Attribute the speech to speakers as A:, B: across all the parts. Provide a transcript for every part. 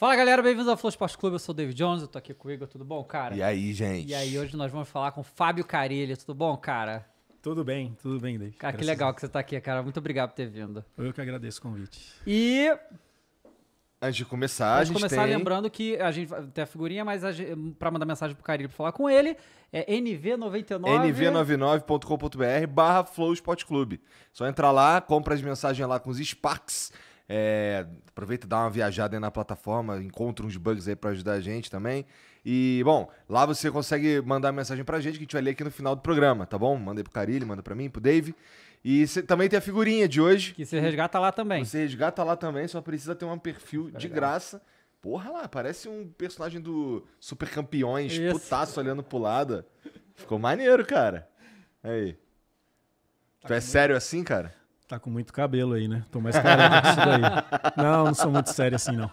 A: Fala galera, bem-vindos ao Flow Esporte Clube, eu sou o David Jones, eu tô aqui comigo, tudo bom, cara? E aí, gente? E aí, hoje nós vamos falar com o Fábio Carilha, tudo bom, cara? Tudo bem, tudo bem, David. Cara, Graças que legal que você tá aqui, cara, muito obrigado por ter vindo. Eu que agradeço o convite. E...
B: Antes de começar, Antes a gente começar, tem...
A: lembrando que a gente tem a figurinha, mas a gente, pra mandar mensagem pro Carilho pra falar com ele, é nv99...
B: nv99.com.br barra Flow Esporte Clube. Só entrar lá, compra as mensagens lá com os Sparks é, aproveita e dá uma viajada aí na plataforma, encontra uns bugs aí para ajudar a gente também. E, bom, lá você consegue mandar mensagem pra gente que a gente vai ler aqui no final do programa, tá bom? Manda aí pro Carilho, manda pra mim, pro Dave. E cê, também tem a figurinha de hoje. Que você resgata lá também. Você resgata lá também, só precisa ter um perfil é Legal. de graça. Porra lá, parece um personagem do Super Campeões, Isso. putaço olhando pro lado. Ficou maneiro, cara. Aí. Tá tu é sério assim, cara?
C: Tá com muito cabelo aí, né? Tô mais careca que isso daí. Não, não sou muito sério assim, não.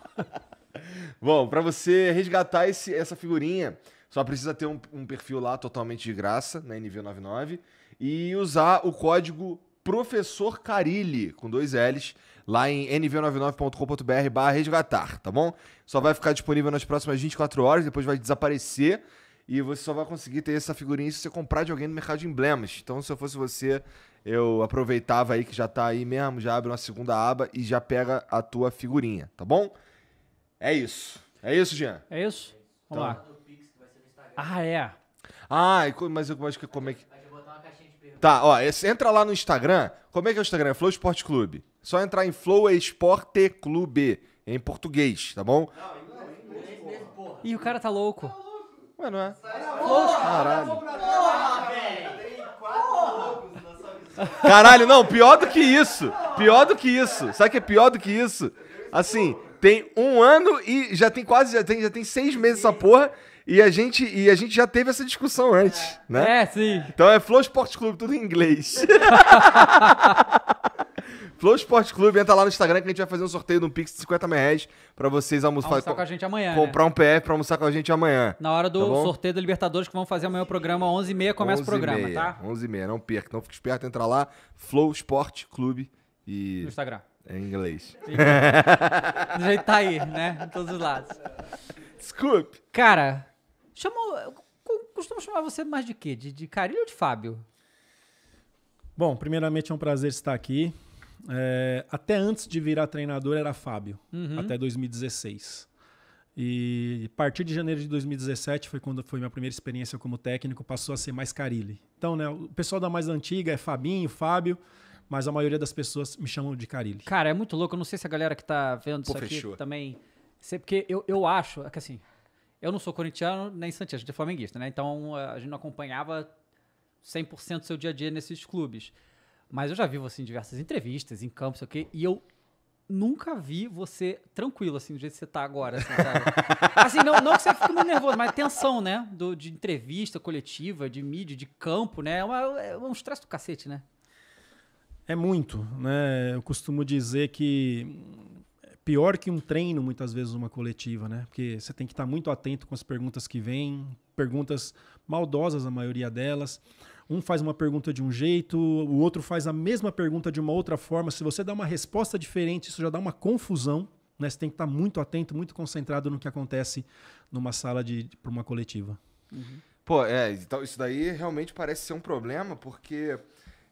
B: Bom, para você resgatar esse, essa figurinha, só precisa ter um, um perfil lá totalmente de graça, na NV99, e usar o código Professor Carilli, com dois L's, lá em nv99.com.br barra resgatar, tá bom? Só vai ficar disponível nas próximas 24 horas, depois vai desaparecer, e você só vai conseguir ter essa figurinha se você comprar de alguém no mercado de emblemas. Então, se eu fosse você, eu aproveitava aí que já tá aí mesmo, já abre uma segunda aba e já pega a tua figurinha, tá bom? É isso. É isso, Jean? É isso? Vamos então. lá. Ah, é. Ah, mas eu acho que como é que. Tá, ó, é, entra lá no Instagram. Como é que é o Instagram? É Flow Esporte Clube. Só entrar em Flow Esporte Clube em português, tá bom? Não, em inglês,
A: Ih, o cara tá louco.
B: Ué, não é? Caralho. Caralho, não, pior do que isso. Pior do que isso. Sabe o que é pior do que isso? Assim, tem um ano e já tem quase, já tem, já tem seis meses essa porra. E a, gente, e a gente já teve essa discussão antes, né? É, sim. Então é Flow Sports Clube, tudo em inglês. Flow Esporte Clube, entra lá no Instagram que a gente vai fazer um sorteio de um Pix de 50 mil reais pra vocês almoçar, almoçar com a gente amanhã. Né? Comprar né? um PF pra almoçar com a gente amanhã. Na hora do tá sorteio
A: da Libertadores que vão fazer amanhã o programa, 11h30 começa 11 o programa, tá?
B: 11h30, não perca. Então fique esperto, entra lá, Flow Esporte Clube e... No Instagram. É em inglês. Do jeito tá aí, né? em todos os lados. Desculpe.
A: Cara, chamou. Costumo chamar você mais de quê? De, de Carilho ou de Fábio?
C: Bom, primeiramente é um prazer estar aqui. É, até antes de virar treinador era Fábio, uhum. até 2016. E a partir de janeiro de 2017 foi quando foi minha primeira experiência como técnico, passou a ser mais Carilli. Então, né, o pessoal da mais antiga é Fabinho, Fábio, mas a maioria das pessoas me chamam de Carilli. Cara, é muito
A: louco, eu não sei se a galera que tá vendo Pô, isso aqui fechou. também... Porque eu, eu acho, é que assim, eu não sou corintiano nem santista, a gente é flamenguista, né? Então eh, a gente não acompanhava 100% do seu dia a dia nesses clubes. Mas eu já vi você em assim, diversas entrevistas, em campo, sei o quê, e eu nunca vi você tranquilo, assim, do jeito que você tá agora, assim, sabe? assim, não, não que você fique muito nervoso, mas tensão, né? Do, de entrevista coletiva, de mídia, de campo, né? É, uma, é um estresse do cacete, né?
C: É muito, né? Eu costumo dizer que é pior que um treino, muitas vezes, uma coletiva, né? Porque você tem que estar muito atento com as perguntas que vêm, perguntas maldosas, a maioria delas um faz uma pergunta de um jeito, o outro faz a mesma pergunta de uma outra forma. Se você dá uma resposta diferente, isso já dá uma confusão. Né? Você tem que estar muito atento, muito concentrado no que acontece numa sala de para uma coletiva. Uhum.
B: Pô, é, então isso daí realmente parece ser um problema, porque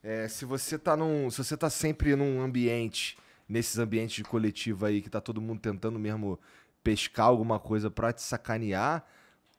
B: é, se você tá num, se você tá sempre num ambiente, nesses ambientes de coletiva aí que tá todo mundo tentando mesmo pescar alguma coisa para te sacanear,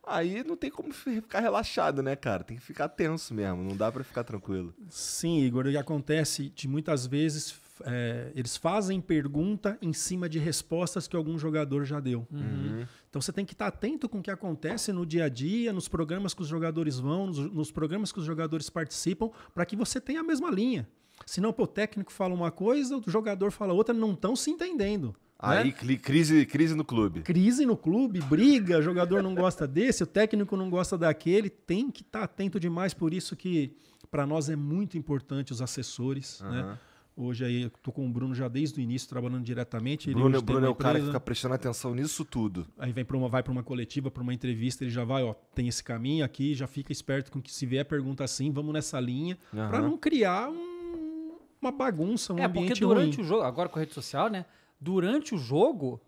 B: Aí não tem como ficar relaxado, né, cara? Tem que ficar tenso mesmo, não dá para ficar tranquilo.
C: Sim, Igor, e acontece de muitas vezes é, eles fazem pergunta em cima de respostas que algum jogador já deu. Uhum. uhum. Então você tem que estar tá atento com o que acontece no dia a dia, nos programas que os jogadores vão, nos, nos programas que os jogadores participam, para que você tenha a mesma linha. Senão, pô, o técnico fala uma coisa, o jogador fala outra, não estão se entendendo. Né? Aí né? crise, crise no clube. Crise no clube, briga, jogador não gosta desse, o técnico não gosta daquele, tem que estar tá atento demais, por isso que para nós é muito importante os assessores, uhum. né? Hoje aí eu tô com o Bruno já desde o início trabalhando diretamente. Bruno, ele Bruno é o cara que fica prestando atenção nisso tudo. Aí vem para uma, vai para uma coletiva, para uma entrevista, ele já vai, ó, tem esse caminho aqui, já fica esperto com que se vier pergunta assim, vamos nessa linha, uhum. para não criar um, uma bagunça, um é, ambiente porque durante ruim. o jogo, agora com a rede social,
A: né? durante o jogo,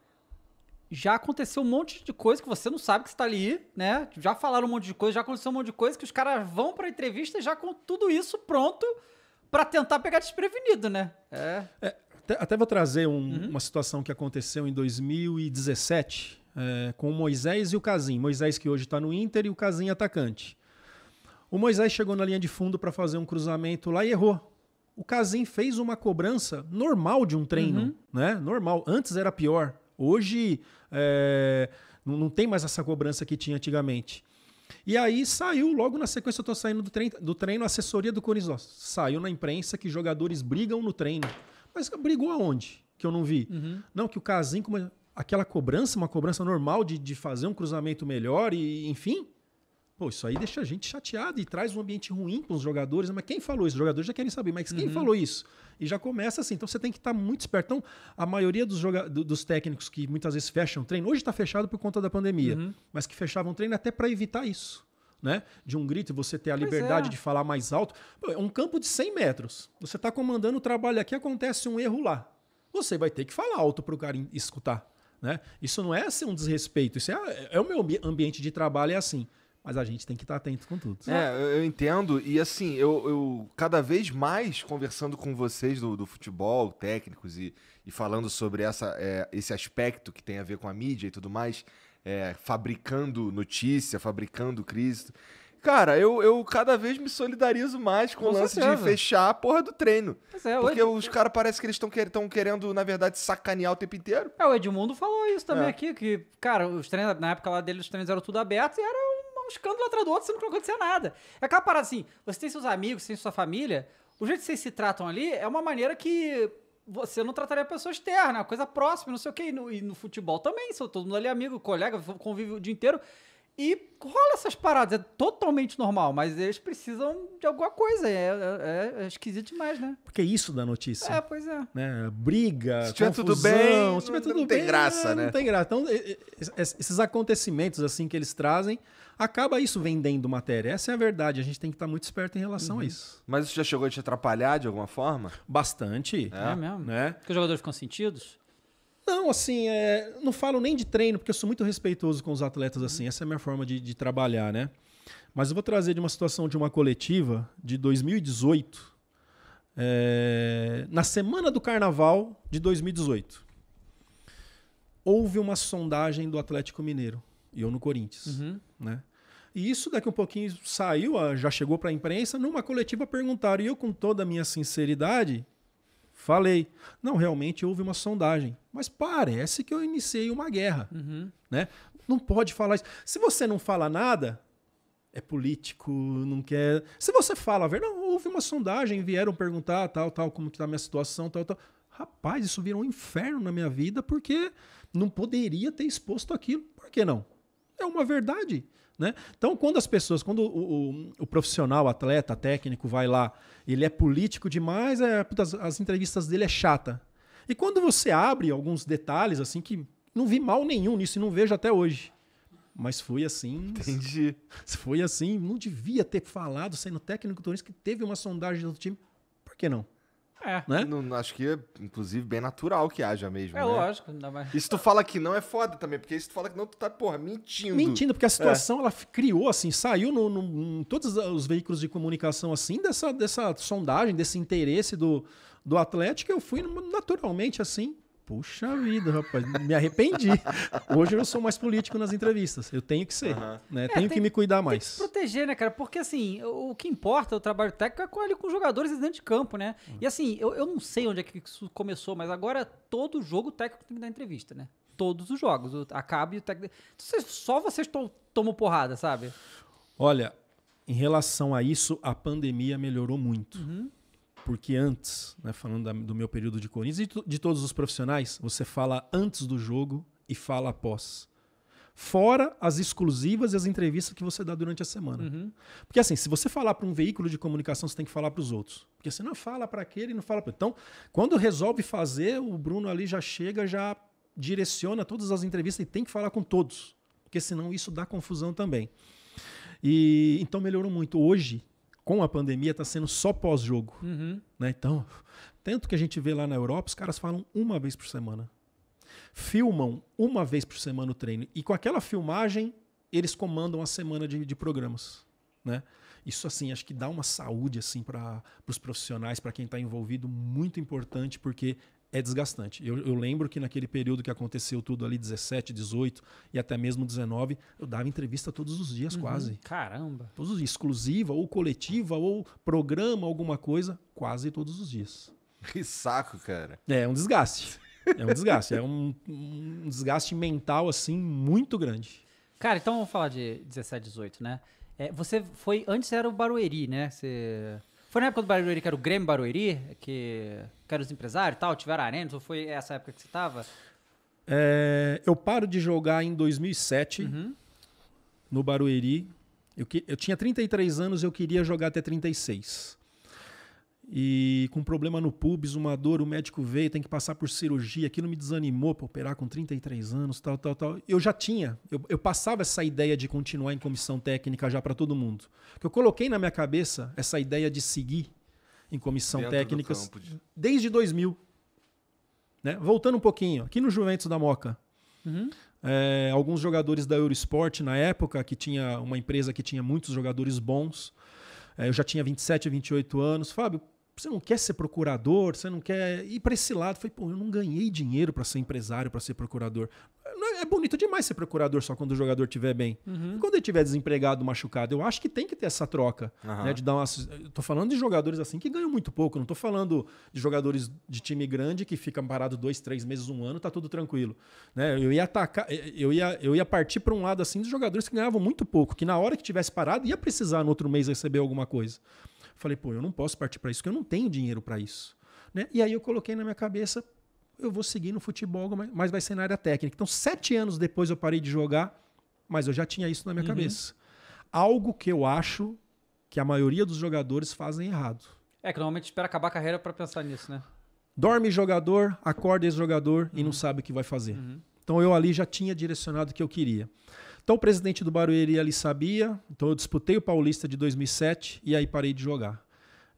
A: já aconteceu um monte de coisa que você não sabe que está ali, né? Já falaram um monte de coisa, já aconteceu um monte de coisa que os caras vão para entrevista já com tudo isso pronto para tentar pegar desprevenido, né? É. é
C: até, até, vou trazer um, uhum. uma situação que aconteceu em 2017 é, com o Moisés e o Casim. Moisés que hoje está no Inter e o Casim atacante. O Moisés chegou na linha de fundo para fazer um cruzamento lá e errou o Kazin fez uma cobrança normal de um treino, uhum. né? Normal. Antes era pior. Hoje é, não tem mais essa cobrança que tinha antigamente. E aí saiu, logo na sequência eu tô saindo do treino, do treino a assessoria do Corinthians saiu na imprensa que jogadores brigam no treino. Mas brigou aonde? Que eu não vi. Uhum. Não, que o Casim, aquela cobrança, uma cobrança normal de, de fazer um cruzamento melhor e enfim. Pô, isso aí deixa a gente chateado e traz um ambiente ruim para os jogadores. Mas quem falou isso? Os jogadores já querem saber, mas quem uhum. falou isso? E já começa assim. Então você tem que estar tá muito esperto. Então, a maioria dos, do, dos técnicos que muitas vezes fecham treino, hoje está fechado por conta da pandemia, uhum. mas que fechavam treino até para evitar isso. Né? De um grito e você ter a pois liberdade é. de falar mais alto. Pô, é um campo de 100 metros. Você está comandando o trabalho aqui, acontece um erro lá. Você vai ter que falar alto para o cara escutar. Né? Isso não é ser assim, um desrespeito. Isso é, é, é o meu ambiente de trabalho, é assim mas a gente tem que estar atento com tudo. É,
B: eu entendo. E assim, eu, eu cada vez mais conversando com vocês do, do futebol, técnicos e, e falando sobre essa, é, esse aspecto que tem a ver com a mídia e tudo mais, é, fabricando notícia, fabricando crise. Cara, eu, eu cada vez me solidarizo mais com, com o lance certeza. de fechar a porra do treino. É, porque Ed... os caras parecem que eles estão querendo, querendo, na verdade, sacanear o tempo inteiro. É, o Edmundo falou isso também é.
A: aqui, que, cara, os treinos, na época lá dele, os treinos eram tudo abertos e era um escândalo atrás do outro, sendo que não acontecia nada. É aquela parada assim, você tem seus amigos, você tem sua família, o jeito que vocês se tratam ali é uma maneira que você não trataria a pessoa externa, né? coisa próxima, não sei o quê. E no, e no futebol também, são todo mundo ali amigo, colega, convive o dia inteiro. E rola essas paradas, é totalmente normal, mas eles precisam de alguma coisa. É, é, é esquisito demais, né?
C: Porque é isso da notícia. É, pois é. Né? Briga, se tiver confusão, tudo bem, se tiver tudo não bem, tem graça, né? Não tem graça. Então, esses acontecimentos assim que eles trazem acaba isso vendendo matéria. Essa é a verdade. A gente tem que estar muito esperto em relação uhum. a isso. Mas isso já chegou a te atrapalhar de alguma forma? Bastante. É, é mesmo? Né?
A: Porque os jogadores ficam sentidos?
C: Não, assim, é, não falo nem de treino, porque eu sou muito respeitoso com os atletas assim. Essa é a minha forma de, de trabalhar, né? Mas eu vou trazer de uma situação de uma coletiva de 2018, é, na semana do carnaval de 2018. Houve uma sondagem do Atlético Mineiro e eu no Corinthians, uhum. né? E isso daqui um pouquinho saiu, já chegou para a imprensa, numa coletiva perguntaram, e eu com toda a minha sinceridade falei, não, realmente houve uma sondagem, mas parece que eu iniciei uma guerra, uhum. né? Não pode falar isso. Se você não fala nada, é político, não quer. Se você fala, ver, não, houve uma sondagem, vieram perguntar tal, tal, como que tá a minha situação, tal, tal. Rapaz, isso virou um inferno na minha vida porque não poderia ter exposto aquilo. Por que não? É uma verdade. Né? Então, quando as pessoas, quando o, o, o profissional, atleta, técnico vai lá, ele é político demais, é, as, as entrevistas dele é chata. E quando você abre alguns detalhes, assim, que não vi mal nenhum nisso e não vejo até hoje. Mas foi assim. Entendi. Foi assim. Não devia ter falado, sendo técnico do Corinthians, que teve uma sondagem do time. Por que não?
B: É. Né? Não, acho que é, inclusive, bem natural que haja mesmo. É né? lógico, ainda mais. E se tu fala que não, é foda também, porque se tu fala que não, tu tá, porra, mentindo. Mentindo, porque
C: a é. situação é. ela criou, assim, saiu no, no, em todos os veículos de comunicação, assim, dessa, dessa sondagem, desse interesse do, do Atlético. Eu fui naturalmente assim, Puxa vida, rapaz, me arrependi. Hoje eu sou mais político nas entrevistas. Eu tenho que ser, uhum. né? É, tenho tem, que me cuidar mais. Tem
A: que proteger, né, cara? Porque assim, o que importa o trabalho técnico é com ele com jogadores dentro de campo, né? Uhum. E assim, eu, eu não sei onde é que isso começou, mas agora todo jogo técnico tem que dar entrevista, né? Todos os jogos, acaba e o técnico. Só vocês to, tomam porrada, sabe?
C: Olha, em relação a isso, a pandemia melhorou muito. Uhum porque antes, né, falando da, do meu período de Corinthians e de, de todos os profissionais, você fala antes do jogo e fala após. Fora as exclusivas e as entrevistas que você dá durante a semana. Uhum. Porque assim, se você falar para um veículo de comunicação, você tem que falar para os outros. Porque você não fala para aquele, não fala para Então, quando resolve fazer, o Bruno ali já chega, já direciona todas as entrevistas e tem que falar com todos. Porque senão isso dá confusão também. E então melhorou muito. Hoje, com a pandemia está sendo só pós-jogo. Uhum. Né? Então, tanto que a gente vê lá na Europa, os caras falam uma vez por semana. Filmam uma vez por semana o treino. E com aquela filmagem, eles comandam a semana de, de programas. Né? Isso assim, acho que dá uma saúde assim para os profissionais, para quem está envolvido, muito importante, porque é desgastante. Eu, eu, lembro que naquele período que aconteceu tudo ali, 17, 18 e até mesmo 19, eu dava entrevista todos os dias, uhum, quase. Caramba! Todos os dias, exclusiva ou coletiva ou programa, alguma coisa, quase todos os dias. Que saco, cara. É, um desgaste. É um desgaste. é um, um, desgaste mental, assim, muito grande. Cara, então vamos
A: falar de 17, 18, né? É, você foi. Antes era o Barueri, né? Você. Foi na época do Barueri que era o Grêmio Barueri, que, que eram os empresários e tal, tiveram arenas, ou foi essa época que você estava?
C: É, eu paro de jogar em 2007, uhum. no Barueri. Eu, eu tinha 33 anos eu queria jogar até 36 e com problema no pubis, uma dor, o médico veio, tem que passar por cirurgia, aquilo me desanimou para operar com 33 anos, tal, tal, tal. Eu já tinha, eu, eu passava essa ideia de continuar em comissão técnica já para todo mundo. Que eu coloquei na minha cabeça essa ideia de seguir em comissão Dentro técnica de... desde 2000. Né? Voltando um pouquinho, aqui no Juventus da Moca, uhum. é, alguns jogadores da Eurosport na época, que tinha uma empresa que tinha muitos jogadores bons, é, eu já tinha 27, 28 anos. Fábio, você não quer ser procurador, você não quer ir para esse lado. Foi, falei, pô, eu não ganhei dinheiro para ser empresário, para ser procurador. É bonito demais ser procurador só quando o jogador estiver bem. Uhum. Quando ele estiver desempregado, machucado, eu acho que tem que ter essa troca. Uhum. Né, de dar uma... Eu tô falando de jogadores assim que ganham muito pouco. Eu não tô falando de jogadores de time grande que ficam parado dois, três meses, um ano, tá tudo tranquilo. Né? Eu ia atacar, eu ia, eu ia partir para um lado assim dos jogadores que ganhavam muito pouco, que na hora que tivesse parado ia precisar no outro mês receber alguma coisa. Falei, pô, eu não posso partir para isso, porque eu não tenho dinheiro para isso. Né? E aí eu coloquei na minha cabeça, eu vou seguir no futebol, mas vai ser na área técnica. Então, sete anos depois eu parei de jogar, mas eu já tinha isso na minha uhum. cabeça. Algo que eu acho que a maioria dos jogadores fazem errado.
A: É que normalmente espera acabar a carreira para pensar nisso, né?
C: Dorme jogador, acorda ex jogador uhum. e não uhum. sabe o que vai fazer. Uhum. Então eu ali já tinha direcionado o que eu queria. Então o presidente do Barueri ali sabia, então eu disputei o Paulista de 2007 e aí parei de jogar.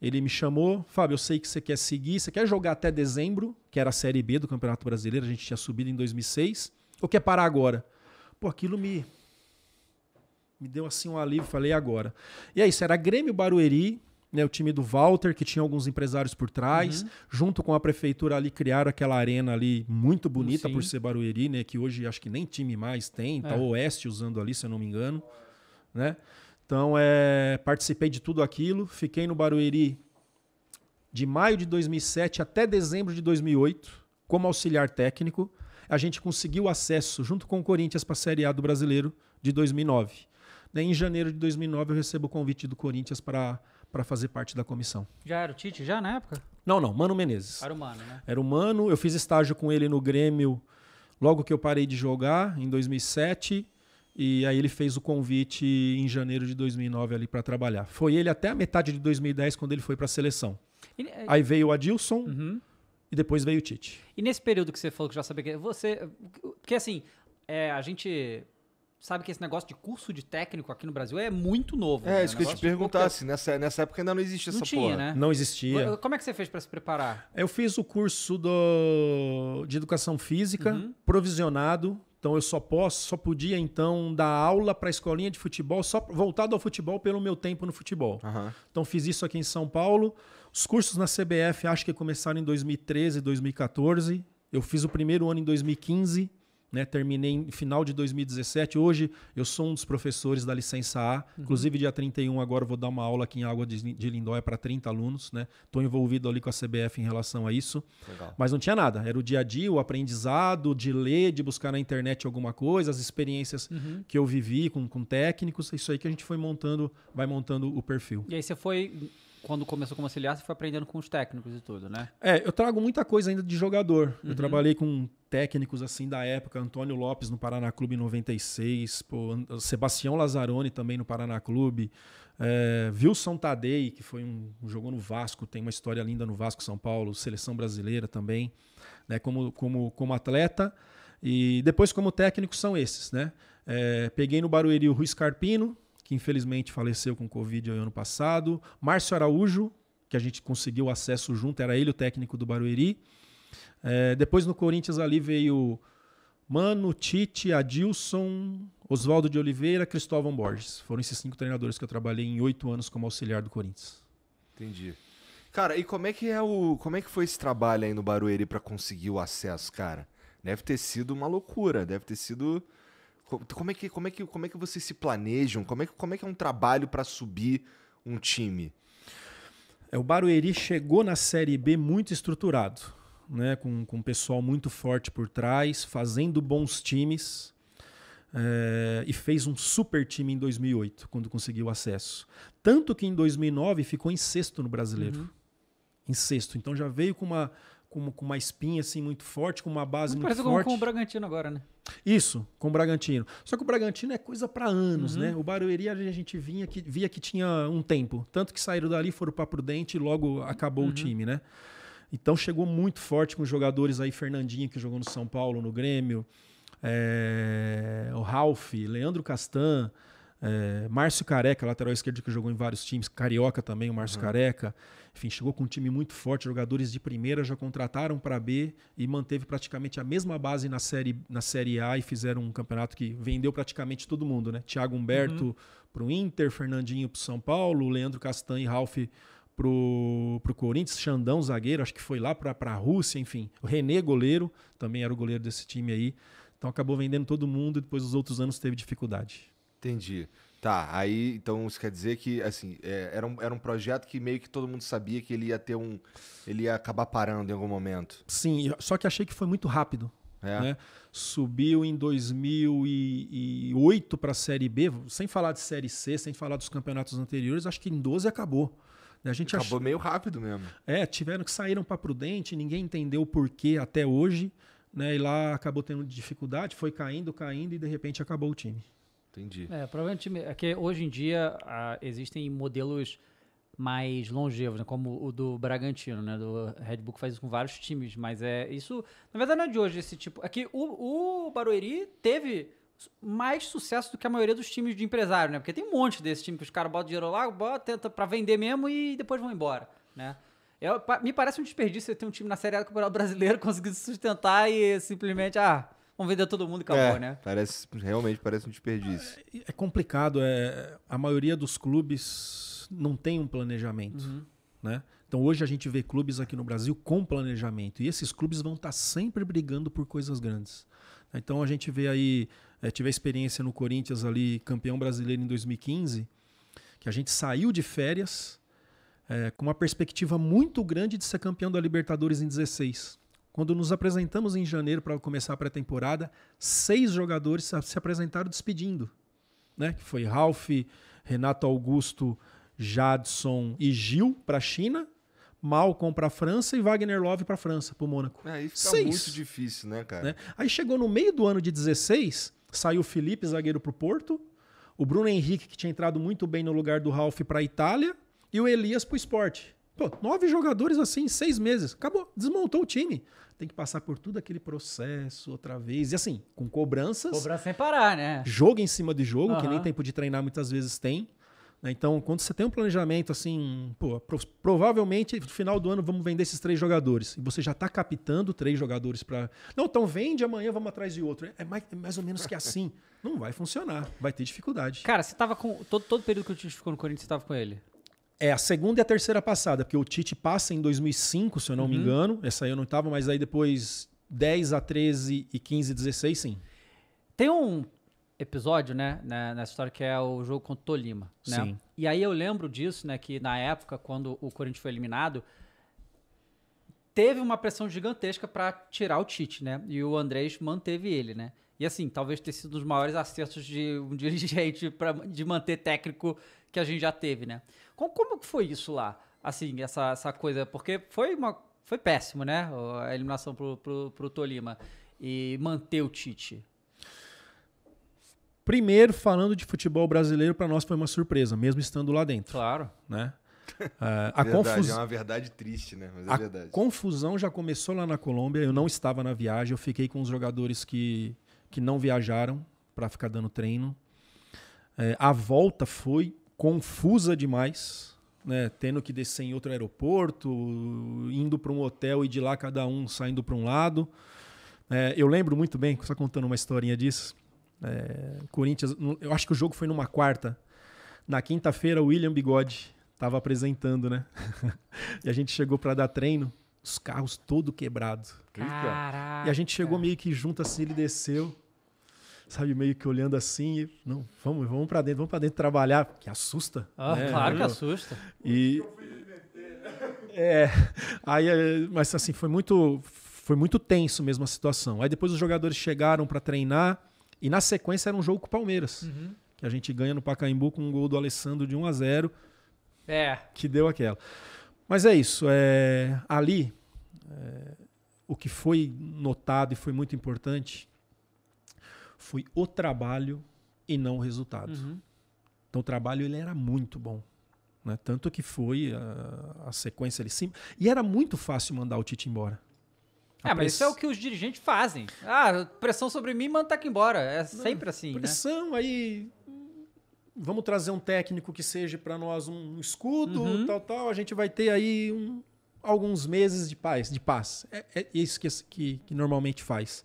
C: Ele me chamou, Fábio, eu sei que você quer seguir, você quer jogar até dezembro, que era a Série B do Campeonato Brasileiro, a gente tinha subido em 2006, ou quer parar agora? Pô, aquilo me me deu assim um alívio, falei agora. E aí, é isso era Grêmio Barueri, né, o time do Walter, que tinha alguns empresários por trás, uhum. junto com a prefeitura ali criaram aquela arena ali muito bonita Sim. por ser Barueri, né, que hoje acho que nem time mais tem, tá é. tá Oeste usando ali, se eu não me engano, né? Então, é, participei de tudo aquilo, fiquei no Barueri de maio de 2007 até dezembro de 2008 como auxiliar técnico. A gente conseguiu acesso junto com o Corinthians para a Série A do Brasileiro de 2009. Né, em janeiro de 2009 eu recebo o convite do Corinthians para para fazer parte da comissão.
A: Já era o Tite, já na época?
C: Não, não, Mano Menezes. Era o Mano, né? Era o Mano, eu fiz estágio com ele no Grêmio logo que eu parei de jogar, em 2007. E aí ele fez o convite em janeiro de 2009 ali para trabalhar. Foi ele até a metade de 2010 quando ele foi para a seleção. E, é, aí veio o Adilson uhum. e depois veio o Tite.
A: E nesse período que você falou que já sabia que você, porque assim, é, a gente sabe que esse negócio de curso
B: de técnico aqui no Brasil é muito novo. É, né? isso que eu te perguntasse. Assim, nessa, nessa época ainda não existia não essa tinha, porra. Né? Não existia. Como é que você fez para se preparar?
C: Eu fiz o curso do... de educação física, uhum. provisionado. Então eu só posso, só podia então dar aula para a escolinha de futebol, só voltado ao futebol pelo meu tempo no futebol. Uhum. Então fiz isso aqui em São Paulo. Os cursos na CBF acho que começaram em 2013, 2014. Eu fiz o primeiro ano em 2015 né, terminei no final de 2017. Hoje eu sou um dos professores da licença A. Uhum. Inclusive, dia 31, agora vou dar uma aula aqui em Água de, de Lindóia para 30 alunos. Estou né? envolvido ali com a CBF em relação a isso. Legal. Mas não tinha nada. Era o dia a dia, o aprendizado, de ler, de buscar na internet alguma coisa, as experiências uhum. que eu vivi com, com técnicos. Isso aí que a gente foi montando, vai montando o perfil.
A: E aí você foi quando começou como auxiliar, você foi aprendendo com os técnicos e tudo, né?
C: É, eu trago muita coisa ainda de jogador. Uhum. Eu trabalhei com técnicos assim da época, Antônio Lopes no Paraná Clube em 96, pô, Sebastião Lazzaroni também no Paraná Clube, é, Wilson Tadei, que foi um, jogou no Vasco, tem uma história linda no Vasco São Paulo, seleção brasileira também, né, como, como, como atleta. E depois como técnico são esses, né? É, peguei no Barueri o Ruiz Carpino, que infelizmente faleceu com Covid ano passado. Márcio Araújo, que a gente conseguiu acesso junto, era ele o técnico do Barueri. É, depois no Corinthians ali veio Mano, Tite, Adilson, Oswaldo de Oliveira, Cristóvão Borges. Foram esses cinco treinadores que eu trabalhei em oito anos como auxiliar do Corinthians.
B: Entendi. Cara, e como é que é o. Como é que foi esse trabalho aí no Barueri para conseguir o acesso, cara? Deve ter sido uma loucura, deve ter sido como é que, como é que, como é que vocês se
C: planejam? Como é que, como é, que é um trabalho para subir um time? É, o Barueri chegou na Série B muito estruturado, né? com, com um pessoal muito forte por trás, fazendo bons times. É, e fez um super time em 2008, quando conseguiu acesso. Tanto que em 2009 ficou em sexto no brasileiro. Uhum. Em sexto. Então já veio com uma, com, com uma espinha assim muito forte, com uma base Mas muito parece forte. Parece com o
A: Bragantino agora, né?
C: Isso, com o Bragantino. Só que o Bragantino é coisa para anos, uhum. né? O Barueri a gente vinha que, via que tinha um tempo. Tanto que saíram dali, foram para Prudente e logo acabou uhum. o time, né? Então chegou muito forte com jogadores aí, Fernandinho, que jogou no São Paulo, no Grêmio, é... o Ralph, Leandro Castan, é, Márcio Careca, lateral esquerdo que jogou em vários times, Carioca também, o Márcio uhum. Careca. Enfim, chegou com um time muito forte, jogadores de primeira já contrataram para B e manteve praticamente a mesma base na série, na série A e fizeram um campeonato que vendeu praticamente todo mundo, né? Thiago Humberto uhum. para o Inter, Fernandinho para o São Paulo, Leandro Castanho e Ralph pro, pro Corinthians, Xandão, zagueiro, acho que foi lá para a Rússia, enfim. O René, goleiro, também era o goleiro desse time aí. Então acabou vendendo todo mundo e depois os outros anos teve dificuldade.
B: Entendi. Tá, aí então isso quer dizer que assim, é, era, um, era um projeto que meio que todo mundo sabia que ele ia ter um. ele ia acabar parando em algum momento.
C: Sim, só que achei que foi muito rápido. É. Né? Subiu em 2008 para a Série B, sem falar de Série C, sem falar dos campeonatos anteriores, acho que em 12 acabou. Né? A gente acabou ach... meio rápido mesmo. É, tiveram que saíram para Prudente, ninguém entendeu o porquê até hoje, né? E lá acabou tendo dificuldade, foi caindo, caindo e de repente acabou o time. Entendi. É,
A: provavelmente é que hoje em dia ah, existem modelos mais longevos, né? como o do Bragantino, né? Do Red Bull que faz isso com vários times, mas é isso. Na verdade, não é de hoje esse tipo. É o, o Barueri teve mais sucesso do que a maioria dos times de empresário, né? Porque tem um monte desse time que os caras botam dinheiro lá, botam tenta para vender mesmo e depois vão embora, né? me parece um desperdício ter um time na Série A do Campeonato Brasileiro conseguindo sustentar e
B: simplesmente, ah, Vamos vender todo mundo e é, acabou, é, né? Parece, realmente parece um desperdício.
C: É, é complicado. É, a maioria dos clubes não tem um planejamento. Uhum. Né? Então hoje a gente vê clubes aqui no Brasil com planejamento. E esses clubes vão estar tá sempre brigando por coisas grandes. Então a gente vê aí, é, tive a experiência no Corinthians ali, campeão brasileiro em 2015, que a gente saiu de férias é, com uma perspectiva muito grande de ser campeão da Libertadores em 16. Quando nos apresentamos em janeiro para começar a pré-temporada, seis jogadores se apresentaram despedindo. Né? Que foi Ralph, Renato Augusto, Jadson e Gil para a China, Malcom para a França e Wagner Love para a França, para o Mônaco. É, aí fica Seis. muito
B: difícil, né,
C: cara? Né? Aí chegou no meio do ano de 16, saiu o Felipe, zagueiro para o Porto, o Bruno Henrique, que tinha entrado muito bem no lugar do Ralf para a Itália, e o Elias para o esporte. Pô, nove jogadores assim em seis meses. Acabou, desmontou o time. Tem que passar por tudo aquele processo outra vez. E assim, com cobranças. Cobrança
A: sem parar, né?
C: Jogo em cima de jogo, uhum. que nem tempo de treinar muitas vezes tem. Né? Então, quando você tem um planejamento assim, pô, provavelmente no final do ano vamos vender esses três jogadores. E você já está captando três jogadores para. Não, então vende, amanhã vamos atrás de outro. É mais, é mais ou menos que assim. Não vai funcionar. Vai ter dificuldade. Cara, você estava com. Todo, todo período que o Tite ficou no Corinthians, você estava com ele? É, a segunda e a terceira passada, porque o Tite passa em 2005, se eu não uhum. me engano. Essa aí eu não estava, mas aí depois 10 a 13 e 15 16, sim. Tem um episódio, né, né, nessa história
A: que é o jogo contra o Tolima, né? Sim. E aí eu lembro disso, né, que na época, quando o Corinthians foi eliminado, teve uma pressão gigantesca para tirar o Tite, né? E o Andrés manteve ele, né? E assim, talvez tenha sido um dos maiores acertos de um dirigente para de manter técnico que a gente já teve, né? Como, como que foi isso lá? Assim, essa, essa coisa, porque foi uma foi péssimo, né? A eliminação pro, pro, pro Tolima. E manter o Tite.
C: Primeiro, falando de futebol brasileiro, para nós foi uma surpresa, mesmo estando lá dentro. Claro. Né? Uh, a verdade, confus... É uma verdade triste, né? Mas é a verdade. confusão já começou lá na Colômbia. Eu não estava na viagem, eu fiquei com os jogadores que, que não viajaram para ficar dando treino. É, a volta foi confusa demais, né? Tendo que descer em outro aeroporto, indo para um hotel e de lá cada um saindo para um lado. É, eu lembro muito bem, só contando uma historinha disso. É, Corinthians, eu acho que o jogo foi numa quarta. Na quinta-feira, o William Bigode estava apresentando, né? e a gente chegou para dar treino, os carros todo quebrado. Caraca. E a gente chegou meio que junto assim, ele desceu sabe, meio que olhando assim, e, não, vamos, vamos para dentro, vamos para dentro trabalhar, que assusta. Ah, né? claro que assusta. E é, aí, eh, mas assim, foi muito foi muito tenso mesmo a situação. Aí depois os jogadores chegaram para treinar e na sequência era um jogo com o Palmeiras, uhum. que a gente ganha no Pacaembu com um gol do Alessandro de 1 a 0. É. Que deu aquela. Mas é isso, é, ali é, o que foi notado e foi muito importante foi o trabalho e não o resultado. Uhum. Então o trabalho ele era muito bom. Né? Tanto que foi a, a sequência ali sim. E era muito fácil mandar o Tite embora. A é, ah, press... mas isso é o
A: que os dirigentes fazem.
C: Ah, pressão sobre mim, manda aqui embora. É sempre Não, assim. Né? Pressão, né? aí. Hum, vamos trazer um técnico que seja para nós um escudo, uhum. tal, tal. A gente vai ter aí um, alguns meses de paz. De paz. É, é isso que, que, que normalmente faz.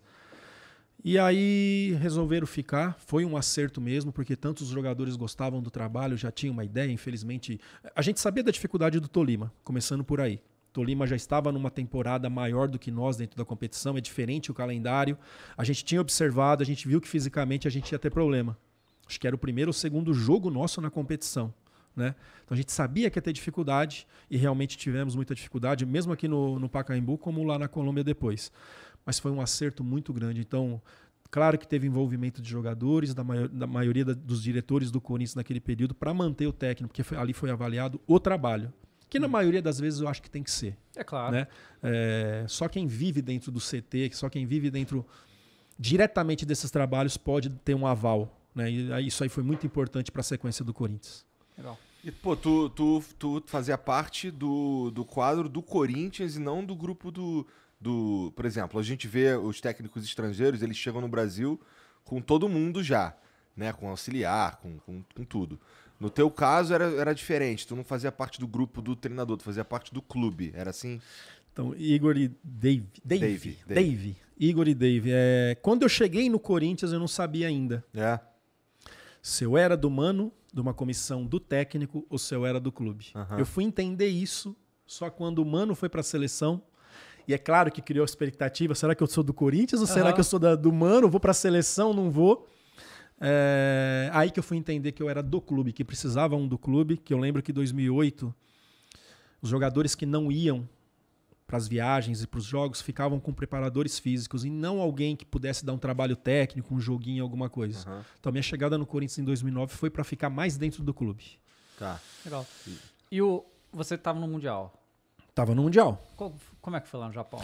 C: E aí resolveram ficar, foi um acerto mesmo, porque tantos jogadores gostavam do trabalho, já tinham uma ideia, infelizmente. A gente sabia da dificuldade do Tolima, começando por aí. Tolima já estava numa temporada maior do que nós dentro da competição, é diferente o calendário. A gente tinha observado, a gente viu que fisicamente a gente ia ter problema. Acho que era o primeiro ou segundo jogo nosso na competição. Né? Então a gente sabia que ia ter dificuldade e realmente tivemos muita dificuldade, mesmo aqui no, no Pacaembu, como lá na Colômbia depois mas foi um acerto muito grande. Então, claro que teve envolvimento de jogadores, da, maior, da maioria da, dos diretores do Corinthians naquele período, para manter o técnico, porque foi, ali foi avaliado o trabalho. Que na hum. maioria das vezes eu acho que tem que ser. É claro. Né? É, só quem vive dentro do CT, só quem vive dentro diretamente desses trabalhos pode ter um aval. Né? E isso aí foi muito importante para a sequência do Corinthians.
B: Legal. E, pô, tu, tu, tu fazia parte do, do quadro do Corinthians e não do grupo do, do. Por exemplo, a gente vê os técnicos estrangeiros, eles chegam no Brasil com todo mundo já, né? Com auxiliar, com, com, com tudo. No teu caso era, era diferente, tu não fazia parte do grupo do treinador, tu fazia parte
C: do clube, era assim? Então, Igor e Dave. Dave. Dave. Dave. Dave. Igor e Dave. É, quando eu cheguei no Corinthians, eu não sabia ainda. É. Se eu era do mano, de uma comissão do técnico, ou se eu era do clube. Uhum. Eu fui entender isso só quando o mano foi para a seleção e é claro que criou expectativa: será que eu sou do Corinthians ou uhum. será que eu sou da, do Mano? Vou para a seleção? Não vou. É, aí que eu fui entender que eu era do clube, que precisava um do clube. Que eu lembro que em 2008, os jogadores que não iam para as viagens e para os jogos ficavam com preparadores físicos e não alguém que pudesse dar um trabalho técnico, um joguinho, alguma coisa. Uhum. Então, minha chegada no Corinthians em 2009 foi para ficar mais dentro do clube.
A: Tá. Legal. E o, você estava no Mundial?
C: Tava no Mundial.
A: Como é que foi lá no Japão?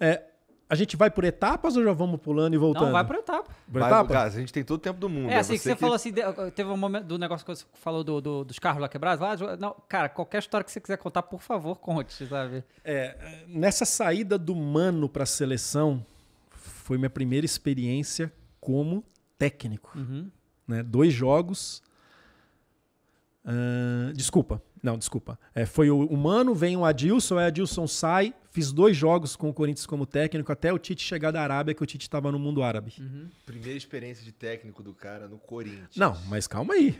C: É, a gente vai por etapas ou já vamos pulando e voltando? Não, vai por etapa. Por vai, etapa? Gás, a gente tem todo o tempo do mundo. É, é assim, você que você que... falou
A: assim, teve um momento do negócio que você falou do, do, dos carros lá quebrados. Lá, não, cara, qualquer história que você quiser contar, por favor, conte, sabe?
C: É, nessa saída do Mano para a seleção, foi minha primeira experiência como técnico. Uhum. Né? Dois jogos. Uh, desculpa, não, desculpa. É, foi o Humano, vem o Adilson, o Adilson sai. Fiz dois jogos com o Corinthians como técnico, até o Tite chegar da Arábia, que o Tite estava no mundo árabe. Uhum.
B: Primeira experiência de técnico do cara no Corinthians. Não, mas calma aí.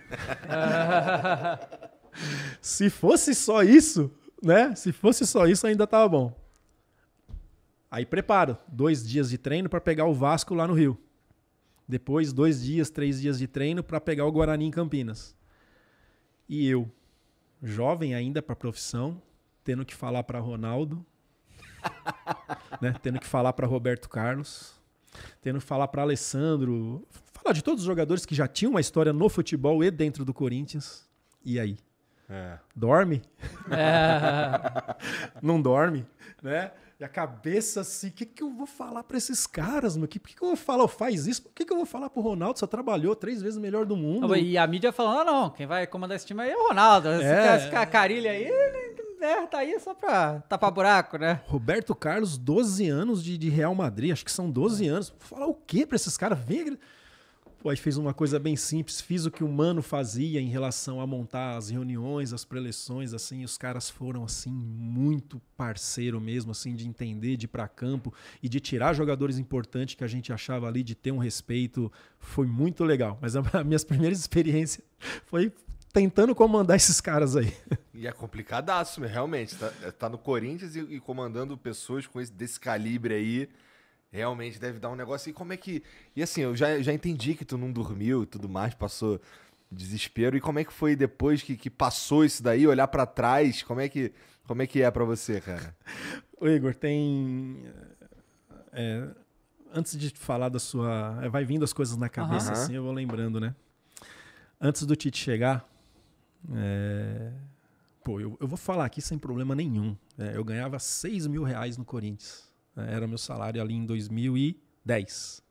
C: Se fosse só isso, né? Se fosse só isso, ainda tava bom. Aí preparo, dois dias de treino para pegar o Vasco lá no Rio. Depois, dois dias, três dias de treino para pegar o Guarani em Campinas. E eu, jovem ainda para a profissão, tendo que falar para Ronaldo, né? tendo que falar para Roberto Carlos, tendo que falar para Alessandro, falar de todos os jogadores que já tinham uma história no futebol e dentro do Corinthians. E aí? É. Dorme? É. Não dorme, né? E a cabeça assim, o que, que eu vou falar para esses caras, meu? O que, que, que eu vou falar? Eu faz isso? O que, que eu vou falar pro Ronaldo? Só trabalhou três vezes o melhor do mundo. E a mídia
A: falando, não, ah, não, quem vai comandar esse time aí é o Ronaldo. Esse é. a carilha aí, né,
C: né, tá aí só pra tapar buraco, né? Roberto Carlos, 12 anos de, de Real Madrid, acho que são 12 anos. Falar o quê pra esses caras? Vem Pô, aí fez uma coisa bem simples, fiz o que o Mano fazia em relação a montar as reuniões, as preleções, assim, os caras foram, assim, muito parceiro mesmo, assim, de entender, de ir para campo e de tirar jogadores importantes que a gente achava ali, de ter um respeito, foi muito legal. Mas as minhas primeiras experiências foi tentando comandar esses caras aí.
B: E é complicadaço, realmente. Tá, é, tá no Corinthians e, e comandando pessoas com esse, desse calibre aí. Realmente deve dar um negócio. E como é que. E assim, eu já, já entendi que tu não dormiu e tudo mais, passou desespero. E como é que foi depois que, que passou isso daí, olhar para trás? Como é que como é que é para você, cara?
C: O Igor, tem é, antes de falar da sua, eh, vai vindo as coisas na cabeça uhum. assim, eu vou lembrando, né? Antes do Tite chegar, é... pô, eu, eu vou falar aqui sem problema nenhum. É, eu ganhava 6 mil reais no Corinthians. Era meu salário ali em 2010.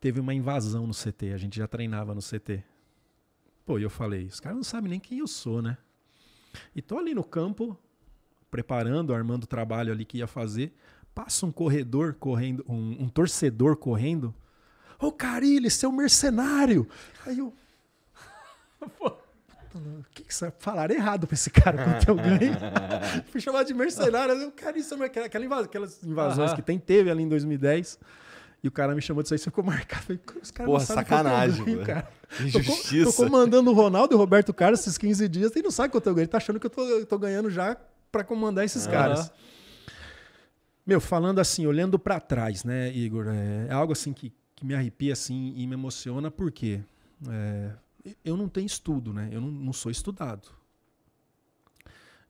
C: Teve uma invasão no CT, a gente já treinava no CT. Pô, e eu falei, os caras não sabem nem quem eu sou, né? E tô ali no campo, preparando, armando o trabalho ali que ia fazer. Passa um corredor correndo, um, um torcedor correndo. Ô, oh, Carilli, seu mercenário! Aí eu. Pô. O que, que falaram errado pra esse cara quanto eu ganho?
D: Fui
C: chamado de mercenário. Eu, cara, isso é aquela aquelas invasões uhum. que tem, teve ali em 2010. E o cara me chamou disso aí, você ficou marcado. Falei, os caras Porra, sacanagem, ganho, cara. Injustiça. Tô, tô comandando o Ronaldo e o Roberto Carlos esses 15 dias e não sabe quanto eu ganho. Ele tá achando que eu tô, eu tô ganhando já para comandar esses uhum. caras. Meu, falando assim, olhando para trás, né, Igor? É, é algo assim que, que me arrepia assim e me emociona, porque é, eu não tenho estudo, né? Eu não, não sou estudado.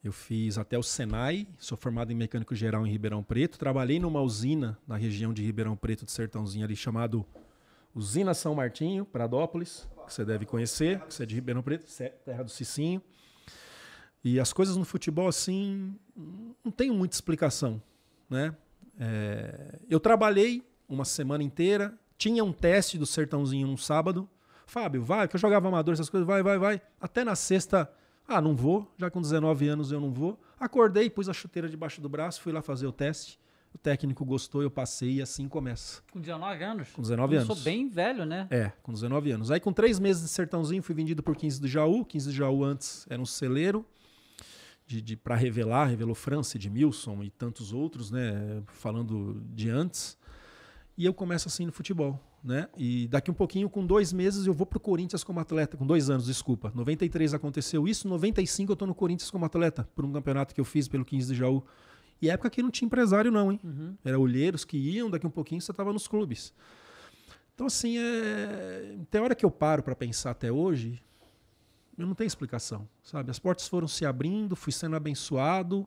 C: Eu fiz até o Senai, sou formado em mecânico geral em Ribeirão Preto. Trabalhei numa usina na região de Ribeirão Preto do Sertãozinho ali, chamado Usina São Martinho, Pradópolis, que você deve conhecer, que você é de Ribeirão Preto, é terra do Cicinho. E as coisas no futebol, assim, não tem muita explicação, né? É, eu trabalhei uma semana inteira, tinha um teste do Sertãozinho no sábado, Fábio, vai, que eu jogava amador, essas coisas, vai, vai, vai. Até na sexta, ah, não vou, já com 19 anos eu não vou. Acordei, pus a chuteira debaixo do braço, fui lá fazer o teste. O técnico gostou, eu passei e assim começa. Com
A: 19 anos? Com 19 eu anos. sou bem velho, né? É,
C: com 19 anos. Aí com três meses de sertãozinho fui vendido por 15 do Jaú. 15 do Jaú antes era um celeiro de, de para revelar, revelou França, Edmilson e tantos outros, né? Falando de antes. E eu começo assim no futebol né? E daqui um pouquinho, com dois meses, eu vou para o Corinthians como atleta. Com dois anos, desculpa. 93 aconteceu isso, 95 eu estou no Corinthians como atleta, por um campeonato que eu fiz pelo 15 de Jaú. E época que não tinha empresário, não, hein? Uhum. Era olheiros que iam, daqui um pouquinho você estava nos clubes. Então, assim, é... tem hora que eu paro para pensar até hoje, eu não tenho explicação, sabe? As portas foram se abrindo, fui sendo abençoado,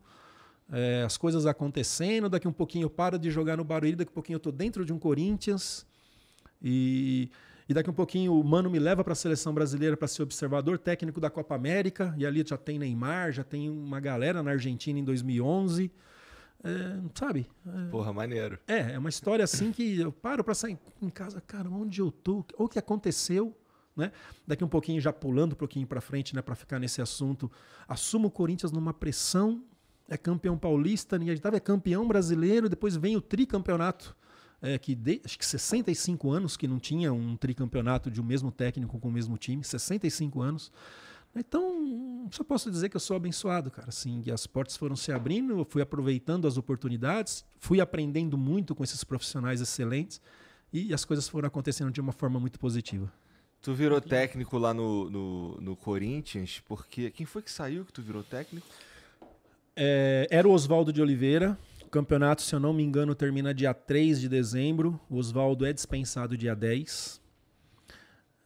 C: é, as coisas acontecendo, daqui um pouquinho eu paro de jogar no Barueri, daqui um pouquinho eu estou dentro de um Corinthians. E, e daqui um pouquinho o Mano me leva para a seleção brasileira para ser observador técnico da Copa América. E ali já tem Neymar, já tem uma galera na Argentina em 2011. É, sabe? É, Porra, maneiro. É, é uma história assim que eu paro para sair em casa, cara, onde eu tô? O que aconteceu? Né? Daqui um pouquinho, já pulando um pouquinho para frente, né, para ficar nesse assunto, assumo o Corinthians numa pressão, é campeão paulista, ninguém estava, é campeão brasileiro, depois vem o tricampeonato é, que de, acho que 65 anos que não tinha um tricampeonato de um mesmo técnico com o mesmo time, 65 anos. Então, só posso dizer que eu sou abençoado, cara. Assim, as portas foram se abrindo, eu fui aproveitando as oportunidades, fui aprendendo muito com esses profissionais excelentes e as coisas foram acontecendo de uma forma muito positiva.
B: Tu virou técnico lá no, no,
C: no Corinthians, porque quem foi que saiu que tu virou técnico? É, era o Oswaldo de Oliveira, campeonato, se eu não me engano, termina dia 3 de dezembro. O Oswaldo é dispensado dia 10.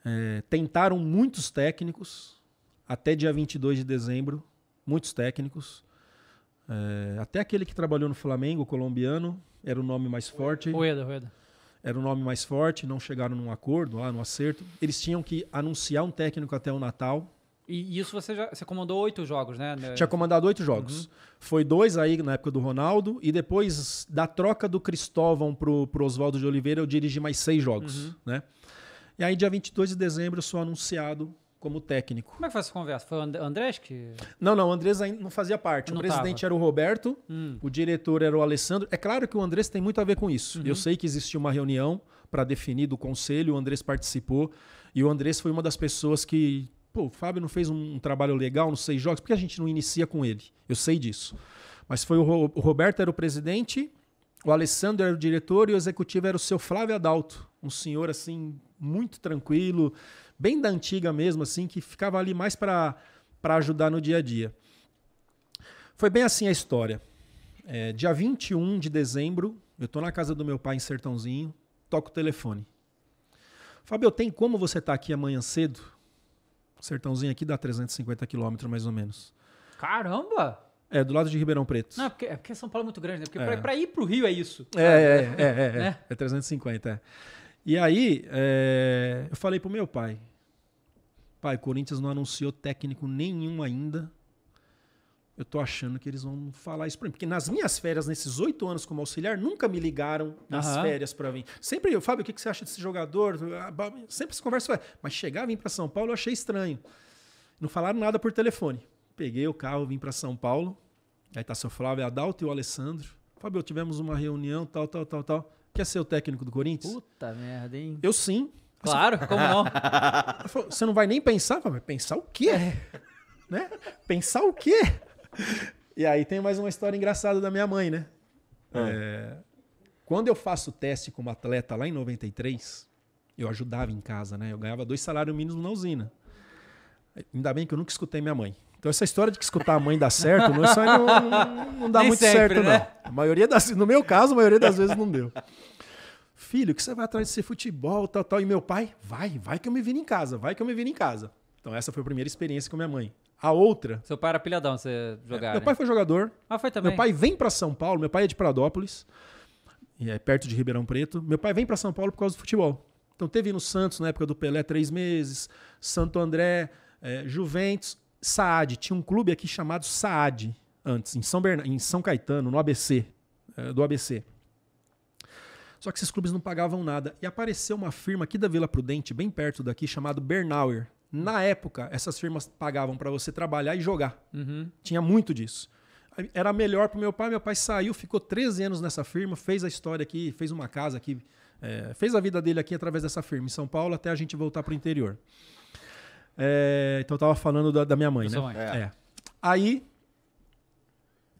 C: É, tentaram muitos técnicos até dia 22 de dezembro. Muitos técnicos. É, até aquele que trabalhou no Flamengo, colombiano, era o nome mais forte. Rueda, Rueda. Era o nome mais forte, não chegaram num acordo, lá no acerto. Eles tinham que anunciar um técnico até o Natal.
A: E isso você já você comandou oito jogos, né? Tinha comandado oito jogos. Uhum.
C: Foi dois aí na época do Ronaldo, e depois da troca do Cristóvão pro, pro Oswaldo de Oliveira, eu dirigi mais seis jogos, uhum. né? E aí, dia 22 de dezembro, eu sou anunciado como técnico.
A: Como é que foi essa conversa? Foi o And Andrés que.
C: Não, não, o Andrés ainda não fazia parte. Não o presidente tava. era o Roberto, hum. o diretor era o Alessandro. É claro que o Andrés tem muito a ver com isso. Uhum. Eu sei que existiu uma reunião para definir do conselho, o Andrés participou, e o Andrés foi uma das pessoas que pô, o Fábio não fez um, um trabalho legal nos seis jogos, por que a gente não inicia com ele? Eu sei disso. Mas foi o, Ro, o Roberto era o presidente, o Alessandro era o diretor e o executivo era o seu Flávio Adalto, um senhor assim muito tranquilo, bem da antiga mesmo assim, que ficava ali mais para para ajudar no dia a dia. Foi bem assim a história. É, dia 21 de dezembro, eu estou na casa do meu pai em Sertãozinho, toco o telefone. Fábio, tem como você estar tá aqui amanhã cedo? sertãozinho aqui dá 350 quilômetros, mais ou menos. Caramba! É, do lado de Ribeirão Preto. Não, é
A: porque, é porque São Paulo é muito grande, né? Porque é. para ir para o Rio é isso. É, é, é, é, é, né?
C: é. 350, é. E aí, é, eu falei pro meu pai, pai, Corinthians não anunciou técnico nenhum ainda eu tô achando que eles vão falar isso para mim. Porque nas minhas férias, nesses oito anos como auxiliar, nunca me ligaram nas uhum. férias para mim. Sempre eu, Fábio, o que, você acha desse jogador? Ah, sempre se conversa. Mas chegar, vir para São Paulo, eu achei estranho. Não falaram nada por telefone. Peguei o carro, vim para São Paulo. Aí tá seu Flávio Adalto e o Alessandro. Fábio, tivemos uma reunião, tal, tal, tal, tal. Quer ser o técnico do Corinthians? Puta merda, hein? Eu sim. Assim, claro, como não? Falei, você não vai nem pensar? Fábio. pensar o quê? É. Né? Pensar o quê? E aí tem mais uma história engraçada da minha mãe, né? Ah. É, quando eu faço teste como atleta lá em 93, eu ajudava em casa, né? Eu ganhava dois salários mínimos na usina. Ainda bem que eu nunca escutei minha mãe. Então essa história de que escutar a mãe dá certo, não, isso aí não, não, não dá Nem muito sempre, certo, né? não. A maioria das, no meu caso, a maioria das vezes não deu. Filho, que você vai atrás de ser futebol, tal, tal. E meu pai, vai, vai que eu me viro em casa, vai que eu me viro em casa. Então essa foi a primeira experiência com minha mãe. A outra. Seu pai era pilhadão, você jogar. É, meu né? pai foi jogador. Ah, foi também. Meu pai vem para São Paulo, meu pai é de Pradópolis, é perto de Ribeirão Preto. Meu pai vem para São Paulo por causa do futebol. Então teve no Santos, na época do Pelé, três meses, Santo André, é, Juventus, Saad. Tinha um clube aqui chamado Saad, antes, em São, Bern... em São Caetano, no ABC, é, do ABC. Só que esses clubes não pagavam nada. E apareceu uma firma aqui da Vila Prudente, bem perto daqui, chamado Bernauer. Na época, essas firmas pagavam para você trabalhar e jogar. Uhum. Tinha muito disso. Era melhor para meu pai. Meu pai saiu, ficou 13 anos nessa firma, fez a história aqui, fez uma casa aqui, é, fez a vida dele aqui através dessa firma em São Paulo até a gente voltar para o interior. É, então eu tava falando da, da minha mãe, né? Mãe. É. é. Aí,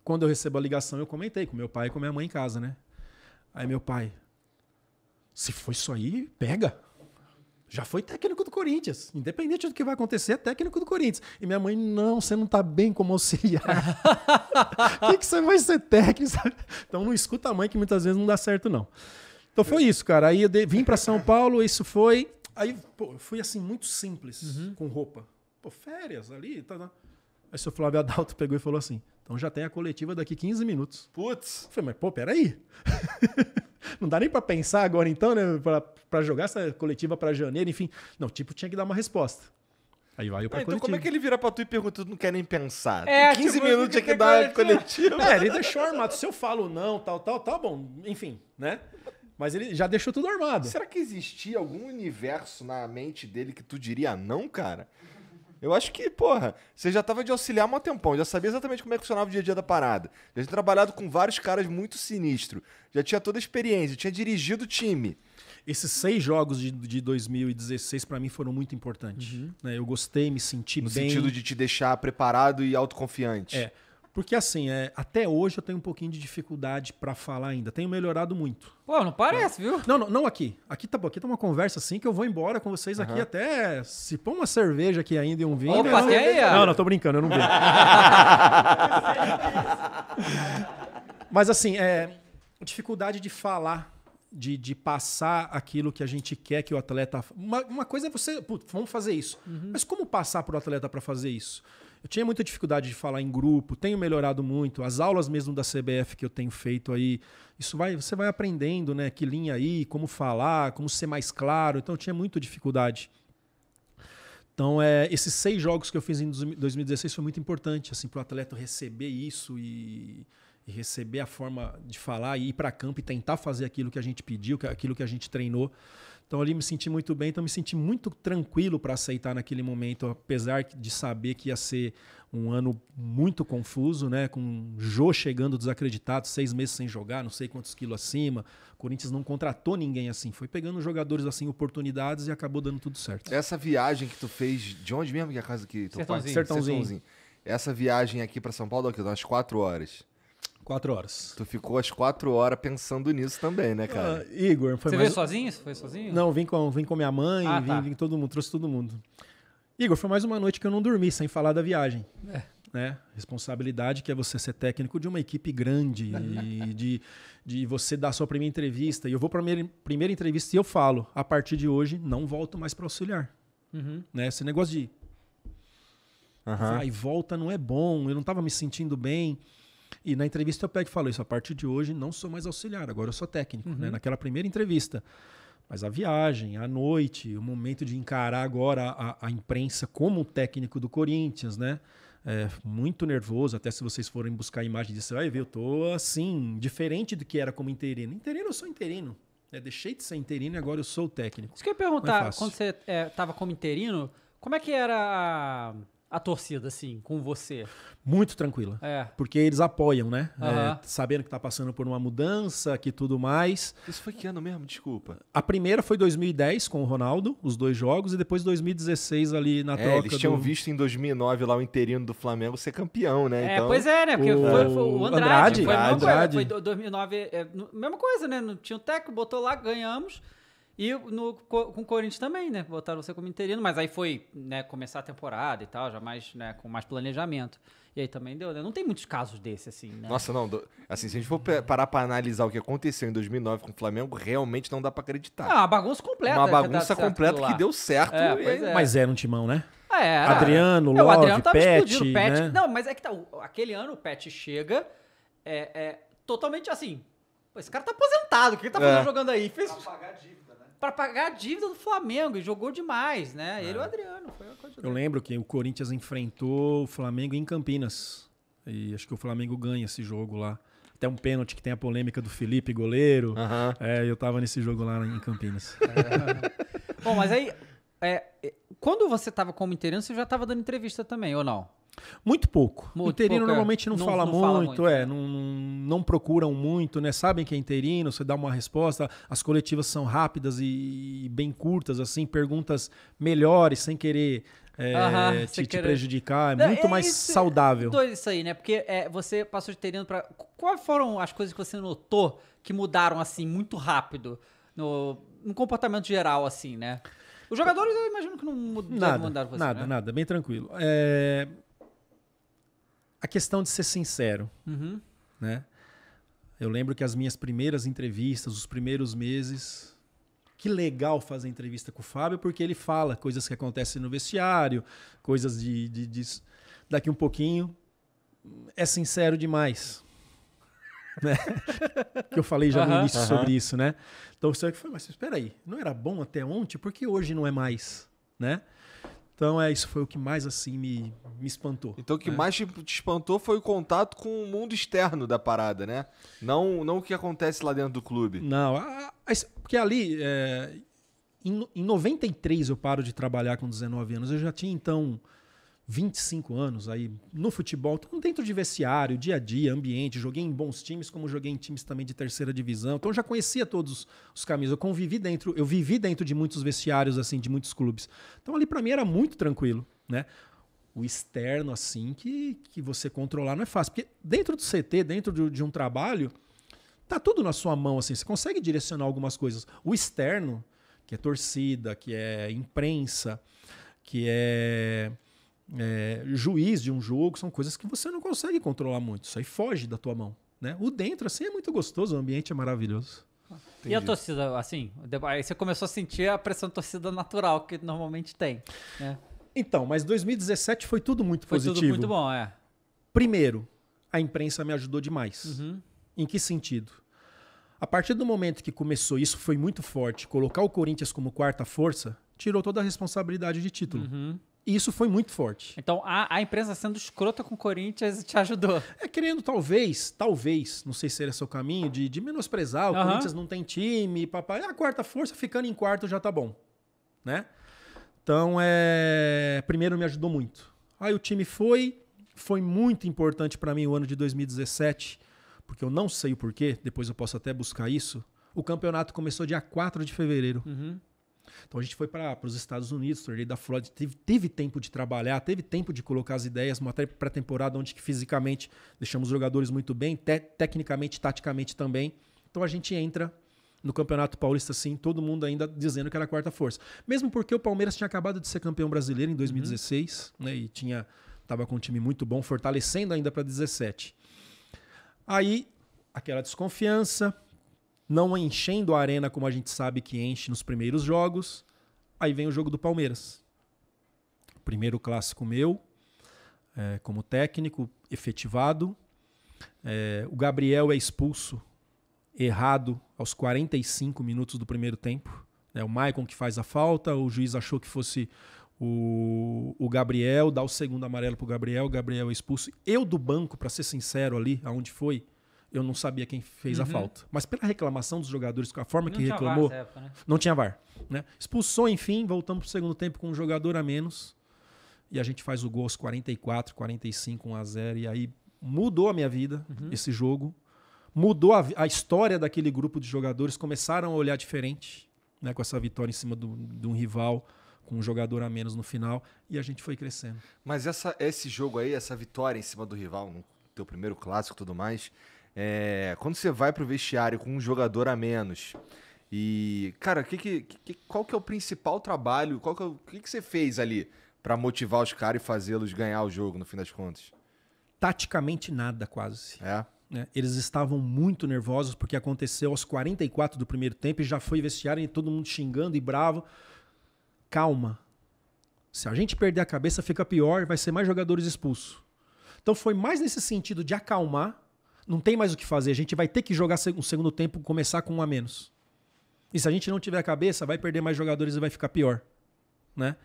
C: quando eu recebo a ligação, eu comentei com meu pai e com minha mãe em casa, né? Aí meu pai, se foi isso aí, pega. Já foi técnico do Corinthians. Independente do que vai acontecer, é técnico do Corinthians. E minha mãe, não, você não tá bem como auxiliar. O que, que você vai ser técnico? Então não escuta a mãe que muitas vezes não dá certo, não. Então foi isso, cara. Aí eu vim para São Paulo, isso foi. Aí pô, fui assim, muito simples, uhum. com roupa. Pô, férias ali, tá. tá. Aí seu Flávio Adalto pegou e falou assim: então já tem a coletiva daqui 15 minutos. Putz! Eu falei, mas pô, peraí. não dá nem para pensar agora então, né? Para jogar essa coletiva para janeiro, enfim. Não, tipo, tinha que dar uma resposta. Aí vai o pra ah, Então como é que ele vira pra tu e pergunta, tu não quer nem pensar? É, 15 tipo, minutos tinha que, que dar coletiva. coletiva. É, ele deixou armado. Se eu falo não, tal, tal, tá bom. Enfim, né? Mas ele já deixou tudo
B: armado. Será que existia algum universo na mente dele que tu diria não, cara? Eu acho que, porra, você já tava de auxiliar há um tempão, já sabia exatamente como é que funcionava o dia a dia da parada. Já tinha
C: trabalhado com vários caras muito sinistro, já tinha toda a experiência, tinha dirigido o time. Esses seis jogos de, de 2016 para mim foram muito importantes. Uhum. Né? Eu gostei, me senti no bem. No sentido de te deixar preparado
B: e autoconfiante.
C: É. Porque assim, é, até hoje eu tenho um pouquinho de dificuldade para falar ainda. Tenho melhorado muito. Pô, não parece, é. viu? Não, não, não aqui. Aqui tá, aqui tá uma conversa assim que eu vou embora com vocês uhum. aqui até se pôr uma cerveja aqui ainda e um vinho. Opa, não, né? aí, é? não, não, tô brincando, eu não bebo. Mas assim, é dificuldade de falar de, de passar aquilo que a gente quer que o atleta. Uma, uma coisa é você, putz, vamos fazer isso. Uhum. Mas como passar para o atleta para fazer isso? Eu tinha muita dificuldade de falar em grupo, tenho melhorado muito. As aulas mesmo da CBF que eu tenho feito aí, isso vai, você vai aprendendo, né? Que linha aí, como falar, como ser mais claro. Então eu tinha muita dificuldade. Então, é, esses seis jogos que eu fiz em 2016 foi muito importante, assim, para o atleta receber isso e, e, receber a forma de falar e ir para campo e tentar fazer aquilo que a gente pediu, aquilo que a gente treinou. Então ali me senti muito bem, então me senti muito tranquilo para aceitar naquele momento, apesar de saber que ia ser um ano muito confuso, né? Com o Jô chegando desacreditado, seis meses sem jogar, não sei quantos quilos acima. O Corinthians não contratou ninguém assim, foi pegando jogadores assim, oportunidades e acabou dando tudo certo. Essa viagem que tu fez, de onde mesmo que é a
B: casa que tu Sertãozinho. Faz? Sertãozinho. Sertãozinho. Essa viagem aqui para São Paulo, aqui, umas quatro horas.
C: Quatro horas. Tu ficou as quatro horas pensando nisso também, né, cara? Ah, Igor, foi Você mais... veio sozinho?
A: Você foi sozinho? Não, vim
C: com, vim com minha mãe, ah, vim, tá. vim todo mundo, trouxe todo mundo. Igor, foi mais uma noite que eu não dormi sem falar da viagem. É. Né? Responsabilidade que é você ser técnico de uma equipe grande, de, de você dar sua primeira entrevista. E eu vou para a minha primeira entrevista e eu falo: a partir de hoje, não volto mais para auxiliar. Uhum. Né? Esse negócio de. Uhum. Vai, volta não é bom, eu não estava me sentindo bem. E na entrevista eu pego e falo isso, a partir de hoje não sou mais auxiliar, agora eu sou técnico, né? uhum. né? Naquela primeira entrevista. Mas a viagem, a noite, o momento de encarar agora a, a imprensa como técnico do Corinthians, né? É, muito nervoso, até se vocês forem buscar a imagem disso, vai ver, eu tô assim, diferente do que era como interino. Interino eu sou interino. É, deixei de ser interino e agora eu sou o técnico. Você que perguntar, é quando
A: você estava é, como interino, como é que era a a torcida, assim, com você?
C: Muito tranquila. É. Porque eles apoiam, né? Uhum. É, sabendo que tá passando por uma mudança, que tudo mais.
B: Isso foi que ano mesmo? Desculpa.
C: A primeira foi 2010 com o Ronaldo, os dois jogos, e depois 2016 ali na é, troca. Eles tinham do... visto em 2009 lá o interino do Flamengo ser campeão, né? É, então, pois é, né? Porque o... Foi, foi, o Andrade.
A: Andrade. Foi, Andrade. foi 2009, é, mesma coisa, né? Não tinha o técnico, botou lá, ganhamos. E no, com o Corinthians também, né? Botaram você como interino, mas aí foi né, começar a temporada e tal, já mais, né, com mais planejamento. E aí também deu, né? Não tem muitos casos desse, assim, né? Nossa, não.
B: Do... Assim, se a gente for parar pra analisar o que aconteceu em 2009 com o Flamengo, realmente não dá pra acreditar. Ah, uma bagunça
A: completa. Uma bagunça que completa que deu certo. É, e... é. Mas era
C: é um timão, né? é, era. Adriano, Love, é, o Adriano tava Pet, Pet, né?
A: Não, mas é que tá, aquele ano o Pet chega é, é totalmente assim... Esse cara tá aposentado, o que ele tá é. fazendo jogando aí? Fez... Pra pagar dívida para pagar a dívida do Flamengo e jogou demais, né? É. Ele e o é. Adriano.
C: Foi eu lembro que o Corinthians enfrentou o Flamengo em Campinas. E acho que o Flamengo ganha esse jogo lá. Até um pênalti que tem a polêmica do Felipe, goleiro. É, eu tava nesse jogo lá em Campinas.
A: É. Bom, mas aí. É, quando você tava como interino, você já tava dando entrevista também, ou não?
C: Muito pouco. Muito interino pouco, é. normalmente não, é. não fala não muito, muito, é, não, não procuram muito, né? Sabem que é interino, você dá uma resposta, as coletivas são rápidas e, e bem curtas, assim, perguntas melhores, sem querer é, te, te prejudicar. É não, muito é mais isso, é saudável.
A: Doido isso aí, né? Porque é, você passou de interino para. Quais foram as coisas que você notou que mudaram assim muito rápido no, no comportamento geral, assim, né? Os jogadores, eu imagino que não mudaram. Nada, você, nada, né?
C: nada. Bem tranquilo. É a questão de ser sincero, uhum. né? Eu lembro que as minhas primeiras entrevistas, os primeiros meses, que legal fazer entrevista com o Fábio, porque ele fala coisas que acontecem no vestiário, coisas de, de, de daqui um pouquinho, é sincero demais. Né? que eu falei já no início sobre isso, né? Então você foi, mas espera aí, não era bom até ontem, por que hoje não é mais, né? Então, é, isso foi o que mais, assim, me, me espantou. Então, o que né? mais
B: te, te espantou foi o contato com o mundo externo da parada, né? Não, não o que acontece lá dentro do clube.
C: Não, a, a, porque ali, é, em, em 93 eu paro de trabalhar com 19 anos. Eu já tinha, então, 25 anos aí no futebol, dentro de vestiário, dia a dia, ambiente, joguei em bons times, como joguei em times também de terceira divisão. Então já conhecia todos os caminhos. Eu convivi dentro, eu vivi dentro de muitos vestiários assim, de muitos clubes. Então ali para mim era muito tranquilo, né? O externo assim que que você controlar não é fácil, porque dentro do CT, dentro de, de um trabalho, tá tudo na sua mão assim, você consegue direcionar algumas coisas. O externo, que é torcida, que é imprensa, que é é, juiz de um jogo, são coisas que você não consegue controlar muito. Isso aí foge da tua mão. Né? O dentro, assim, é muito gostoso, o ambiente é maravilhoso. Entendi. E a
A: torcida, assim, aí você começou a sentir a pressão torcida natural que normalmente tem.
C: Né? Então, mas 2017 foi tudo muito foi positivo. Foi tudo muito bom, é. Primeiro, a imprensa me ajudou demais. Uhum. Em que sentido? A partir do momento que começou isso, foi muito forte. Colocar o Corinthians como quarta força tirou toda a responsabilidade de título. Uhum. E isso foi muito forte. Então a, a empresa sendo escrota com o Corinthians te ajudou. É querendo, talvez, talvez, não sei se era seu caminho, de, de menosprezar, o uhum. Corinthians não tem time, papai. A quarta força, ficando em quarto já tá bom. Né? Então, é... primeiro me ajudou muito. Aí o time foi, foi muito importante para mim o ano de 2017, porque eu não sei o porquê, depois eu posso até buscar isso. O campeonato começou dia 4 de fevereiro. Uhum. Então a gente foi para os Estados Unidos, tornei da Flórida, teve, teve, tempo de trabalhar, teve tempo de colocar as ideias, uma pré-temporada onde que fisicamente deixamos os jogadores muito bem, te, tecnicamente, taticamente também. Então a gente entra no Campeonato Paulista, sim, todo mundo ainda dizendo que era a quarta força. Mesmo porque o Palmeiras tinha acabado de ser campeão brasileiro em 2016, uhum. né? E tinha estava com um time muito bom, fortalecendo ainda para 17. Aí, aquela desconfiança, não enchendo a arena como a gente sabe que enche nos primeiros jogos. Aí vem o jogo do Palmeiras. Primeiro clássico meu, é, como técnico, efetivado. É, o Gabriel é expulso, errado, aos 45 minutos do primeiro tempo. É o Maicon que faz a falta, o juiz achou que fosse o, o Gabriel, dá o segundo amarelo para o Gabriel, o Gabriel é expulso. Eu do banco, para ser sincero ali, aonde foi, eu não sabia quem fez uhum. a falta. Mas pela reclamação dos jogadores, com a forma não que reclamou, época, né? não tinha VAR. Né? Expulsou, enfim, voltamos para o segundo tempo com um jogador a menos. E a gente faz o gol aos 44, 45, 1 a 0 E aí mudou a minha vida uhum. esse jogo. Mudou a, a, história daquele grupo de jogadores. Começaram a olhar diferente né, com essa vitória em cima de um rival com um jogador a menos no final e a gente foi crescendo.
B: Mas essa, esse jogo aí, essa vitória em cima do rival, no teu primeiro clássico e tudo mais, é, quando você vai pro vestiário com um jogador a menos, e, cara, que, que, que, qual que é o principal trabalho? Qual que, é o que, que você fez ali para motivar os caras e fazê-los ganhar o jogo, no fim das contas?
C: Taticamente nada, quase. É. é eles estavam muito nervosos porque aconteceu aos 44 do primeiro tempo e já foi vestiário e todo mundo xingando e bravo. Calma. Se a gente perder a cabeça, fica pior, vai ser mais jogadores expulsos. Então foi mais nesse sentido de acalmar não tem mais o que fazer. A gente vai ter que jogar o segundo tempo, começar com um a menos. E se a gente não tiver a cabeça, vai perder mais jogadores e vai ficar pior. Né?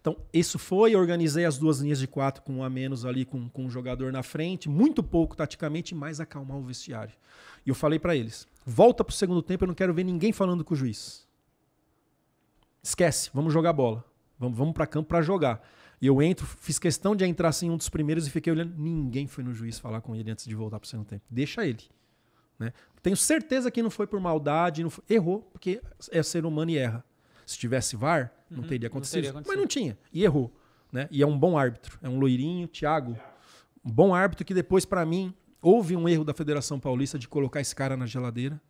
C: Então, isso foi. Organizei as duas linhas de quatro com um a menos ali, com, com um jogador na frente, muito pouco taticamente, mas acalmar o vestiário. E eu falei para eles: volta pro segundo tempo, eu não quero ver ninguém falando com o juiz. Esquece, vamos jogar bola. Vamos, vamos para campo para jogar. E eu entro, fiz questão de entrar assim um dos primeiros e fiquei olhando. Ninguém foi no juiz falar com ele antes de voltar para o segundo tempo. Deixa ele. Né? Tenho certeza que não foi por maldade, foi... errou, porque é ser humano e erra. Se tivesse VAR, não, uhum. teria, acontecido, não teria acontecido. Mas não tinha, e errou. Né? E é um bom árbitro, é um loirinho, Thiago. Um bom árbitro que depois, para mim, houve um erro da Federação Paulista de colocar esse cara na geladeira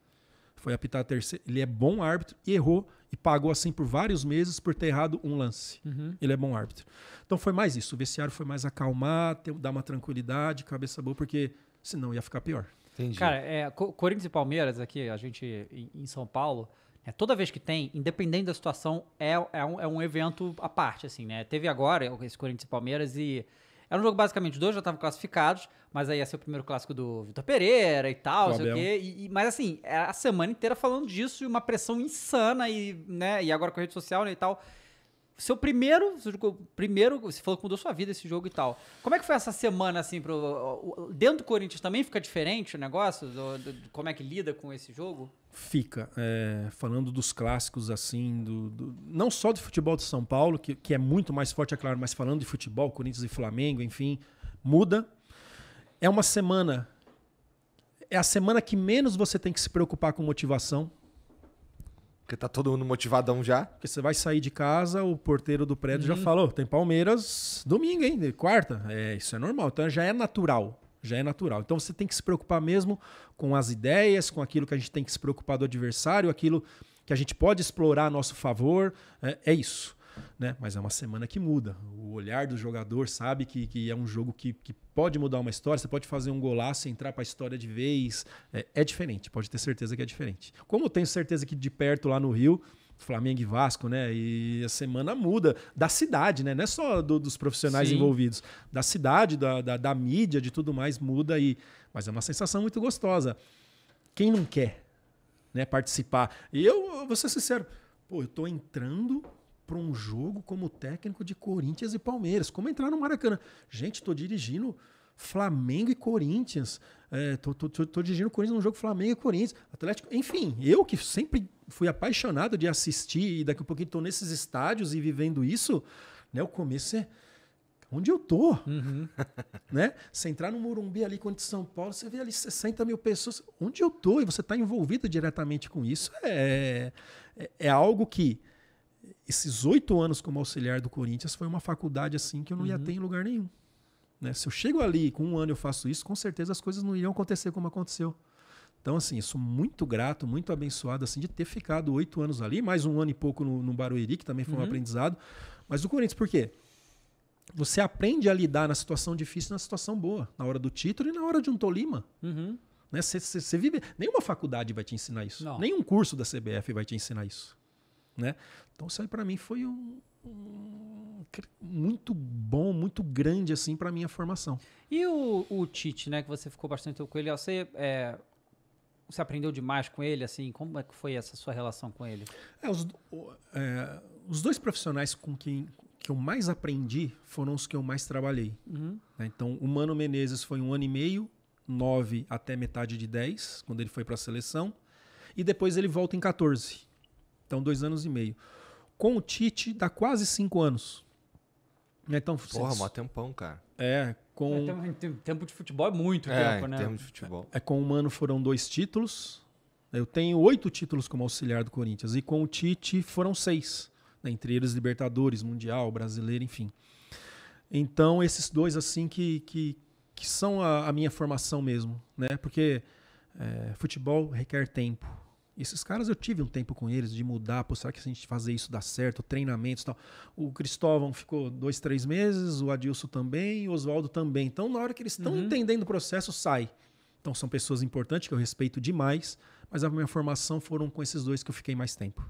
C: foi apitar a terceira. Ele é bom árbitro e errou e pagou assim por vários meses por ter errado um lance. Uhum. Ele é bom árbitro. Então foi mais isso. O vestiário foi mais acalmar, ter, dar uma tranquilidade, cabeça boa, porque senão ia ficar pior. Entendi. Cara,
A: é, Corinthians e Palmeiras aqui, a gente em São Paulo, é, toda vez que tem, independente da situação, é, é, um, é um evento à parte, assim, né? Teve agora esse Corinthians e Palmeiras e era um jogo basicamente dois já estavam classificados, mas aí ia ser o primeiro clássico do Vitor Pereira e tal, não sei o quê. E, e, mas assim, é a semana inteira falando disso e uma pressão insana e, né, e agora com a rede social né, e tal. Seu primeiro, seu primeiro, você falou que mudou sua vida esse jogo e tal. Como é que foi essa semana, assim, pro, dentro do Corinthians também fica diferente o negócio? do, do, como é que lida com esse jogo?
C: fica. É, falando dos clássicos, assim, do, do, não só do futebol de São Paulo, que, que é muito mais forte, é claro, mas falando de futebol, Corinthians e Flamengo, enfim, muda. É uma semana. É a semana que menos você tem que se preocupar com motivação. Porque tá todo mundo motivadão já. Porque você vai sair de casa, o porteiro do prédio uhum. já falou: tem Palmeiras domingo, hein? Quarta. É, isso é normal. Então já é natural já é natural. Então você tem que se preocupar mesmo com as ideias, com aquilo que a gente tem que se preocupar do adversário, aquilo que a gente pode explorar a nosso favor. É, é isso. Né? Mas é uma semana que muda. O olhar do jogador sabe que, que é um jogo que, que pode mudar uma história. Você pode fazer um golaço, entrar para a história de vez. É, é diferente, pode ter certeza que é diferente. Como eu tenho certeza que de perto lá no Rio Flamengo e Vasco, né? E a semana muda da cidade, né? Não é só do, dos profissionais Sim. envolvidos, da cidade, da, da, da, mídia, de tudo mais muda aí. Mas é uma sensação muito gostosa. Quem não quer, né? Participar. E eu, vou ser sincero, pô, eu tô entrando para um jogo como técnico de Corinthians e Palmeiras. Como entrar no Maracanã? Gente, tô dirigindo Flamengo e Corinthians. É, tô, tô, tô, tô dirigindo o Corinthians num jogo Flamengo e Corinthians, Atlético. Enfim, eu que sempre fui apaixonado de assistir e daqui a pouquinho tô nesses estádios e vivendo isso, né? O começo é onde eu tô, uhum. né? Você entrar no Morumbi ali contra São Paulo, você vê ali 60 mil pessoas, onde eu tô e você está envolvido diretamente com isso é, é, é algo que esses oito anos como auxiliar do Corinthians foi uma faculdade assim que eu não uhum. ia ter em lugar nenhum. Né? Se eu chego ali com um ano eu faço isso, com certeza as coisas não iriam acontecer como aconteceu. Então, assim, sou muito grato, muito abençoado assim de ter ficado oito anos ali, mais um ano e pouco no, no Barueri, que também foi uhum. um aprendizado. Mas o Corinthians, por quê? Você aprende a lidar na situação difícil e na situação boa, na hora do título e na hora de um Tolima. Uhum. Né? vive... Nenhuma faculdade vai te ensinar isso. Não. Nenhum curso da CBF vai te ensinar isso. Né? Então, isso aí para mim foi um, muito bom, muito grande assim para minha formação.
A: E o, o, Tite, né, que você ficou bastante com ele, você é, você aprendeu demais com ele, assim, como é que foi essa sua relação com ele? É, os,
C: é, os, dois profissionais com quem que eu mais aprendi foram os que eu mais trabalhei. Uhum. Né, então, o Mano Menezes foi um ano e meio, nove até metade de dez, quando ele foi para a seleção, e depois ele volta em 14. Então, dois anos e meio com o Tite dá quase cinco anos. Né, então, Porra, vocês... mó
B: tempão,
A: cara.
C: É, com.
A: É, tem, tempo de futebol é muito é, tempo, né? Tempo de futebol.
C: É, com o Mano foram dois títulos. Eu tenho oito títulos como auxiliar do Corinthians. E com o Tite foram seis. Né? Entre eles Libertadores, Mundial, Brasileiro, enfim. Então, esses dois, assim, que, que, que são a, a minha formação mesmo, né? Porque é, futebol requer tempo, esses caras eu tive um tempo com eles de mudar, pô, será que se a gente fazer isso dá certo, treinamentos e tal. O Cristóvão ficou dois, três meses, o Adilson também, o Oswaldo também. Então, na hora que eles estão uhum. entendendo o processo, sai. Então, são pessoas importantes que eu respeito demais, mas a minha formação foram com esses dois que eu fiquei mais tempo.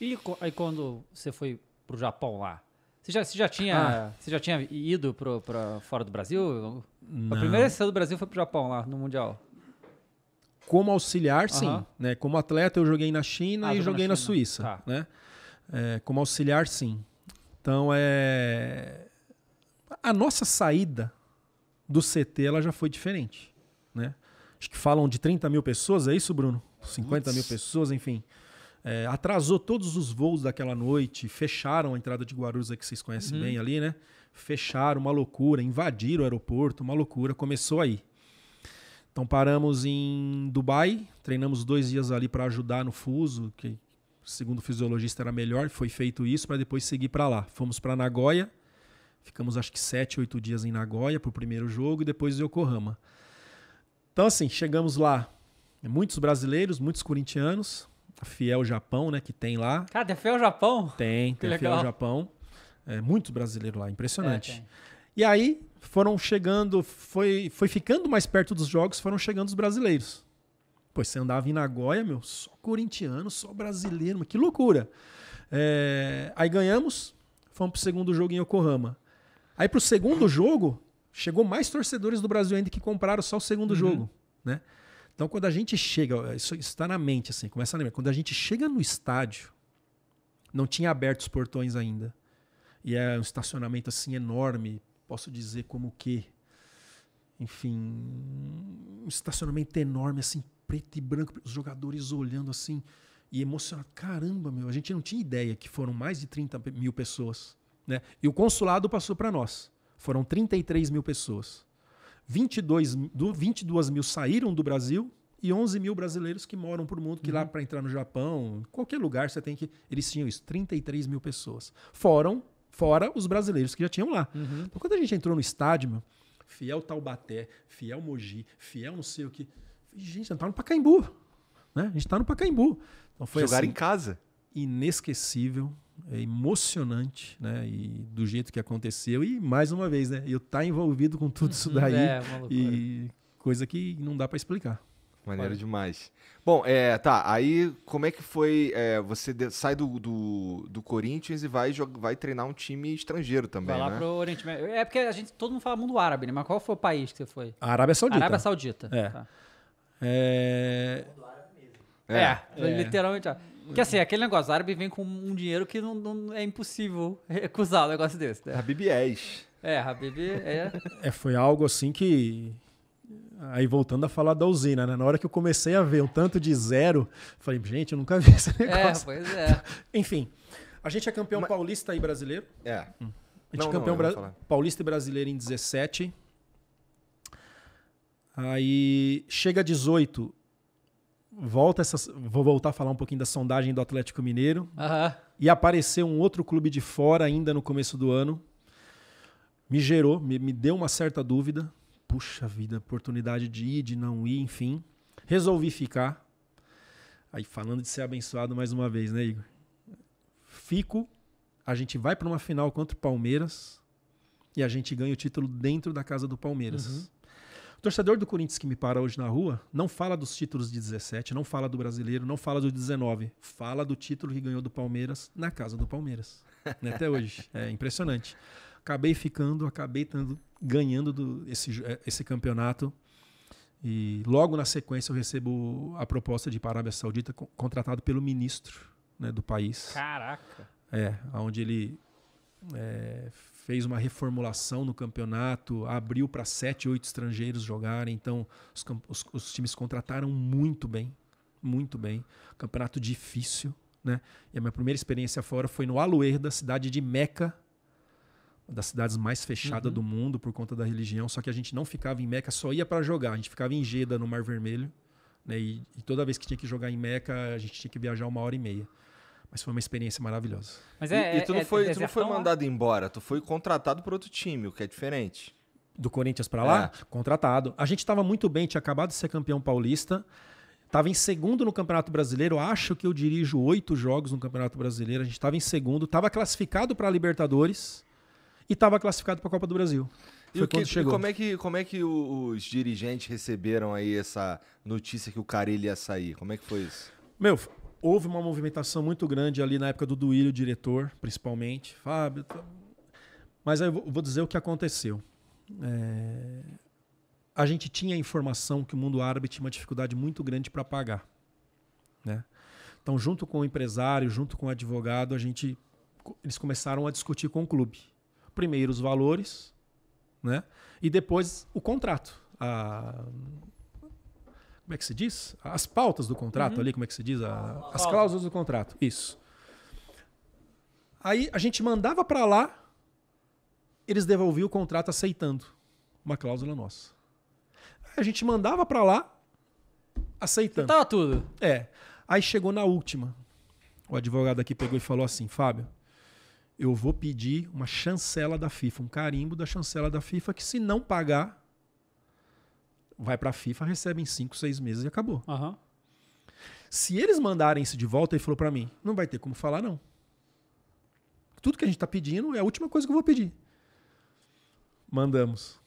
A: E aí, quando você foi pro Japão lá, você já, você já, tinha, ah. você já tinha ido para fora do Brasil? Não. A primeira vez do Brasil foi pro Japão lá, no Mundial.
C: Como auxiliar, sim. Uhum. Né? Como atleta, eu joguei na China ah, e joguei na, na Suíça. Tá. Né? É, como auxiliar, sim. Então, é... a nossa saída do CT ela já foi diferente. Né? Acho que falam de 30 mil pessoas, é isso, Bruno? 50 Uts. mil pessoas, enfim. É, atrasou todos os voos daquela noite, fecharam a entrada de Guarulhos, é que vocês conhecem uhum. bem ali, né? Fecharam, uma loucura, invadiram o aeroporto, uma loucura, começou aí. Então paramos em Dubai, treinamos dois dias ali para ajudar no fuso, que segundo o fisiologista era melhor, foi feito isso para depois seguir para lá. Fomos para Nagoya, ficamos acho que sete, oito dias em Nagoya para o primeiro jogo e depois Yokohama. Então assim, chegamos lá, muitos brasileiros, muitos corintianos, a Fiel Japão, né, que tem lá. Cara, tem Fiel Japão? Tem, tem Fiel Japão. É, muito brasileiro lá, impressionante. É, e aí, foram chegando, foi, foi ficando mais perto dos jogos, foram chegando os brasileiros. Pois você andava em Nagoya, meu, só corintiano, só brasileiro, mas que loucura. É, aí ganhamos, fomos pro segundo jogo em Yokohama. Aí pro segundo jogo, chegou mais torcedores do Brasil ainda que compraram só o segundo uhum. jogo, né? Então quando a gente chega, isso está na mente assim, começa a lembrar, quando a gente chega no estádio, não tinha aberto os portões ainda. E é um estacionamento assim enorme, posso dizer como que, enfim, um estacionamento enorme, assim, preto e branco, os jogadores olhando assim e emocionado. Caramba, meu, a gente não tinha ideia que foram mais de 30 mil pessoas. Né? E o consulado passou para nós. Foram 33 mil pessoas. 22, do, 22 mil saíram do Brasil e 11 mil brasileiros que moram por mundo, que uhum. lá para entrar no Japão, qualquer lugar você tem que. Eles tinham isso, 33 mil pessoas. Foram fora os brasileiros que já tinham lá. Uhum. Então, quando a gente entrou no estádio, meu, fiel Taubaté, fiel Mogi, fiel não sei o que. Gente, a gente tá no Pacaembu. Né? A gente tá no Pacaembu. Então foi Jogar assim, em casa. Inesquecível, é emocionante, né? E do jeito que aconteceu. E mais uma vez, né? Eu tá envolvido com tudo isso uhum. daí. É, uma loucura. e coisa que não dá para explicar.
B: Maneiro Olha. demais. Bom, é, tá. Aí, como é que foi? É, você de, sai do, do, do, Corinthians e vai, vai treinar um time estrangeiro também, vai lá né? pro
A: Oriente Médio. É porque a gente, todo mundo fala mundo árabe, né? Mas qual foi o país que você foi? A Arábia Saudita. Arábia Saudita. É. Tá.
D: É... É, é. é. literalmente. Porque assim,
A: aquele negócio, árabe vem com um dinheiro que não, não é impossível recusar um negócio desse. Né? É, Habib é...
C: é. Foi algo assim que Aí voltando a falar da usina, né? Na hora que eu comecei a ver um tanto de zero, falei, gente, eu nunca vi esse é, negócio. É, pois é. Enfim, a gente é campeão Mas... paulista e brasileiro. É. Hum. A gente não, é campeão não, bra... paulista e brasileiro em 17. Aí chega 18, volta essa, vou voltar a falar um pouquinho da sondagem do Atlético Mineiro. Aham. E apareceu um outro clube de fora ainda no começo do ano. Me gerou, me, me deu uma certa dúvida puxa vida, oportunidade de ir, de não ir, enfim. Resolvi ficar. Aí falando de ser abençoado mais uma vez, né, Igor? Fico, a gente vai para uma final contra o Palmeiras e a gente ganha o título dentro da casa do Palmeiras. Uhum. O torcedor do Corinthians que me para hoje na rua não fala dos títulos de 17, não fala do brasileiro, não fala do 19. Fala do título que ganhou do Palmeiras na casa do Palmeiras. Né, até hoje. É impressionante acabei ficando, acabei tendo ganhando do, esse, eh, esse campeonato. E logo na sequência eu recebo a proposta de para a Arábia Saudita, co contratado pelo ministro né, do país. Caraca! É, onde ele é, fez uma reformulação no campeonato, abriu para sete, oito estrangeiros jogarem. Então os, os, os, times contrataram muito bem, muito bem. Campeonato difícil, né? E a minha primeira experiência fora foi no Aluer, da cidade de Meca, das cidades mais fechadas uhum. do mundo por conta da religião. Só que a gente não ficava em Meca, só ia para jogar. A gente ficava em Jeddah, no Mar Vermelho. Né? E, e, toda vez que tinha que jogar em Meca, a gente tinha que viajar uma hora e meia. Mas foi uma experiência maravilhosa. Mas é,
B: e, e tu não é, é foi, é tu não foi mandado lá? embora, tu foi contratado por outro time, o que é diferente.
C: Do Corinthians para lá? É. Contratado. A gente estava muito bem, tinha acabado de ser campeão paulista. Estava em segundo no Campeonato Brasileiro. Acho que eu dirijo oito jogos no Campeonato Brasileiro. A gente estava em segundo. Estava classificado para a Libertadores e estava classificado para a Copa do Brasil. Foi e, que, chegou. e como
B: é que como é que os dirigentes receberam aí essa notícia que o Carille ia sair? Como é que foi isso?
C: Meu, houve uma movimentação muito grande ali na época do Duílio, diretor, principalmente. Fábio. Tá... Mas aí eu vou dizer o que aconteceu. É... A gente tinha a informação que o mundo árabe tinha uma dificuldade muito grande para pagar. Né? Então, junto com o empresário, junto com o advogado, a gente eles começaram a discutir com o clube. Primeiro os valores, né? E depois o contrato. A, como é que se diz? As pautas do contrato uhum. ali, como é que se diz? A, as cláusulas do contrato. Isso. Aí a gente mandava para lá, eles devolviam o contrato aceitando uma cláusula nossa. Aí a gente mandava para lá, aceitando. Tava tudo. É. Aí chegou na última. O advogado aqui pegou e falou assim: Fábio, eu vou pedir uma chancela da FIFA, um carimbo da chancela da FIFA, que se não pagar, vai para a FIFA, recebe em 5, 6 meses e acabou. Uhum. Se eles mandarem isso de volta, ele falou para mim, não vai ter como falar não. Tudo que a gente está pedindo é a última coisa que eu vou pedir. Mandamos.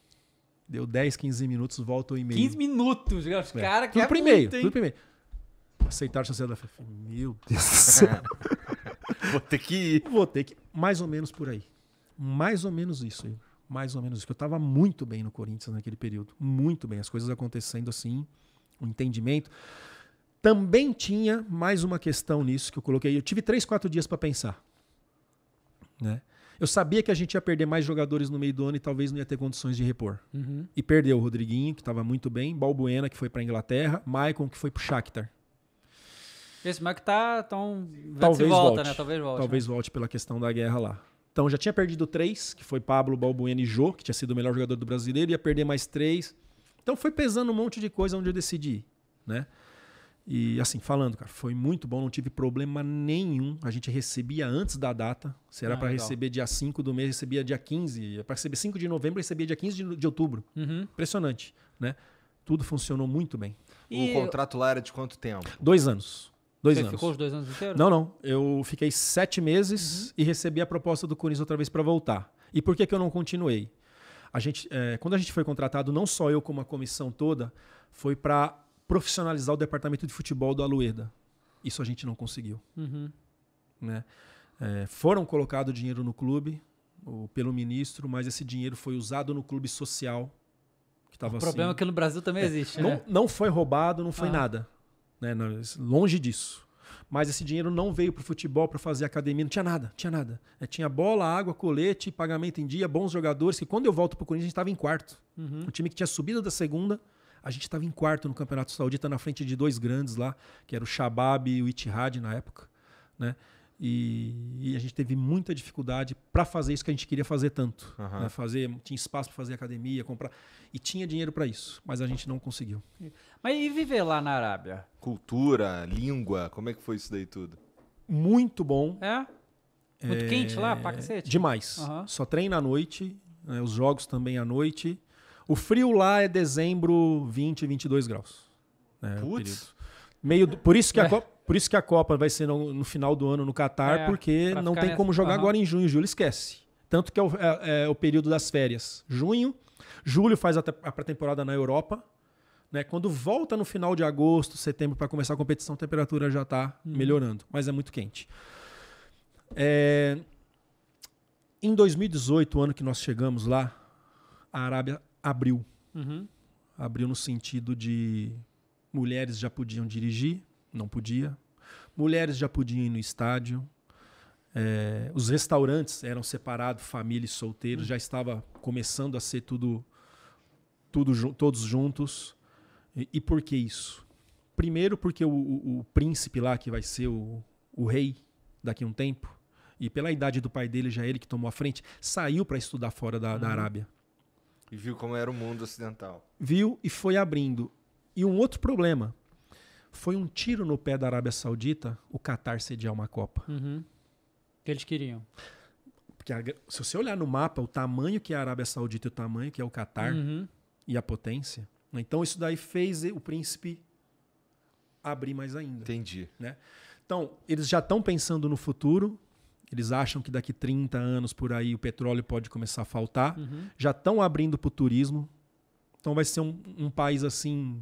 C: Deu 10, 15 minutos, volta o e-mail. 15 minutos, cara, é. que tudo é por e-mail, tudo por Aceitar a chancela da FIFA. Meu Deus do céu. Vou ter que ir. Vou ter que mais ou menos por aí. Mais ou menos isso, Igor. Mais ou menos isso. Eu estava muito bem no Corinthians naquele período. Muito bem. As coisas acontecendo assim, o entendimento. Também tinha mais uma questão nisso que eu coloquei. Eu tive três, quatro dias para pensar. Né? Eu sabia que a gente ia perder mais jogadores no meio do ano e talvez não ia ter condições de repor. Uhum. E perdeu o Rodriguinho, que estava muito bem, Balbuena, que foi para Inglaterra, Maicon, que foi para o Shakhtar.
A: Esse Mac tá tão. Talvez volta, volte. Né? Talvez volte. Talvez
C: né? volte pela questão da guerra lá. Então já tinha perdido três, que foi Pablo, Balbuena e Jô, que tinha sido o melhor jogador do brasileiro, ia perder mais três. Então foi pesando um monte de coisa onde eu decidi, né? E assim, falando, cara, foi muito bom, não tive problema nenhum. A gente recebia antes da data. Se era ah, para receber dia 5 do mês, recebia dia 15. Para receber 5 de novembro, recebia dia 15 de, de outubro. Uhum. Impressionante, né? Tudo funcionou muito bem. E o
B: contrato lá era de quanto tempo?
C: Dois anos. Dois Você anos. ficou os dois anos inteiros? Não, não. Eu fiquei sete meses uhum. e recebi a proposta do Corinthians outra vez para voltar. E por que, que eu não continuei? A gente, é, quando a gente foi contratado, não só eu como a comissão toda, foi para profissionalizar o departamento de futebol do Alueda. Isso a gente não conseguiu. Uhum. Né? É, foram colocado dinheiro no clube pelo ministro, mas esse dinheiro foi usado no clube social. Que tava o problema assim, é que no Brasil também é, existe. Não, né? não foi roubado, não foi ah. nada. Né? Longe disso. Mas esse dinheiro não veio para o futebol, para fazer academia, não tinha nada, tinha nada. É, tinha bola, água, colete, pagamento em dia, bons jogadores. Que quando eu volto para o Corinthians, a gente estava em quarto. Uhum. Um time que tinha subido da segunda, a gente estava em quarto no Campeonato Saudita, na frente de dois grandes lá, que era o Shabab e o Itihad na época. Né? E, e, a gente teve muita dificuldade para fazer isso que a gente queria fazer tanto. Uhum. Né? Fazer, tinha espaço para fazer academia, comprar. E tinha dinheiro para isso, mas a gente não conseguiu. Mas e viver lá na Arábia?
B: Cultura, língua, como é que foi isso daí tudo?
C: Muito bom. É? Muito é... quente lá, pra é, cacete? Demais. Uhum. Só treina à noite, né, os jogos também à noite. O frio lá é dezembro 20, 22 graus. Né, Putz. Meio do... por, isso que a é. Copa, por isso que a Copa vai ser no, no final do ano no Catar, é, porque não tem como jogar agora em junho, julho, esquece. Tanto que é o, é, é o período das férias. Junho, julho faz a, a pré-temporada na Europa, né? Quando volta no final de agosto, setembro, para começar a competição, a temperatura já está hum. melhorando, mas é muito quente. É... Em 2018, o ano que nós chegamos lá, a Arábia abriu. Uhum. Abriu no sentido de mulheres já podiam dirigir, não podia. Mulheres já podiam ir no estádio. É, os restaurantes eram separados, família e solteiros, uhum. já estava começando a ser tudo, tudo todos juntos. E, e por que isso? Primeiro, porque o, o, o, príncipe lá, que vai ser o, o rei daqui a um tempo, e pela idade do pai dele, já é ele que tomou a frente, saiu para estudar fora da, uhum. da Arábia.
B: E viu como era o mundo ocidental.
C: Viu e foi abrindo. E um outro problema foi um tiro no pé da Arábia Saudita o Catar sediar uma Copa. Uhum. Que eles queriam. Porque a, se você olhar no mapa, o tamanho que é a Arábia Saudita e o tamanho que é o Catar uhum. e a potência, né? Então isso daí fez o príncipe abrir mais ainda. Entendi. Né? Então, eles já estão pensando no futuro. Eles acham que daqui 30 anos por aí o petróleo pode começar a faltar. Uhum. Já estão abrindo para o turismo. Então vai ser um, um, país assim,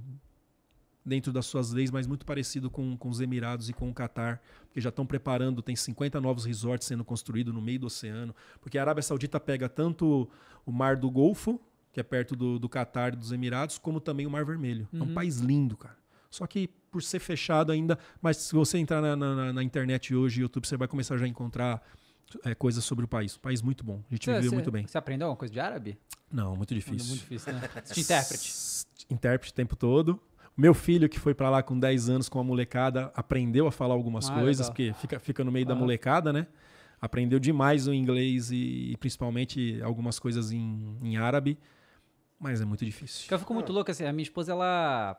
C: dentro das suas leis, mas muito parecido com, com os Emirados e com o Catar. Porque já estão preparando, tem 50 novos resorts sendo construídos no meio do oceano. Porque a Arábia Saudita pega tanto o Mar do Golfo, que é perto do, do Catar e dos Emirados, como também o Mar Vermelho. Uhum. É um uhum. país lindo, cara. Só que por ser fechado ainda, mas se você entrar na, na, na internet hoje, YouTube, você vai começar já a encontrar é, coisas sobre o país. Um país muito bom. A gente você, viveu você, muito bem.
A: Você aprendeu alguma coisa de árabe? Não, muito difícil. Muito difícil, né? intérprete.
C: Intérprete o tempo todo. Meu filho, que foi para lá com 10 anos com a molecada, aprendeu a falar algumas ah, coisas, legal. porque fica, fica no meio ah. da molecada, né? Aprendeu demais o inglês e, e principalmente algumas coisas em, em árabe mas é muito difícil.
A: Eu fico muito ah. louco, assim, a minha esposa, ela,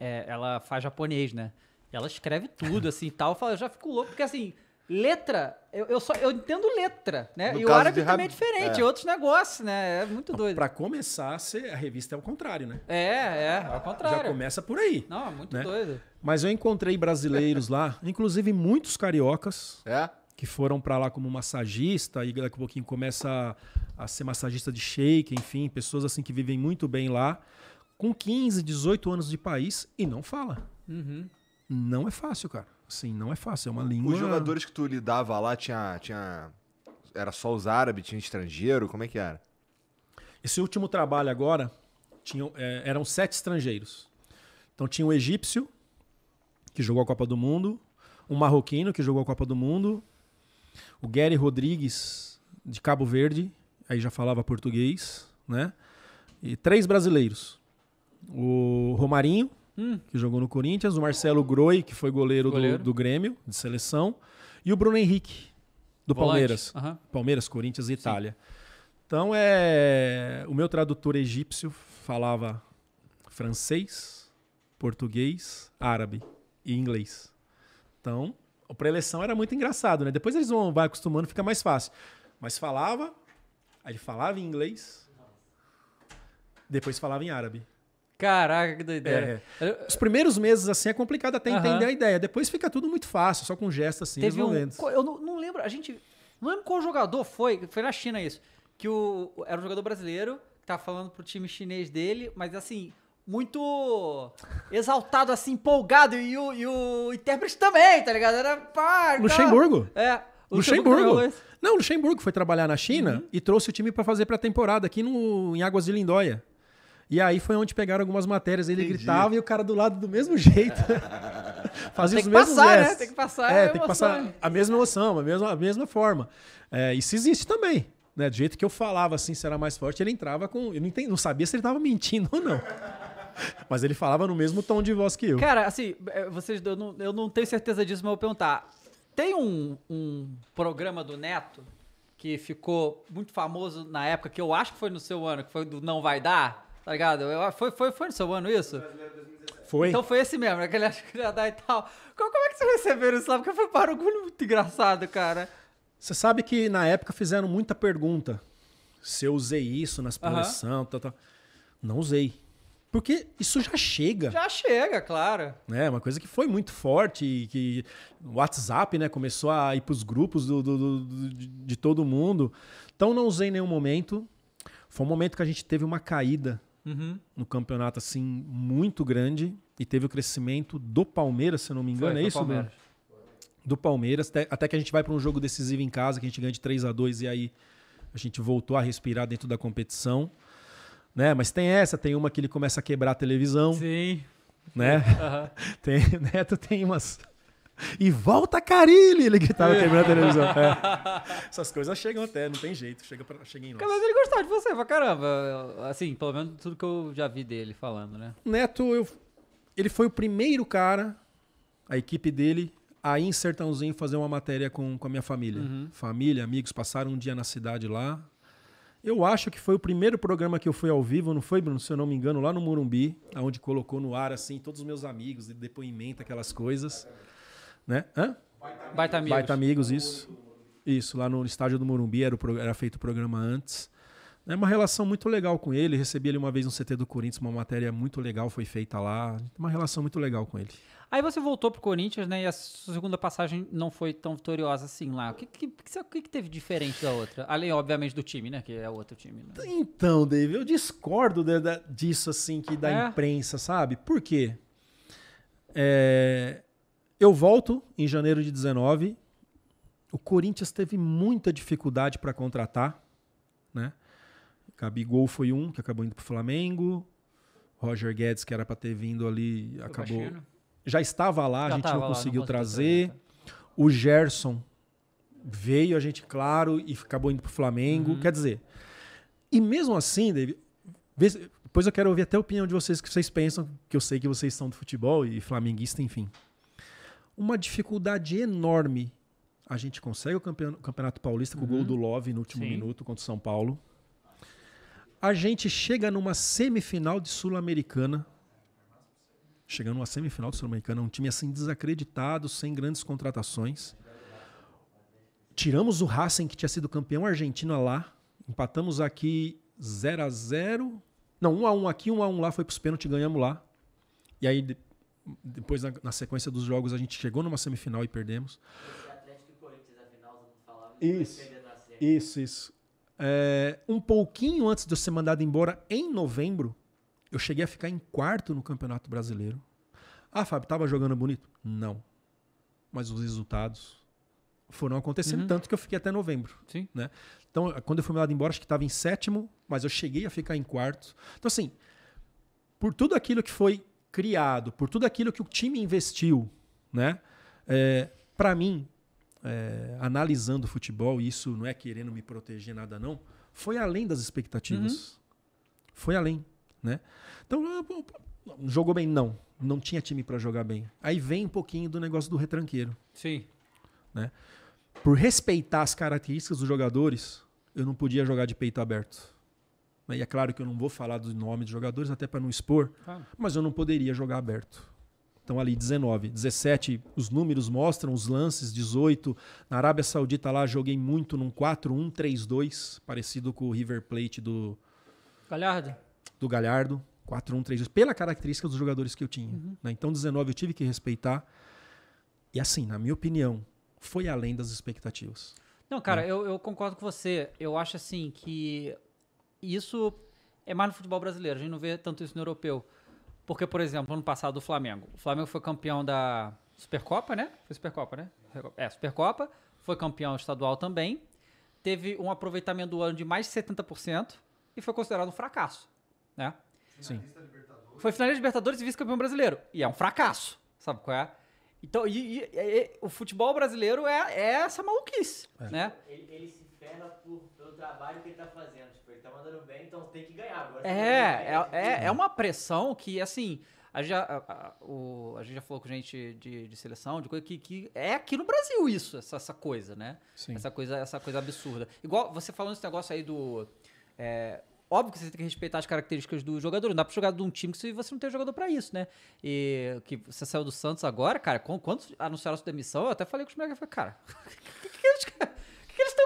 A: é, ela faz japonês, né? Ela escreve tudo, assim, e tal. Eu já fico louco, porque assim, letra, eu, eu só eu entendo letra, né? No e o árabe também é diferente, é. outros
C: negócios, né? É muito doido. Para começar, a revista é o contrário, né? É, é, é o contrário. Já começa por aí. Não, é muito né? doido. Mas eu encontrei brasileiros lá, inclusive muitos cariocas. É? Que foram para lá como massagista e daqui a pouquinho começa a ser massagista de shake, enfim, pessoas assim que vivem muito bem lá, com 15, 18 anos de país e não fala. Uhum. Não é fácil, cara. Assim, não é fácil. É uma língua. Os jogadores
B: que tu lidava lá tinha. tinha... Era só os árabes, tinha estrangeiro? Como é que era? Esse último
C: trabalho agora tinham, é, eram sete estrangeiros. Então tinha um egípcio, que jogou a Copa do Mundo, um marroquino, que jogou a Copa do Mundo, o Gary Rodrigues, de Cabo Verde, aí já falava português, né? E três brasileiros. O Romarinho, hum. que jogou no Corinthians, o Marcelo Groi, que foi goleiro, goleiro. Do, do, Grêmio, de seleção, e o Bruno Henrique, do Volante. Palmeiras. Uhum. Palmeiras, Corinthians e Itália. Então é. O meu tradutor egípcio falava francês, português, árabe e inglês. Então, a preleção era muito engraçado, né? Depois eles vão vai acostumando, fica mais fácil. Mas falava, Aí ele falava em inglês, depois falava em árabe. Caraca, que doideira. É. Os primeiros meses, assim, é complicado até entender uhum. a ideia. Depois fica tudo muito fácil, só com gestos, assim, Teve um, Eu
A: não, não, lembro, a gente... Não lembro qual jogador foi, foi na China isso, que o, era um jogador brasileiro, que tava falando pro time chinês dele, mas assim, muito exaltado, assim, empolgado, e o, e o intérprete também, tá ligado? Era pá... Luxemburgo. Tá. É, Luxemburgo. Luxemburgo.
C: Não, Luxemburgo foi trabalhar na China uhum. e trouxe o time para fazer pré-temporada aqui no, em Águas de Lindóia. E aí foi onde pegaram algumas matérias. Ele Entendi. gritava e o cara do lado do mesmo jeito. Fazia os mesmos passar, né? gestos. Né? Tem que passar, é, tem que passar a mesma emoção, a mesma, a mesma forma. É, isso existe também. Né? Do jeito que eu falava assim, se era mais forte, ele entrava com. Eu não, entendi, não sabia se ele estava mentindo ou não. Mas ele falava no mesmo tom de voz que eu. Cara,
A: assim, é, vocês, eu não, eu não tenho certeza disso, mas eu vou perguntar. Tem um, um programa do Neto que ficou muito famoso na época, que eu acho que foi no seu ano, que foi do Não Vai Dar, tá ligado? Eu, foi, foi, foi no seu ano isso?
C: Foi.
D: Então
A: foi esse mesmo, aquele né? acho que ia dar e tal. Como, como é que vocês receberam isso lá? Porque foi um barulho muito engraçado, cara.
C: Você sabe que na época fizeram muita pergunta. Se eu usei isso nas produções, uhum. tal, tal. Não usei. Porque isso já chega.
A: Já chega, claro.
C: É, uma coisa que foi muito forte e que o WhatsApp né, começou a ir para os grupos do, do, do, de, de todo mundo. Então não usei em nenhum momento. Foi um momento que a gente teve uma caída Uhum. no campeonato assim muito grande e teve o crescimento do Palmeiras, se não me engano, foi, é isso, Palmeiras. Do Palmeiras, até, até, que a gente vai para um jogo decisivo em casa, que a gente ganha de 3 a 2 e aí a gente voltou a respirar dentro da competição. Né? Mas tem essa, tem uma que ele começa a quebrar a televisão. Sim. Né? Uhum. Tem, Neto tem umas. E volta Carilli! Ele gritava quebrando a televisão. É. Essas coisas chegam até, não tem jeito. Chega, pra, chega em nós. Mas ele gostava de você pra caramba.
A: Assim, pelo menos tudo que eu já vi dele falando, né?
C: Neto, eu, ele foi o primeiro cara, a equipe dele, a ir em Sertãozinho fazer uma matéria com, com a minha família. Uhum. Família, amigos, passaram um dia na cidade lá, eu acho que foi o primeiro programa que eu fui ao vivo, não foi, Bruno? Se eu não me engano, lá no Morumbi, onde colocou no ar, assim, todos os meus amigos, de depoimento, aquelas coisas. Né? Hã? Baita Amigos. Baita Amigos, isso. Isso, lá no estádio do Morumbi era, era feito o programa antes. É uma relação muito legal com ele. Recebi ele uma vez no CT do Corinthians, uma matéria muito legal foi feita lá. Uma relação muito legal com ele.
A: Aí você voltou pro Corinthians, né? E a sua segunda passagem não foi tão vitoriosa assim lá. O que, que, que, que teve diferente da outra? Além, obviamente, do time, né? Que é outro time. Né?
C: Então, David, eu discordo de, de, disso, assim, que da é? imprensa, sabe? Por quê? É, eu volto em janeiro de 19. O Corinthians teve muita dificuldade para contratar Gabigol foi um que acabou indo para o Flamengo. Roger Guedes, que era para ter vindo ali, foi acabou. Né? Já estava lá, Já a gente não, lá, conseguiu não trazer. trazer. Né? O Gerson veio, a gente, claro, e acabou indo para o Flamengo. Uhum. Quer dizer, e mesmo assim, David, depois eu quero ouvir até a opinião de vocês, que vocês pensam, que eu sei que vocês são do futebol e flamenguista, enfim. Uma dificuldade enorme. A gente consegue o campeonato, o campeonato paulista com uhum. o gol uhum. do Love no último Sim. minuto contra o São Paulo. A gente chega numa semifinal de Sul-Americana. Chegando numa semifinal de Sul-Americana, um time assim desacreditado, sem grandes contratações. Tiramos o Racing, que tinha sido campeão argentino lá. Empatamos aqui 0 a 0 Não, 1 a 1 aqui, 1 a 1 lá, foi para os pênaltis, ganhamos lá. E aí, depois, na, na, sequência dos jogos, a gente chegou numa semifinal e perdemos. isso, isso, isso. É, um pouquinho antes de eu ser mandado embora, em novembro, eu cheguei a ficar em quarto no Campeonato Brasileiro. Ah, Fábio, tava jogando bonito? Não. Mas os resultados foram acontecendo, uhum. tanto que eu fiquei até novembro. Sim. Né? Então, quando eu fui mandado embora, acho que estava em sétimo, mas eu cheguei a ficar em quarto. Então, assim, por tudo aquilo que foi criado, por tudo aquilo que o time investiu, né? É, para mim, é, analisando o futebol, e isso não é querendo me proteger nada não, foi além das expectativas. Uhum. Foi além, né? Então, jogou bem não, não tinha time para jogar bem. Aí vem um pouquinho do negócio do retranqueiro. Sim. Né? Por respeitar as características dos jogadores, eu não podia jogar de peito aberto. Né? E é claro que eu não vou falar do nome dos jogadores, até para não expor, ah. mas eu não poderia jogar aberto. Então ali 19, 17, os números mostram os lances, 18. Na Arábia Saudita lá joguei muito num 4-1-3-2, parecido com o River Plate do Galhardo. Do Galhardo, 4-1-3-2, pela característica dos jogadores que eu tinha, uhum. né? Então 19 eu tive que respeitar. E assim, na minha opinião, foi além das expectativas.
A: Não, cara, né? eu, eu concordo com você. Eu acho assim que isso é mais no futebol brasileiro, a gente não vê tanto isso no europeu. Porque, por exemplo, ano passado o Flamengo. O Flamengo foi campeão da Supercopa, né? Foi Supercopa, né? É, Supercopa. Foi campeão estadual também. Teve um aproveitamento do ano de mais de 70% e foi considerado um fracasso, né? Sim. Foi finalista Libertadores e vice-campeão brasileiro. E é um fracasso, sabe qual é? Então, e, e, e, o futebol brasileiro é, é essa maluquice, é. né? Ele, ele se ferra por, pelo trabalho que ele tá fazendo. Tipo, ele tá mandando bem, então tem que ganhar agora. É, é, é, é uma pressão que, assim. A gente, já, a, a, o, a gente já falou com gente de, de seleção, de coisa que, que é aqui no Brasil isso, essa, essa coisa, né? Sim. Essa coisa, essa coisa absurda. Igual você falando esse negócio aí do. É, óbvio que você tem que respeitar as características do jogador. Não dá pra jogar de um time se você não tem jogador para isso, né? E que você saiu do Santos agora, cara, quando, anunciaram a sua demissão, eu até falei com os falei, cara, que, que, que, é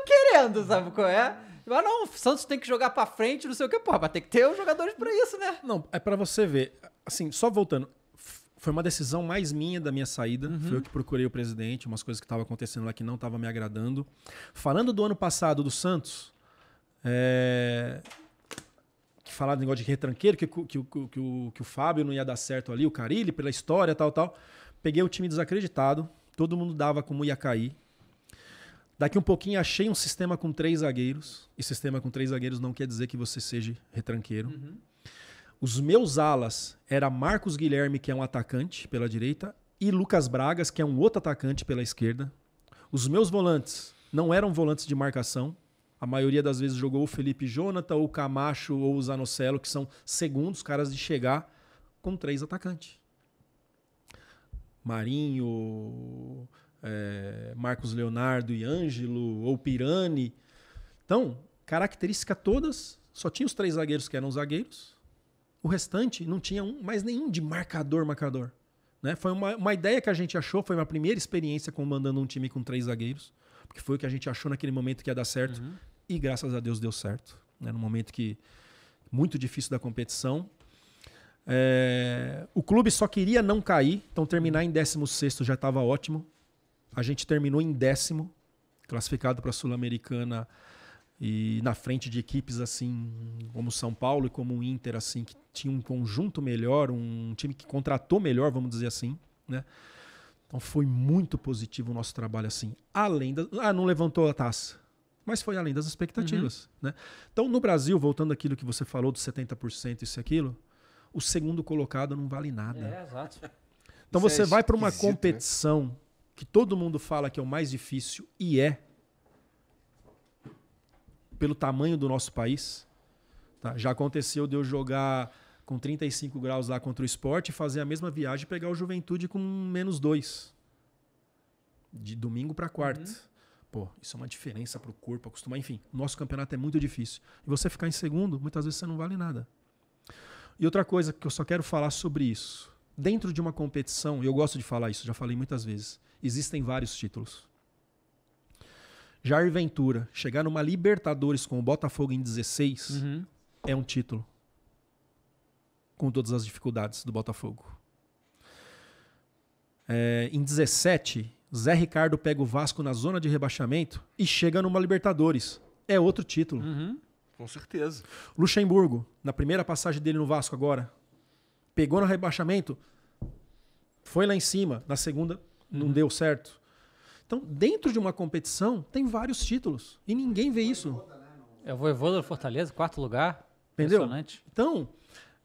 A: querendo, sabe qual é? Mas não, o Santos tem que jogar pra frente, não sei o que, porra, mas tem que ter os
C: jogadores pra isso, né? Não, é pra você ver. Assim, só voltando, foi uma decisão mais minha da minha saída. Uhum. Foi eu que procurei o presidente, umas coisas que estavam acontecendo lá que não estavam me agradando. Falando do ano passado do Santos, é... que falaram do negócio de retranqueiro, que, que, que, que, o, que o Fábio não ia dar certo ali, o Carilli, pela história tal, tal. Peguei o time desacreditado, todo mundo dava como ia cair. Daqui um pouquinho achei um sistema com três zagueiros. E sistema com três zagueiros não quer dizer que você seja retranqueiro. Uhum. Os meus alas era Marcos Guilherme, que é um atacante pela direita, e Lucas Bragas, que é um outro atacante pela esquerda. Os meus volantes não eram volantes de marcação. A maioria das vezes jogou o Felipe Jonathan, ou Camacho, ou o Zanocelo, que são segundos caras de chegar com três atacantes. Marinho, é, Marcos Leonardo e Ângelo, ou Pirani. Então, característica todas, só tinha os três zagueiros que eram zagueiros. O restante não tinha um, mais nenhum de marcador, marcador. Né? Foi uma, uma ideia que a gente achou, foi uma primeira experiência comandando um time com três zagueiros, porque foi o que a gente achou naquele momento que ia dar certo. Uhum. E graças a Deus deu certo. Né? No momento que muito difícil da competição. É, o clube só queria não cair, então terminar em 16 já estava ótimo. A gente terminou em décimo, classificado para a Sul-Americana e na frente de equipes assim como São Paulo e como o Inter assim que tinha um conjunto melhor, um time que contratou melhor, vamos dizer assim, né? Então foi muito positivo o nosso trabalho assim. Além da, ah, não levantou a taça, mas foi além das expectativas, uhum. né? Então no Brasil, voltando aquilo que você falou dos 70% isso e aquilo, o segundo colocado não vale nada. É, exato. Então isso você é vai para uma né? competição né? que todo mundo fala que é o mais difícil e é, pelo tamanho do nosso país. Tá? Já aconteceu de eu jogar com 35 graus lá contra o esporte e fazer a mesma viagem e pegar o juventude com menos dois. De domingo para quarta. Uhum. Pô, isso é uma diferença para o corpo acostumar. Enfim, nosso campeonato é muito difícil. E você ficar em segundo, muitas vezes você não vale nada. E outra coisa que eu só quero falar sobre isso. Dentro de uma competição, e eu gosto de falar isso, já falei muitas vezes existem vários títulos. Jair Ventura chegar numa Libertadores com o Botafogo em 16 uhum. é um título. Com todas as dificuldades do Botafogo. É, em 17, Zé Ricardo pega o Vasco na zona de rebaixamento e chega numa Libertadores. É outro título. Uhum. Com certeza. Luxemburgo, na primeira passagem dele no Vasco agora, pegou no rebaixamento, foi lá em cima, na segunda, não uhum. deu certo. Então, dentro de uma competição, tem vários títulos. E ninguém vê isso. É o Voivoda Fortaleza, quarto lugar. Entendeu? Impressionante. Então,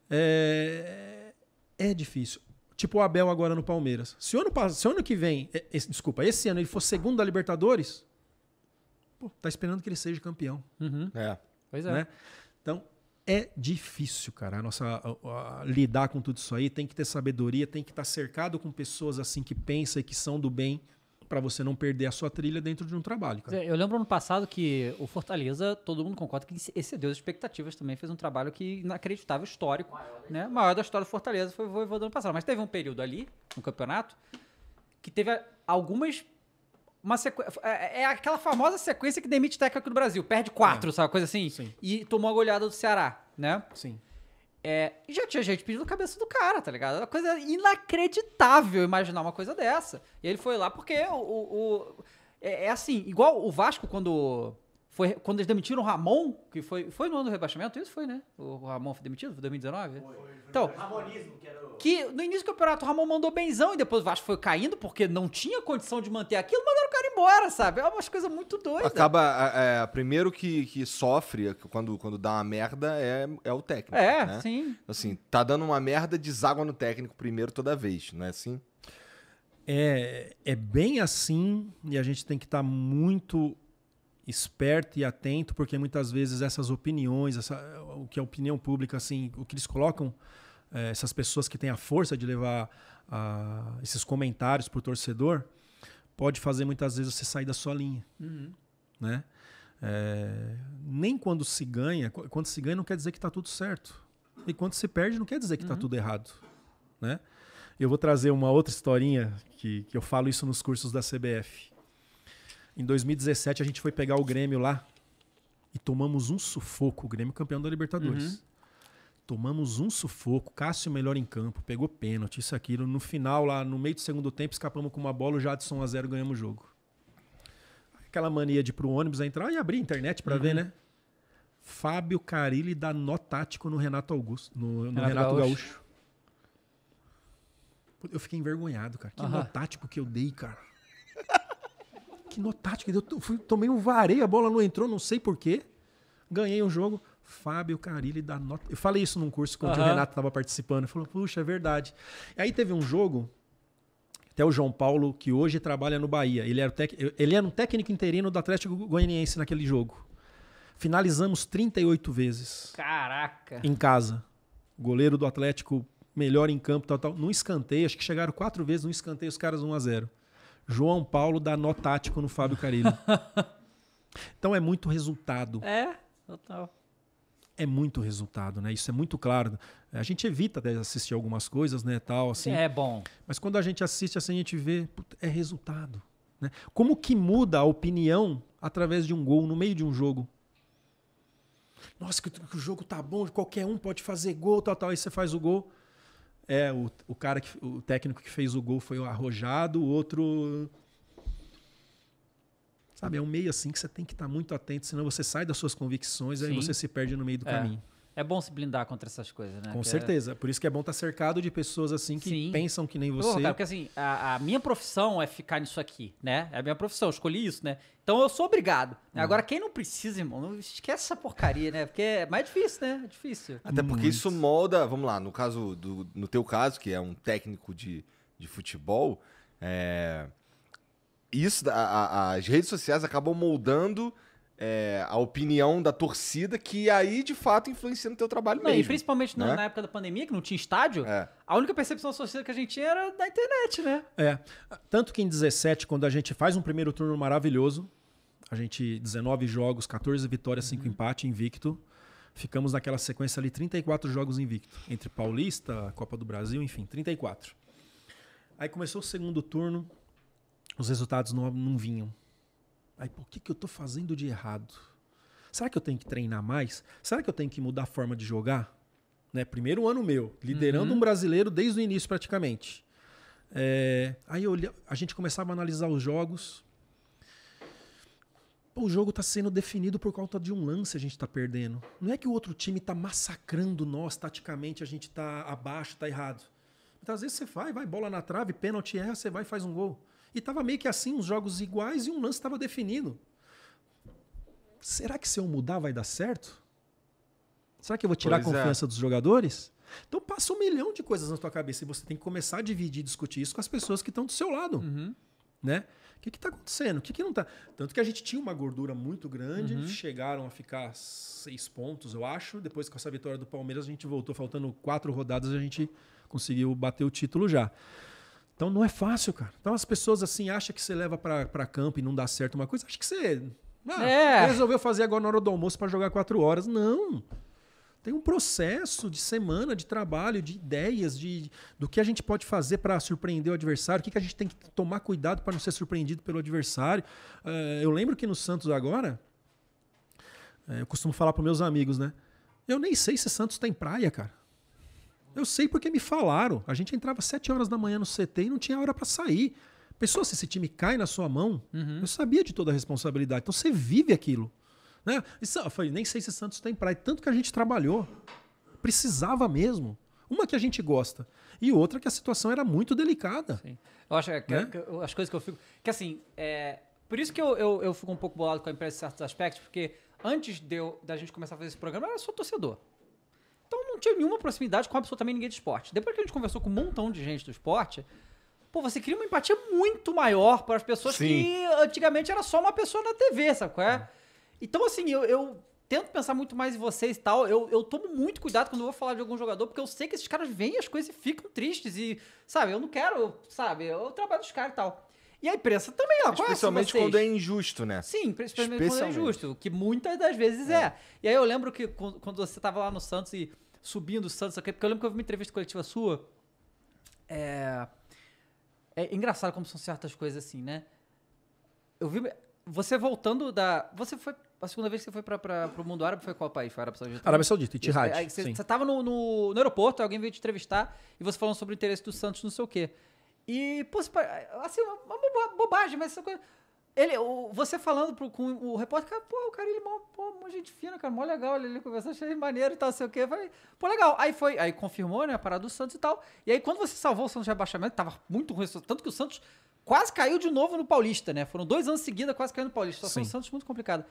C: é, é difícil. Tipo o Abel agora no Palmeiras. Se o ano, se ano que vem, é, esse, desculpa, esse ano ele for segundo da Libertadores, pô, tá esperando que ele seja campeão. Uhum. É. Pois é. Né? É difícil, cara. A nossa a, a, lidar com tudo isso aí tem que ter sabedoria, tem que estar tá cercado com pessoas assim que pensam e que são do bem para você não perder a sua trilha dentro de um trabalho. Cara. Eu lembro no
A: passado que o Fortaleza, todo mundo concorda que excedeu as expectativas também, fez um trabalho que inacreditável, histórico, maior né? O maior da história do Fortaleza foi o do ano passado. Mas teve um período ali, no campeonato, que teve algumas uma é, é, é aquela famosa sequência que demite técnico do Brasil. Perde quatro, é. sabe? Coisa assim. Sim. E tomou a goleada do Ceará, né? Sim. É, e já tinha gente pedindo a cabeça do cara, tá ligado? é uma coisa inacreditável imaginar uma coisa dessa. E ele foi lá porque o. o, o é, é, assim, igual o Vasco quando. Foi quando eles demitiram o Ramon, que foi, foi no ano do rebaixamento, isso foi, né? O Ramon foi demitido, foi 2019? Foi. Então, Ramonismo, que era o... Que no início do campeonato o Ramon mandou benzão e depois o Vasco foi caindo porque não tinha condição de manter aquilo, mandaram o cara embora, sabe? É uma coisa muito doida
B: Acaba, é, primeiro que, que sofre é, quando, quando dá uma merda é, é o técnico. É, né? sim. Assim, tá dando uma merda, deságua no técnico primeiro toda vez, não é assim?
C: É, é bem assim e a gente tem que estar tá muito esperto e atento, porque muitas vezes essas opiniões, essa, o que a opinião pública, assim, o que eles colocam, é, essas pessoas que têm a força de levar a, ah, esses comentários para o torcedor, pode fazer muitas vezes você sair da sua linha. Uhum. Né? É, nem quando se ganha, quando se ganha não quer dizer que está tudo certo. E quando se perde não quer dizer que está uhum. tudo errado. Né? Eu vou trazer uma outra historinha que, que eu falo isso nos cursos da CBF. Em 2017 a gente foi pegar o Grêmio lá e tomamos um sufoco. O Grêmio campeão da Libertadores. Uhum. Tomamos um sufoco. Cássio melhor em campo, pegou pênalti, isso aquilo. No final, lá no meio do segundo tempo, escapamos com uma bola, o Jadson a zero ganhamos o jogo. Aquela mania de ir pro ônibus entrar e abrir a internet para uhum. ver, né? Fábio Carilli dá nó tático no Renato Augusto, no, no Renato, Renato Gaúcho. Gaúcho. Eu fiquei envergonhado, cara. Que uhum. nó tático que eu dei, cara que notátil tático eu Fui, tomei um vareio, a bola não entrou, não sei porquê. Ganhei o um jogo. Fábio Carilli da nota. Eu falei isso num curso quando uhum. o Renato estava participando. Ele falou, puxa, é verdade. Aí teve um jogo, até o João Paulo, que hoje trabalha no Bahia. Ele era, tec... ele era um técnico interino do Atlético Goianiense naquele jogo. Finalizamos 38 vezes.
A: Caraca! Em
C: casa. Goleiro do Atlético, melhor em campo, tal, tal. Num escanteio, acho que chegaram quatro vezes num escanteio, os caras 1 a 0 João Paulo dá nó tático no Fábio Carilli. então é muito resultado. É, total. É muito resultado, né? Isso é muito claro. A gente evita assistir algumas coisas, né, tal assim. É bom. Mas quando a gente assiste assim, a gente vê, é resultado, né? Como que muda a opinião através de um gol no meio de um jogo? Nossa, que, que o jogo tá bom, qualquer um pode fazer gol, tal, tal. Aí você faz o gol, é, o, o cara, que, o técnico que fez o gol foi o arrojado, o outro. Sabe, é um meio assim que você tem que estar tá muito atento, senão você sai das suas convicções e aí você se perde no meio do é. caminho.
A: É bom se blindar contra
C: essas coisas, né? Com porque é certeza. É... Por isso que é bom estar tá cercado de pessoas assim que Sim. pensam que nem você. Porra, cara, porque
A: assim, a, a, minha profissão é ficar nisso aqui, né? É a minha profissão, eu escolhi isso, né? Então eu sou obrigado. Hum. Agora, quem não precisa, irmão, não esquece essa porcaria, né? Porque é mais difícil, né? É difícil. Até porque isso
B: molda, vamos lá, no caso do. No teu caso, que é um técnico de, de futebol, é... isso, a, a, as redes sociais acabam moldando é, a opinião da torcida, que aí de fato influencia no teu trabalho não, mesmo. E principalmente
A: né? na época da pandemia, que não tinha estádio, é. a única percepção da torcida que a gente tinha era da internet, né?
C: É. Tanto que em 17, quando a gente faz um primeiro turno maravilhoso, a gente 19 jogos, 14 vitórias, 5 uhum. empate, invicto. Ficamos naquela sequência ali 34 jogos invicto, entre Paulista, Copa do Brasil, enfim, 34. Aí começou o segundo turno, os resultados não, não vinham. Aí, por que, que eu estou fazendo de errado? Será que eu tenho que treinar mais? Será que eu tenho que mudar a forma de jogar? Né? Primeiro ano meu, liderando uhum. um brasileiro desde o início praticamente. É, aí eu, a gente começava a analisar os jogos. Pô, o jogo está sendo definido por conta de um lance a gente está perdendo. Não é que o outro time está massacrando nós taticamente, a gente está abaixo, está errado. Muitas vezes você vai, vai bola na trave, pênalti erra, você vai e faz um gol. E tava meio que assim, uns jogos iguais e um lance estava definido. Será que se eu mudar vai dar certo? Será que eu vou tirar pois a é. confiança é. dos jogadores? Então passa um milhão de coisas na tua cabeça e você tem que começar a dividir, e discutir isso com as pessoas que estão do seu lado. Uhum. Né? O que está acontecendo? O que, que não está? Tanto que a gente tinha uma gordura muito grande, uhum. chegaram a ficar seis pontos, eu acho. Depois, com essa vitória do Palmeiras, a gente voltou, faltando quatro rodadas, a gente conseguiu bater o título já. Então não é fácil, cara. Então as pessoas assim acham que você leva para campo e não dá certo uma coisa, acha que você
A: ah, é. resolveu
C: fazer agora na hora do almoço para jogar quatro horas. Não. Tem um processo de semana, de trabalho, de ideias, de do que a gente pode fazer para surpreender o adversário, o que, que a gente tem que tomar cuidado para não ser surpreendido pelo adversário. Uh, eu lembro que no Santos agora, eh, eu costumo falar para meus amigos, né? Eu nem sei se Santos tem praia, cara. Eu sei porque me falaram. A gente entrava sete horas da manhã no CT e não tinha hora para sair. Pessoa, se esse time cai na sua mão, uhum. eu sabia de toda a responsabilidade. Então você vive aquilo. Né? Isso, eu falei, nem sei se Santos tem praia. Tanto que a gente trabalhou. Precisava mesmo. Uma que a gente gosta. E outra que a situação era muito delicada. Sim.
A: Eu acho que, é né? que, as coisas que eu fico. Que assim, é, por isso que eu, eu, eu fico um pouco bolado com a empresa em certos aspectos, porque antes de eu, da gente começar a fazer esse programa, eu era só torcedor tinha nenhuma proximidade com absolutamente ninguém de esporte. Depois que a gente conversou com um montão de gente do esporte, pô, você cria uma empatia muito maior para as pessoas Sim. que antigamente era só uma pessoa na TV, sabe qual é? Então, assim, eu, eu tento pensar muito mais em vocês e tal. Eu, eu tomo muito cuidado quando eu vou falar de algum jogador, porque eu sei que esses caras veem as coisas e ficam tristes. E, sabe, eu não quero, sabe, eu trabalho dos caras e tal. E a imprensa também, ela é Especialmente quando é
B: injusto, né? Sim, principalmente, quando é
A: injusto, que muitas das vezes é. é. E aí eu lembro que quando você estava lá no Santos e subindo, Santos aqui porque eu lembro que eu vi uma entrevista coletiva sua. É, é engraçado como são certas coisas assim, né? Eu vi você voltando da. Você foi. A segunda vez que você foi para o mundo árabe foi qual país? Foi Arábia Saudita? Arábia Saudita, Itihad. É, aí você, você tava no, no, no, aeroporto, alguém veio te entrevistar e você falando sobre o interesse do Santos, não sei o quê. E, pô, assim, uma, uma bobagem, mas essa coisa. Ele, o, você falando pro, com o repórter, cara, pô, o cara, ele é mó, pô, mó gente fina, cara, mó legal, ele, ele conversou, achei maneiro e tal, sei o quê. Falei, pô, legal. Aí foi, aí confirmou, né, a parada do Santos e tal. E aí, quando você salvou o Santos de rebaixamento, tava muito ruim, tanto que o Santos quase caiu de novo no Paulista, né? Foram dois anos seguidos quase caindo no Paulista. Só foi o Santos muito complicado.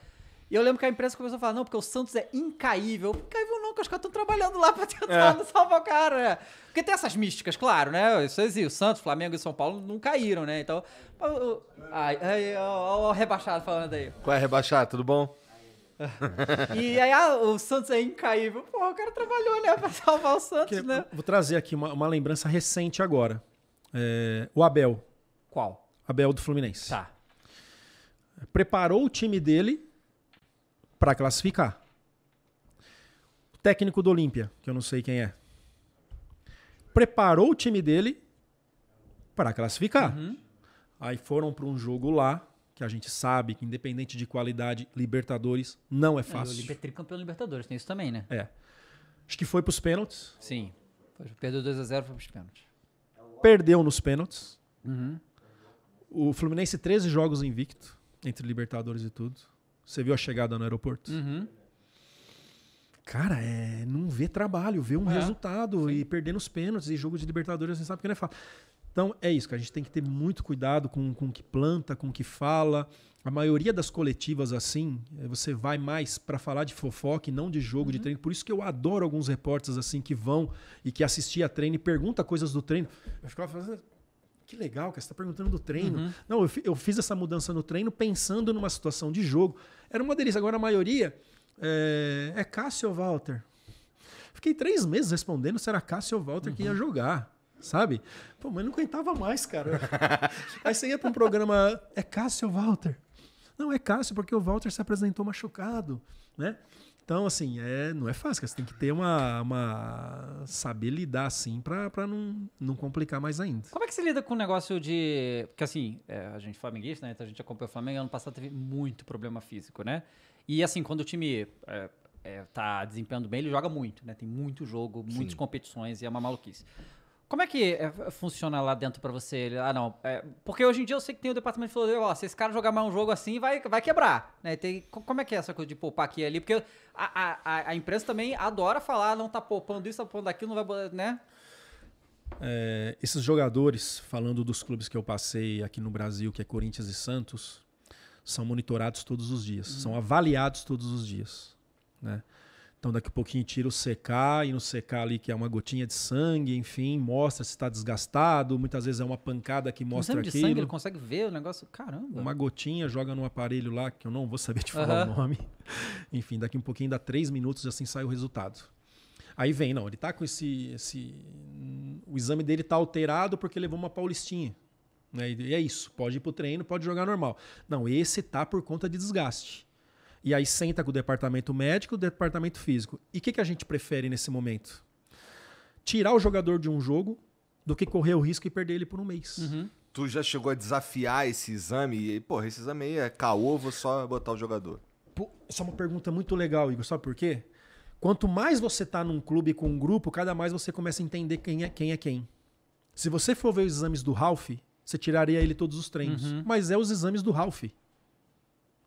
A: E eu lembro que a imprensa começou a falar, não, porque o Santos é incaível. Incaível não, que os caras estão trabalhando lá pra tentar é. salvar o cara, né? Porque tem essas místicas, claro, né? Isso existe. O Santos, Flamengo e São Paulo não caíram, né? Então, Ai, ó, o rebaixado falando aí.
B: Qual é, rebaixado? Tudo bom? e
C: aí ah, o Santos é incaível. pô o cara trabalhou, né? Pra salvar o Santos, né? Vou trazer aqui uma, uma lembrança recente agora. É, o Abel. Qual? Abel do Fluminense. Tá. Preparou o time dele para classificar. O técnico do Olímpia, que eu não sei quem é. Preparou o time dele para classificar. Uhum. Aí foram para um jogo lá, que a gente sabe que independente de qualidade, Libertadores não é fácil. É, o tricampeão Libertadores, tem isso também, né? É. Acho que foi para os
A: pênaltis. Sim. Perdeu 2 a 0 foi para os pênaltis.
C: Perdeu nos pênaltis. Uhum. O Fluminense 13 jogos invicto, entre Libertadores e tudo. Você viu a chegada no aeroporto? Uhum. Cara, é não vê trabalho, ver um é, resultado sim. e perder nos pênaltis e jogo de Libertadores, você sabe que não é fácil. Então é isso, que a gente tem que ter muito cuidado com, com o que planta, com o que fala. A maioria das coletivas assim, eh, você vai mais para falar de fofoca e não de jogo uhum. de treino. Por isso que eu adoro alguns repórteres assim que vão e que assistem a treino e pergunta coisas do treino. Eu ficava falando, que legal, que você está perguntando do treino. Uhum. Não, eu, eu, fiz essa mudança no treino pensando numa situação de jogo. Era uma delícia. Agora a maioria é, é Cássio Walter. Fiquei três meses respondendo se era Cássio ou Walter uhum. que ia uhum. jogar sabe? Pô, mas não aguentava mais, cara. Aí você ia para um programa, é Cássio ou Walter? Não, é Cássio, porque o Walter se apresentou machucado, né? Então, assim, é, não é fácil, você tem que ter uma. uma saber lidar, assim, pra, pra não, não complicar mais ainda.
A: Como é que você lida com o negócio de. Porque, assim, é, a gente flamenguista, né? Então a gente acompanhou o Flamengo, ano passado teve muito problema físico, né? E, assim, quando o time. É, é, tá desempenhando bem, ele joga muito, né? Tem muito jogo, muitas Sim. competições e é uma maluquice. Como é que é, funciona lá dentro para você? Ah, não. É, porque hoje em dia eu sei que tem o departamento de falou, ó, se esse cara jogar mais um jogo assim, vai, vai quebrar. Né? Tem, como é que é essa coisa de poupar aqui e ali? Porque a, a, a empresa também adora falar, não tá poupando isso, tá poupando aquilo, não vai. né?
C: É, esses jogadores, falando dos clubes que eu passei aqui no Brasil, que é Corinthians e Santos, são monitorados todos os dias, uhum. são avaliados todos os dias. Né? Então, daqui a pouquinho tira o secar, e no secar ali, que é uma gotinha de sangue, enfim, mostra se está desgastado. Muitas vezes é uma pancada que mostra aquilo. de sangue, ele
A: consegue ver o negócio, caramba. Uma
C: gotinha joga num aparelho lá, que eu não vou saber te falar uhum. o nome. enfim, daqui um pouquinho, dá três minutos, assim sai o resultado. Aí vem, não, ele está com esse, esse. O exame dele está alterado porque levou uma paulistinha. Né? E é isso, pode ir para o treino, pode jogar normal. Não, esse tá por conta de desgaste. E aí senta com o departamento médico e o departamento físico. E o que, que a gente prefere nesse momento? Tirar o jogador de um jogo do que correr o risco e perder ele por um mês. Uhum.
B: Tu já chegou a desafiar esse exame? E, porra, esse exame aí é caô, vou só botar o jogador.
C: Pô, essa é uma pergunta muito legal, Igor. Sabe por quê? Quanto mais você tá num clube com um grupo, cada mais você começa a entender quem é quem. É quem. Se você for ver os exames do Ralph, você tiraria ele todos os treinos. Uhum. Mas é os exames do Ralph.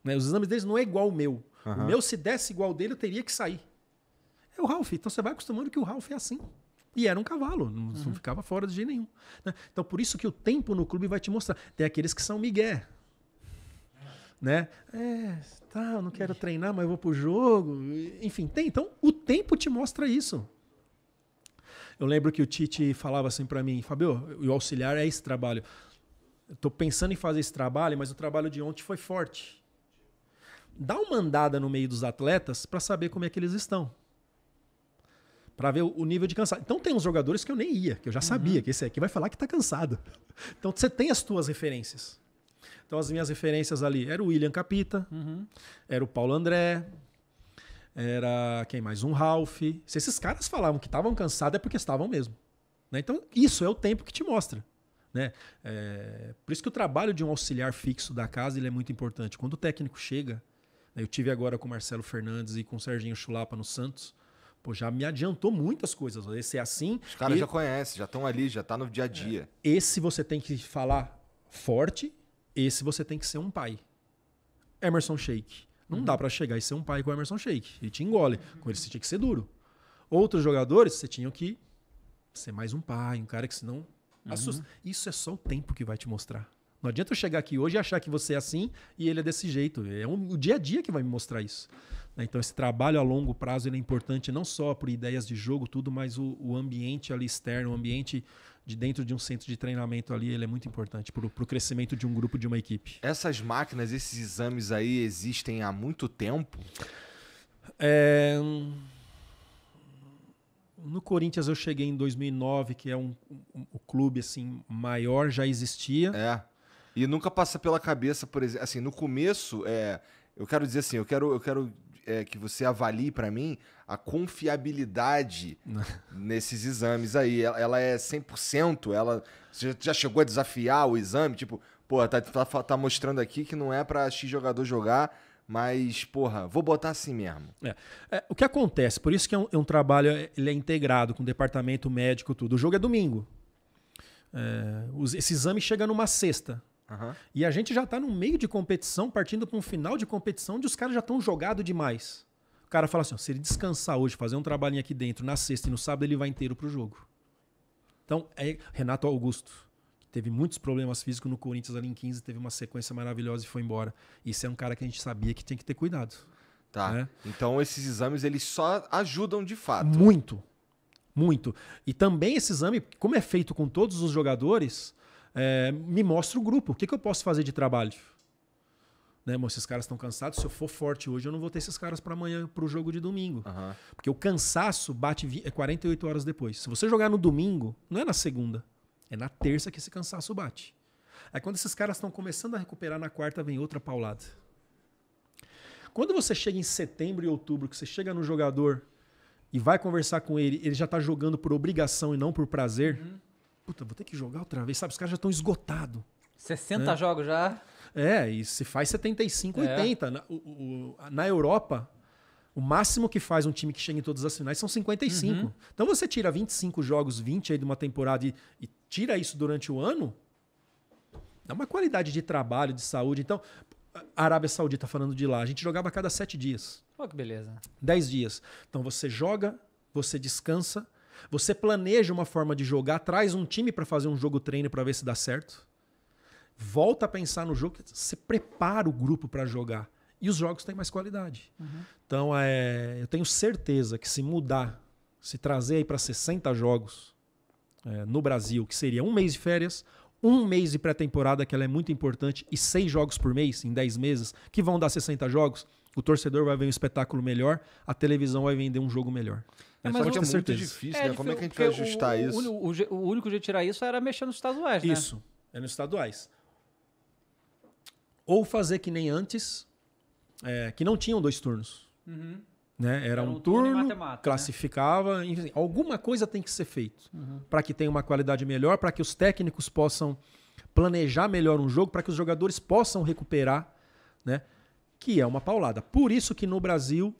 C: Né? Os exames deles não é igual ao meu. Uhum. O meu, se desse igual ao dele, eu teria que sair. É o Ralph. Então você vai acostumando que o Ralph é assim. E era um cavalo, não, uhum. não ficava fora de jeito nenhum. Né? Então por isso que o tempo no clube vai te mostrar. Tem aqueles que são migué. Né? É, tá, eu não quero treinar, mas eu vou pro jogo. Enfim, tem. Então o tempo te mostra isso. Eu lembro que o Tite falava assim para mim, Fabio, o auxiliar é esse trabalho. Estou pensando em fazer esse trabalho, mas o trabalho de ontem foi forte dá uma andada no meio dos atletas para saber como é que eles estão. Para ver o nível de cansaço. Então tem uns jogadores que eu nem ia, que eu já uhum. sabia que esse aqui vai falar que tá cansado. Então você tem as tuas referências. Então as minhas referências ali era o William Capita, uhum. era o Paulo André, era quem mais? Um Ralph. Se esses caras falavam que estavam cansados é porque estavam mesmo. Né? Então isso é o tempo que te mostra. Né? É... por isso que o trabalho de um auxiliar fixo da casa ele é muito importante. Quando o técnico chega, eu tive agora com o Marcelo Fernandes e com o Serginho Chulapa no Santos. Pô, já me adiantou muitas coisas. Esse é assim. Os caras e... já conhecem, já estão ali, já está no dia a dia. É. Esse você tem que falar forte, esse você tem que ser um pai. Emerson Shake. Não uhum. dá para chegar e ser um pai com o Emerson Shake. Ele te engole. Uhum. Com ele você tinha que ser duro. Outros jogadores, você tinha que ser mais um pai, um cara que senão Uhum. Isso é só o tempo que vai te mostrar. Não adianta eu chegar aqui hoje e achar que você é assim e ele é desse jeito. É um, o dia a dia que vai me mostrar isso. Né? Então, esse trabalho a longo prazo é importante não só por ideias de jogo, tudo, mas o, o, ambiente ali externo, o ambiente de dentro de um centro de treinamento ali, ele é muito importante para o crescimento de um grupo, de uma equipe.
B: Essas máquinas, esses exames aí existem há muito
C: tempo? É... No Corinthians eu cheguei em 2009, que é um, um, o clube assim maior já existia.
B: É. E nunca passa pela cabeça, por exemplo, assim, no começo, é, eu quero dizer assim, eu quero, eu quero é, que você avalie para mim a confiabilidade nesses exames aí. Ela, ela é 100%, ela você já chegou a desafiar o exame, tipo, pô, tá, tá, tá mostrando aqui que não é para X jogador jogar, mas,
C: porra, vou botar assim mesmo. É. É, o que acontece, por isso que é um, é um, trabalho, é, ele é integrado com o departamento médico, tudo. O jogo é domingo. É, os, esse exame chega numa sexta. Uhum. E a gente já está no meio de competição, partindo para um final de competição onde os caras já estão jogados demais. O cara fala assim: ó, se ele descansar hoje, fazer um trabalhinho aqui dentro, na sexta e no sábado, ele vai inteiro para o jogo. Então, é Renato Augusto, que teve muitos problemas físicos no Corinthians ali em 15, teve uma sequência maravilhosa e foi embora. Isso é um cara que a gente sabia que tem que ter cuidado. Tá. Né? Então, esses exames eles só ajudam de fato. Muito. Muito. E também esse exame, como é feito com todos os jogadores, é, me mostra o grupo. O que, que eu posso fazer de trabalho? Né, irmão, esses caras estão cansados. Se eu for forte hoje, eu não vou ter esses caras para amanhã, para o jogo de domingo. Uhum. Porque o cansaço bate 48 é horas depois. Se você jogar no domingo, não é na segunda, é na terça que esse cansaço bate. Aí é quando esses caras estão começando a recuperar, na quarta vem outra paulada. Quando você chega em setembro e outubro, que você chega no jogador e vai conversar com ele, ele já está jogando por obrigação e não por prazer. Uhum puta, vou ter que jogar outra vez, sabe? Os caras já estão esgotados.
A: 60 né? jogos já.
C: É, e se faz 75, é. 80. Na, o, o, na Europa, o máximo que faz um time que chega em todas as finais são 55. Uhum. Então você tira 25 jogos, 20 aí de uma temporada e, e, tira isso durante o ano, dá uma qualidade de trabalho, de saúde. Então, a Arábia Saudita falando de lá, a gente jogava a cada 7 dias. Olha que beleza. 10 dias. Então você joga, você descansa, você planeja uma forma de jogar, traz um time para fazer um jogo treino para ver se dá certo. Volta a pensar no jogo, você prepara o grupo para jogar. E os jogos têm mais qualidade. Uhum. Então, é, eu tenho certeza que se mudar, se trazer aí para 60 jogos é, no Brasil, que seria um mês de férias, um mês de pré-temporada, que ela é muito importante, e seis jogos por mês, em 10 meses, que vão dar 60 jogos, o torcedor vai ver um espetáculo melhor, a televisão vai vender um jogo melhor. É, mas é muito difícil,
B: é, né? Como é que a gente vai ajustar o, isso? O,
C: o, o, único jeito de tirar isso era mexer nos estaduais, né? Isso, é nos estaduais. Ou fazer que nem antes, é, que não tinham dois turnos. Uhum. Né? Era, Era um, um turno, turno né? classificava. Né? Enfim, alguma coisa tem que ser feito uhum. para que tenha uma qualidade melhor, para que os técnicos possam planejar melhor um jogo, para que os jogadores possam recuperar, né? que é uma paulada. Por isso que no Brasil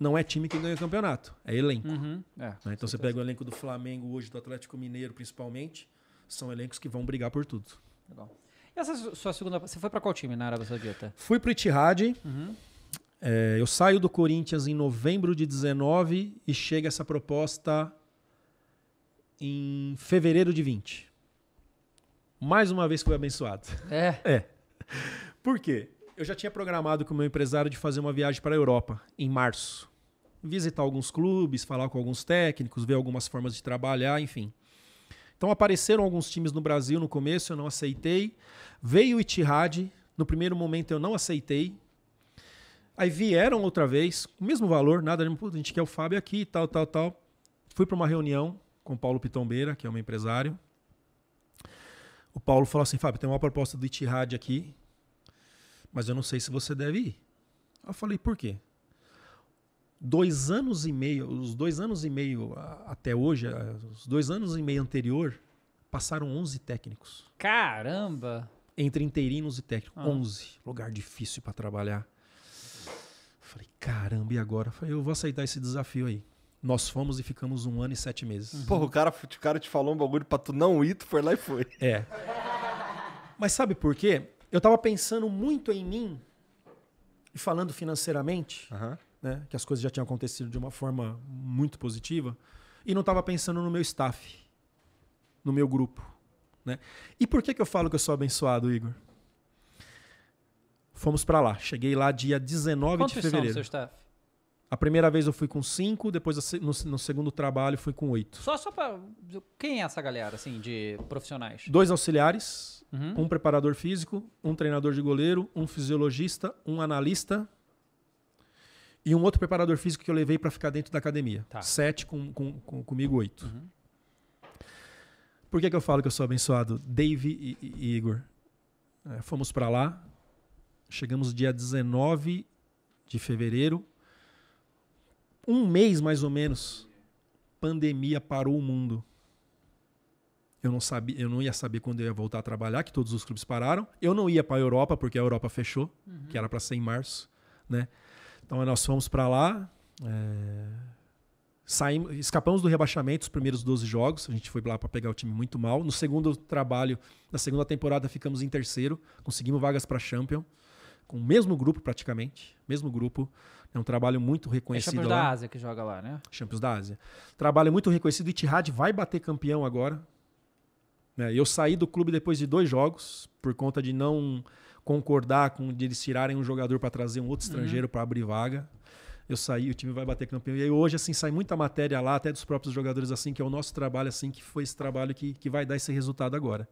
C: não é time que ganha campeonato, é elenco. Uhum. É, né? Então certeza. você pega o elenco do Flamengo hoje, do Atlético Mineiro principalmente, são elencos que vão brigar por tudo. Legal. E essa sua segunda. Você foi para qual time na Arábia Saudita? Fui para o Itihad. Uhum. É, eu saio do Corinthians em novembro de 19 e chega essa proposta em fevereiro de 20. Mais uma vez fui abençoado. É. É. Por quê? Eu já tinha programado com o meu empresário de fazer uma viagem para a Europa em março visitar alguns clubes, falar com alguns técnicos, ver algumas formas de trabalhar, enfim. Então apareceram alguns times no Brasil no começo, eu não aceitei. Veio o Itihad, no primeiro momento eu não aceitei. Aí vieram outra vez, o mesmo valor, nada, né? a gente quer o Fábio aqui, tal, tal, tal. Fui para uma reunião com o Paulo Pitombeira, que é um empresário. O Paulo falou assim: Fábio, tem uma proposta do Itihad aqui, mas eu não sei se você deve ir. Eu falei: por quê? dois anos e meio, os dois anos e meio até hoje, os dois anos e meio anterior, passaram 11 técnicos. Caramba! Entre interinos e técnicos. Ah. 11. Lugar difícil para trabalhar. Falei, caramba, e agora? Falei, eu vou aceitar esse desafio aí. Nós fomos e ficamos um ano e sete meses. Uhum. Porra, o cara, o cara te falou um bagulho pra tu não ir, tu foi lá e foi. É. Mas sabe por quê? Eu tava pensando muito em mim e falando financeiramente. Uhum né? que as coisas já tinham acontecido de uma forma muito positiva, e não estava pensando no meu staff, no meu grupo. Né? E por que, que eu falo que eu sou abençoado, Igor? Fomos para lá. Cheguei lá dia 19 Quantos de fevereiro. São seu staff? A primeira vez eu fui com cinco, depois no, no segundo trabalho fui com oito. Só,
A: só para. Quem é essa galera, assim, de profissionais? Dois
C: auxiliares, uhum. um preparador físico, um treinador de goleiro, um fisiologista, um analista e um outro preparador físico que eu levei para ficar dentro da academia. Tá. Sete com, com, com, comigo, oito. Uhum. Por que, que eu falo que eu sou abençoado? Dave e, e Igor. É, fomos para lá. Chegamos dia 19 de fevereiro. Um mês mais ou menos. Pandemia parou o mundo. Eu não sabia, eu não ia saber quando eu ia voltar a trabalhar, que todos os clubes pararam. Eu não ia para a Europa porque a Europa fechou, uhum. que era para ser em março, né? Então nós fomos para lá, é, saímos, escapamos do rebaixamento os primeiros 12 jogos. A gente foi lá para pegar o time muito mal. No segundo trabalho, na segunda temporada, ficamos em terceiro, conseguimos vagas para Champion, com o mesmo grupo praticamente, mesmo grupo. É um trabalho muito reconhecido. É Champions lá. da Ásia que joga lá, né? Champions da Ásia. Trabalho muito reconhecido. Itihad vai bater campeão agora. É, eu saí do clube depois de dois jogos, por conta de não concordar com de eles tirarem um jogador para trazer um outro uhum. estrangeiro uhum. para abrir vaga. Eu saí, o time vai bater campeão. E aí hoje assim sai muita matéria lá, até dos próprios jogadores assim, que é o nosso trabalho assim, que foi esse trabalho que, que vai dar esse resultado agora.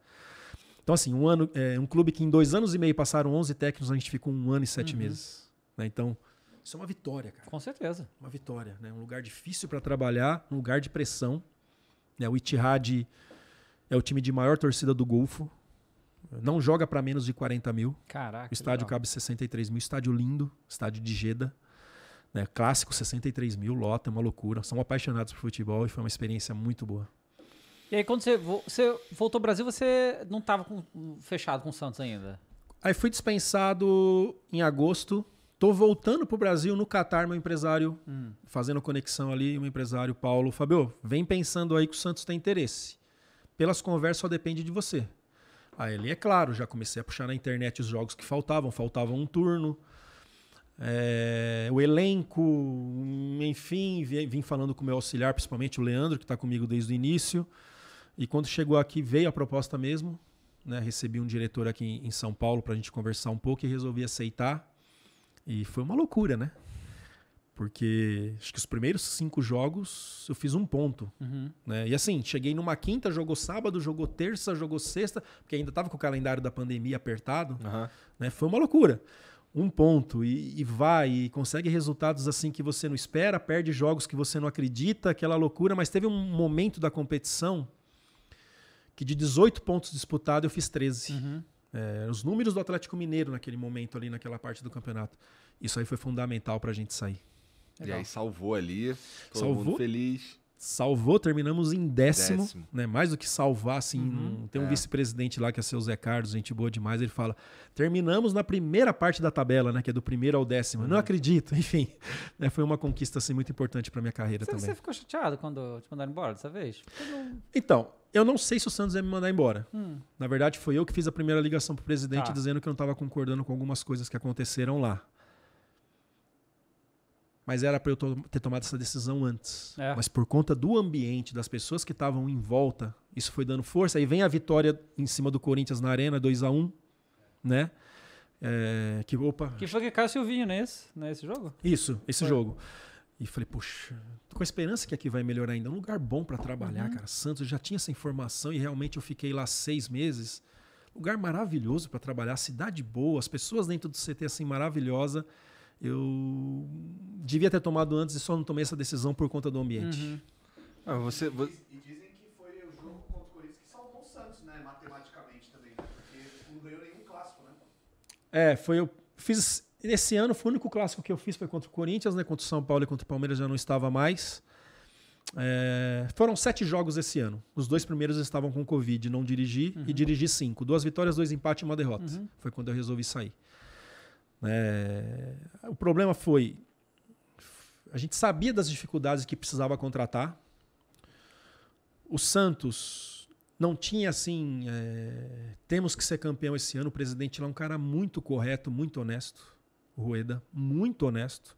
C: Então assim, um ano, é, um clube que em dois anos e meio passaram 11 técnicos, a gente ficou um ano e sete uhum. meses. Né? Então isso é uma vitória, cara. Com certeza. Uma vitória, né? Um lugar difícil para trabalhar, um lugar de pressão. Né? O Itihad é o time de maior torcida do Golfo. Não joga para menos de 40 mil. Caraca. O estádio legal. cabe 63 mil. Estádio lindo, estádio de Jeda. Né? Clássico, 63 mil, lota, é uma loucura. São apaixonados por futebol e foi uma experiência muito boa.
A: E aí, quando você, você voltou ao Brasil, você não estava fechado com o Santos ainda?
C: Aí fui dispensado em agosto. Tô voltando pro Brasil no Catar, meu empresário, hum. fazendo conexão ali, meu empresário Paulo Fabio, vem pensando aí que o Santos tem interesse. Pelas conversas só depende de você. Aí é claro, já comecei a puxar na internet os jogos que faltavam, faltava um turno. É, o elenco, enfim, vim falando com o meu auxiliar, principalmente o Leandro, que está comigo desde o início. E quando chegou aqui, veio a proposta mesmo. Né? Recebi um diretor aqui em São Paulo para a gente conversar um pouco e resolvi aceitar. E foi uma loucura, né? Porque acho que os primeiros cinco jogos eu fiz um ponto. Uhum. Né? E assim, cheguei numa quinta, jogou sábado, jogou terça, jogou sexta, porque ainda estava com o calendário da pandemia apertado. Uhum. Né? Foi uma loucura. Um ponto e, e, vai, e consegue resultados assim que você não espera, perde jogos que você não acredita, aquela loucura. Mas teve um momento da competição que de 18 pontos disputados eu fiz 13. Uhum. É, os números do Atlético Mineiro naquele momento, ali naquela parte do campeonato. Isso aí foi fundamental para a gente sair. Legal. E aí salvou ali, todo salvou, mundo feliz. Salvou, terminamos em décimo, décimo. né? Mais do que salvar, assim, uhum, tem um é. vice-presidente lá que é seu Zé Carlos, gente boa demais, ele fala: terminamos na primeira parte da tabela, né? Que é do primeiro ao décimo. Uhum. Não acredito, enfim. Né? Foi uma conquista assim, muito importante para minha carreira você, também. Você
A: ficou chateado quando te mandaram embora dessa vez?
D: Não...
C: Então, eu não sei se o Santos ia me mandar embora. Hum. Na verdade, foi eu que fiz a primeira ligação para o presidente tá. dizendo que eu não estava concordando com algumas coisas que aconteceram lá mas era para eu ter tomado essa decisão antes. É. Mas por conta do ambiente, das pessoas que estavam em volta, isso foi dando força. Aí vem a vitória em cima do Corinthians na Arena, 2 a 1 né? É, que, opa. Que foi que caiu o Silvinho nesse, é nesse é jogo? Isso, esse foi. jogo. E falei, poxa, tô com a esperança que aqui vai melhorar ainda. É um lugar bom para trabalhar, uhum. cara. Santos já tinha essa informação e realmente eu fiquei lá seis meses. Lugar maravilhoso para trabalhar, cidade boa, as pessoas dentro do CT assim maravilhosa eu devia ter tomado antes e só não tomei essa decisão por conta do ambiente. Uhum. Ah, você, você... E,
B: e dizem que foi o jogo contra o Corinthians que salvou o Santos, né? Matematicamente também, né? Porque não ganhou nenhum clássico, né?
C: É, foi eu fiz Nesse ano foi o único clássico que eu fiz foi contra o Corinthians, né? Contra o São Paulo e contra o Palmeiras já não estava mais. É, foram sete jogos esse ano. Os dois primeiros estavam com Covid, não dirigi uhum. e dirigi cinco. Duas vitórias, dois empates e uma derrota. Uhum. Foi quando eu resolvi sair. É, o problema foi a gente sabia das dificuldades que precisava contratar. O Santos não tinha assim, é, temos que ser campeão esse ano. O presidente lá é um cara muito correto, muito honesto, o Rueda, muito honesto.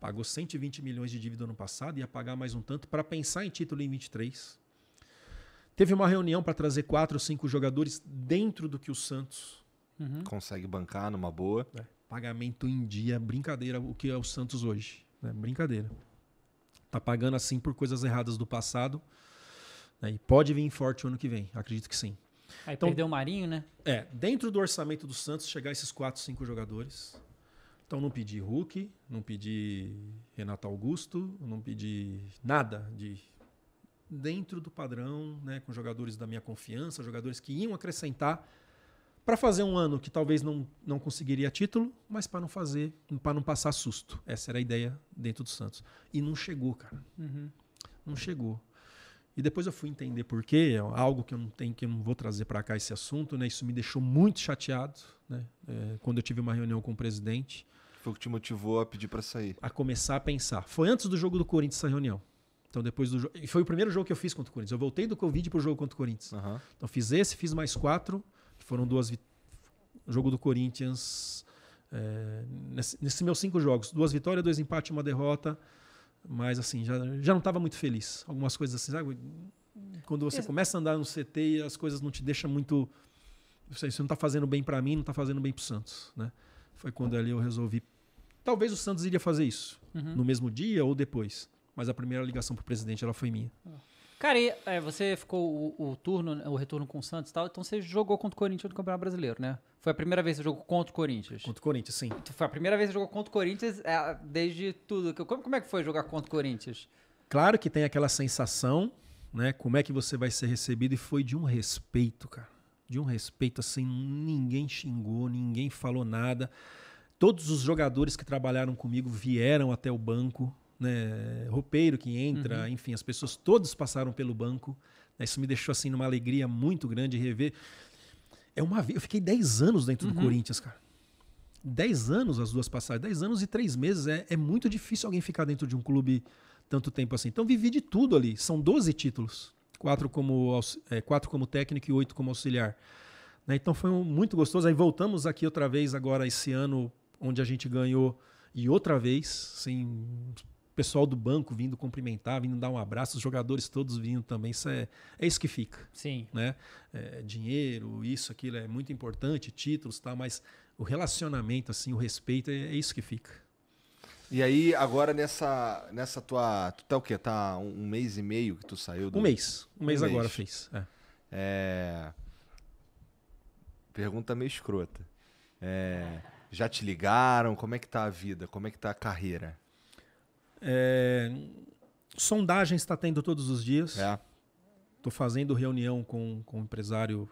C: Pagou 120 milhões de dívida ano passado, ia pagar mais um tanto para pensar em título em 23. Teve uma reunião para trazer quatro ou cinco jogadores dentro do que o Santos uhum. consegue bancar numa boa. É. Pagamento em dia, brincadeira, o que é o Santos hoje. Né? Brincadeira. Tá pagando assim por coisas erradas do passado. Né? E pode vir forte o ano que vem, acredito que sim. Aí então, perdeu o Marinho, né? É, dentro do orçamento do Santos chegar esses 4, 5 jogadores. Então não pedi Hulk, não pedi Renato Augusto, não pedi nada de dentro do padrão, né, com jogadores da minha confiança, jogadores que iam acrescentar para fazer um ano que talvez não, não conseguiria título, mas para não fazer, para não passar susto. Essa era a ideia dentro do Santos. E não chegou, cara. Uhum. Não chegou. E depois eu fui entender por quê, é algo que eu não tenho, que eu não vou trazer para cá esse assunto, né? Isso me deixou muito chateado, né? É, quando eu tive uma reunião com o presidente. Foi o que te motivou a pedir para sair? A começar a pensar. Foi antes do jogo do Corinthians essa reunião. Então depois do jogo, e foi o primeiro jogo que eu fiz contra o Corinthians. Eu voltei do Covid pro jogo contra o Corinthians. Uhum. Então fiz esse, fiz mais quatro. Foram duas vitórias. Jogo do Corinthians. É, Nesses nesse meus cinco jogos, duas vitórias, dois empates, uma derrota. Mas assim, já, já não estava muito feliz. Algumas coisas assim, sabe? Quando você é. começa a andar no CT e as coisas não te deixam muito. Isso não está fazendo bem para mim, não está fazendo bem para o Santos. Né? Foi quando ali eu resolvi. Talvez o Santos iria fazer isso uhum. no mesmo dia ou depois. Mas a primeira ligação para o presidente ela foi minha. Ah.
A: Cara, e, é, você ficou o, o, turno, o retorno com o Santos e tal, então você jogou contra o Corinthians no Campeonato Brasileiro, né? Foi a primeira vez que você jogou contra o Corinthians? Contra o Corinthians, sim. Foi a primeira vez que você jogou contra o Corinthians é, desde tudo. Como, como é que foi jogar contra o Corinthians?
C: Claro que tem aquela sensação, né? Como é que você vai ser recebido e foi de um respeito, cara. De um respeito, assim, ninguém xingou, ninguém falou nada. Todos os jogadores que trabalharam comigo vieram até o banco, né, roupeiro que entra, uhum. enfim, as pessoas todas passaram pelo banco. Né, isso me deixou assim numa alegria muito grande rever. É uma eu fiquei 10 anos dentro uhum. do Corinthians, cara. 10 anos as duas passadas, 10 anos e 3 meses. É, é muito difícil alguém ficar dentro de um clube tanto tempo assim. Então vivi de tudo ali. São 12 títulos. Quatro como, é, quatro como técnico e oito como auxiliar. Né? Então foi um, muito gostoso. Aí voltamos aqui outra vez agora esse ano, onde a gente ganhou e outra vez, assim, pessoal do banco vindo cumprimentar, vindo dar um abraço, os jogadores todos vindo também. Isso é, é isso que fica. Sim. Né? É, dinheiro, isso, aquilo é muito importante, títulos e tá? tal, mas o relacionamento, assim, o respeito, é, é, isso que fica.
B: E aí, agora nessa, nessa tua. Tu tá o quê? Tá um, mês e meio que tu saiu do. Um mês. Um mês um agora mês. fez. É. é. Pergunta meio escrota. É. Já te ligaram? Como é que tá a vida? Como é que tá a carreira?
C: É, sondagem está tendo todos os dias. Estou é. fazendo reunião com, com o empresário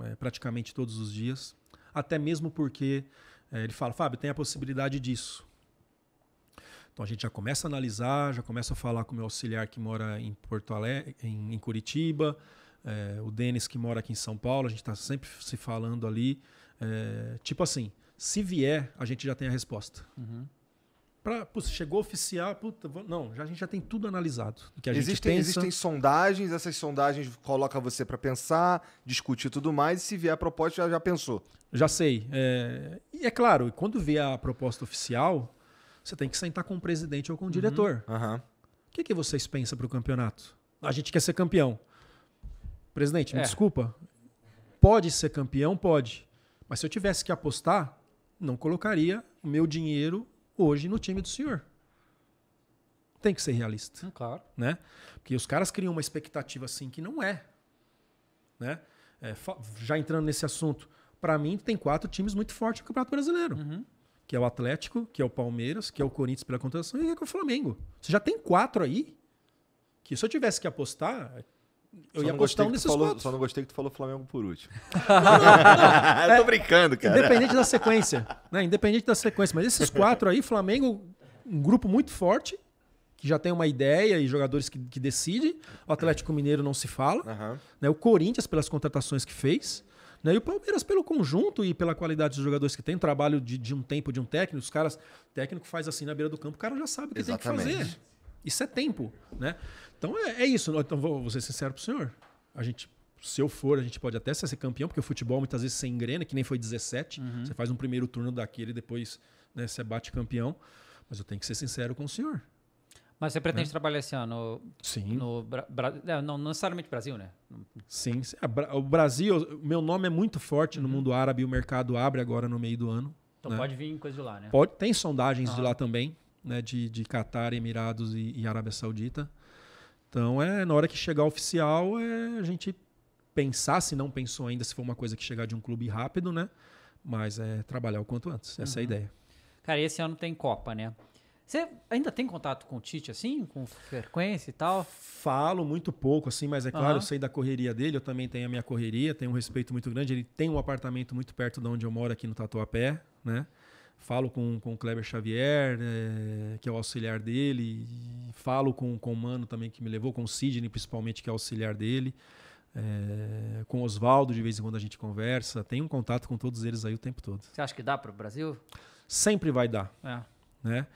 C: é, praticamente todos os dias. Até mesmo porque é, ele fala, Fábio, tem a possibilidade disso. Então a gente já começa a analisar, já começa a falar com o meu auxiliar que mora em Porto Alegre, em, em Curitiba, é, o Denis que mora aqui em São Paulo, a gente está sempre se falando ali. É, tipo assim, se vier, a gente já tem a resposta. Uhum. Pra, putz, chegou oficial, puta, não, já, a gente já tem tudo analisado. Que a existem, gente pensa. existem sondagens,
B: essas sondagens colocam você para pensar, discutir tudo mais, e se vier a proposta, já, já pensou.
C: Já sei. É, e é claro, quando vier a proposta oficial, você tem que sentar com o presidente ou com o uhum, diretor. Uhum. O que, que vocês pensam para o campeonato? A gente quer ser campeão. Presidente, é. me desculpa. Pode ser campeão? Pode. Mas se eu tivesse que apostar, não colocaria o meu dinheiro hoje no time do senhor. Tem que ser realista. Hum, claro. Né? Porque os caras criam uma expectativa assim que não é. Né? É, já entrando nesse assunto, para mim tem quatro times muito fortes no Campeonato Brasileiro. Uhum. Que é o Atlético, que é o Palmeiras, que é o Corinthians pela contratação e é que é o Flamengo. Você já tem quatro aí que se eu tivesse que apostar, eu só ia apostar um desses falou,
B: quatro. Só não gostei que tu falou Flamengo por último.
C: não, eu tô brincando, cara. Independente da sequência. Né? Independente da sequência. Mas esses quatro aí, Flamengo, um grupo muito forte, que já tem uma ideia e jogadores que, que decidem. O Atlético Mineiro não se fala. Uhum. Né? O Corinthians, pelas contratações que fez. Né? E o Palmeiras pelo conjunto e pela qualidade dos jogadores que tem, trabalho de, de um tempo de um técnico, os caras, técnico faz assim na beira do campo, o cara já sabe o que Exatamente. tem que fazer. Isso é tempo, né? Então é, é isso. Então vou, vou ser sincero pro senhor. A gente se eu for, a gente pode até ser campeão, porque o futebol é muitas vezes se engrena, que nem foi 17. Uhum. Você faz um primeiro turno daquele e depois né, você bate campeão. Mas eu tenho que ser sincero com o senhor.
A: Mas você pretende né? trabalhar esse ano? Sim. No Bra Bra é, não, não, necessariamente Brasil, né?
C: Sim. O Brasil, meu nome é muito forte uhum. no mundo árabe, o mercado abre agora no meio do ano. Então né? pode vir coisa de lá, né? Pode, tem sondagens de lá também né, de, de Catar, Emirados e, e, Arábia Saudita. Então, é, na hora que chegar oficial, é a gente pensar, se não pensou ainda, se for uma coisa que chegar de um clube rápido, né? Mas é trabalhar o quanto antes, essa uhum. é a uhum. ideia.
A: Cara, esse ano tem Copa, né? Você ainda tem contato com o Tite, assim, com frequência
C: e tal? Falo muito pouco, assim, mas é claro, uhum. sei da correria dele, eu também tenho a minha correria, tenho um respeito muito grande. Ele tem um apartamento muito perto de onde eu moro, aqui no Tatuapé, né? falo com, com o Kleber Xavier, é, que é o auxiliar dele, falo com, com o Mano também que me levou, com o Sidney principalmente, que é o auxiliar dele, é, com o Oswaldo de vez em quando a gente conversa, tem um contato com todos eles aí o tempo todo. Você acha que dá para o Brasil? Sempre vai dar, é. né?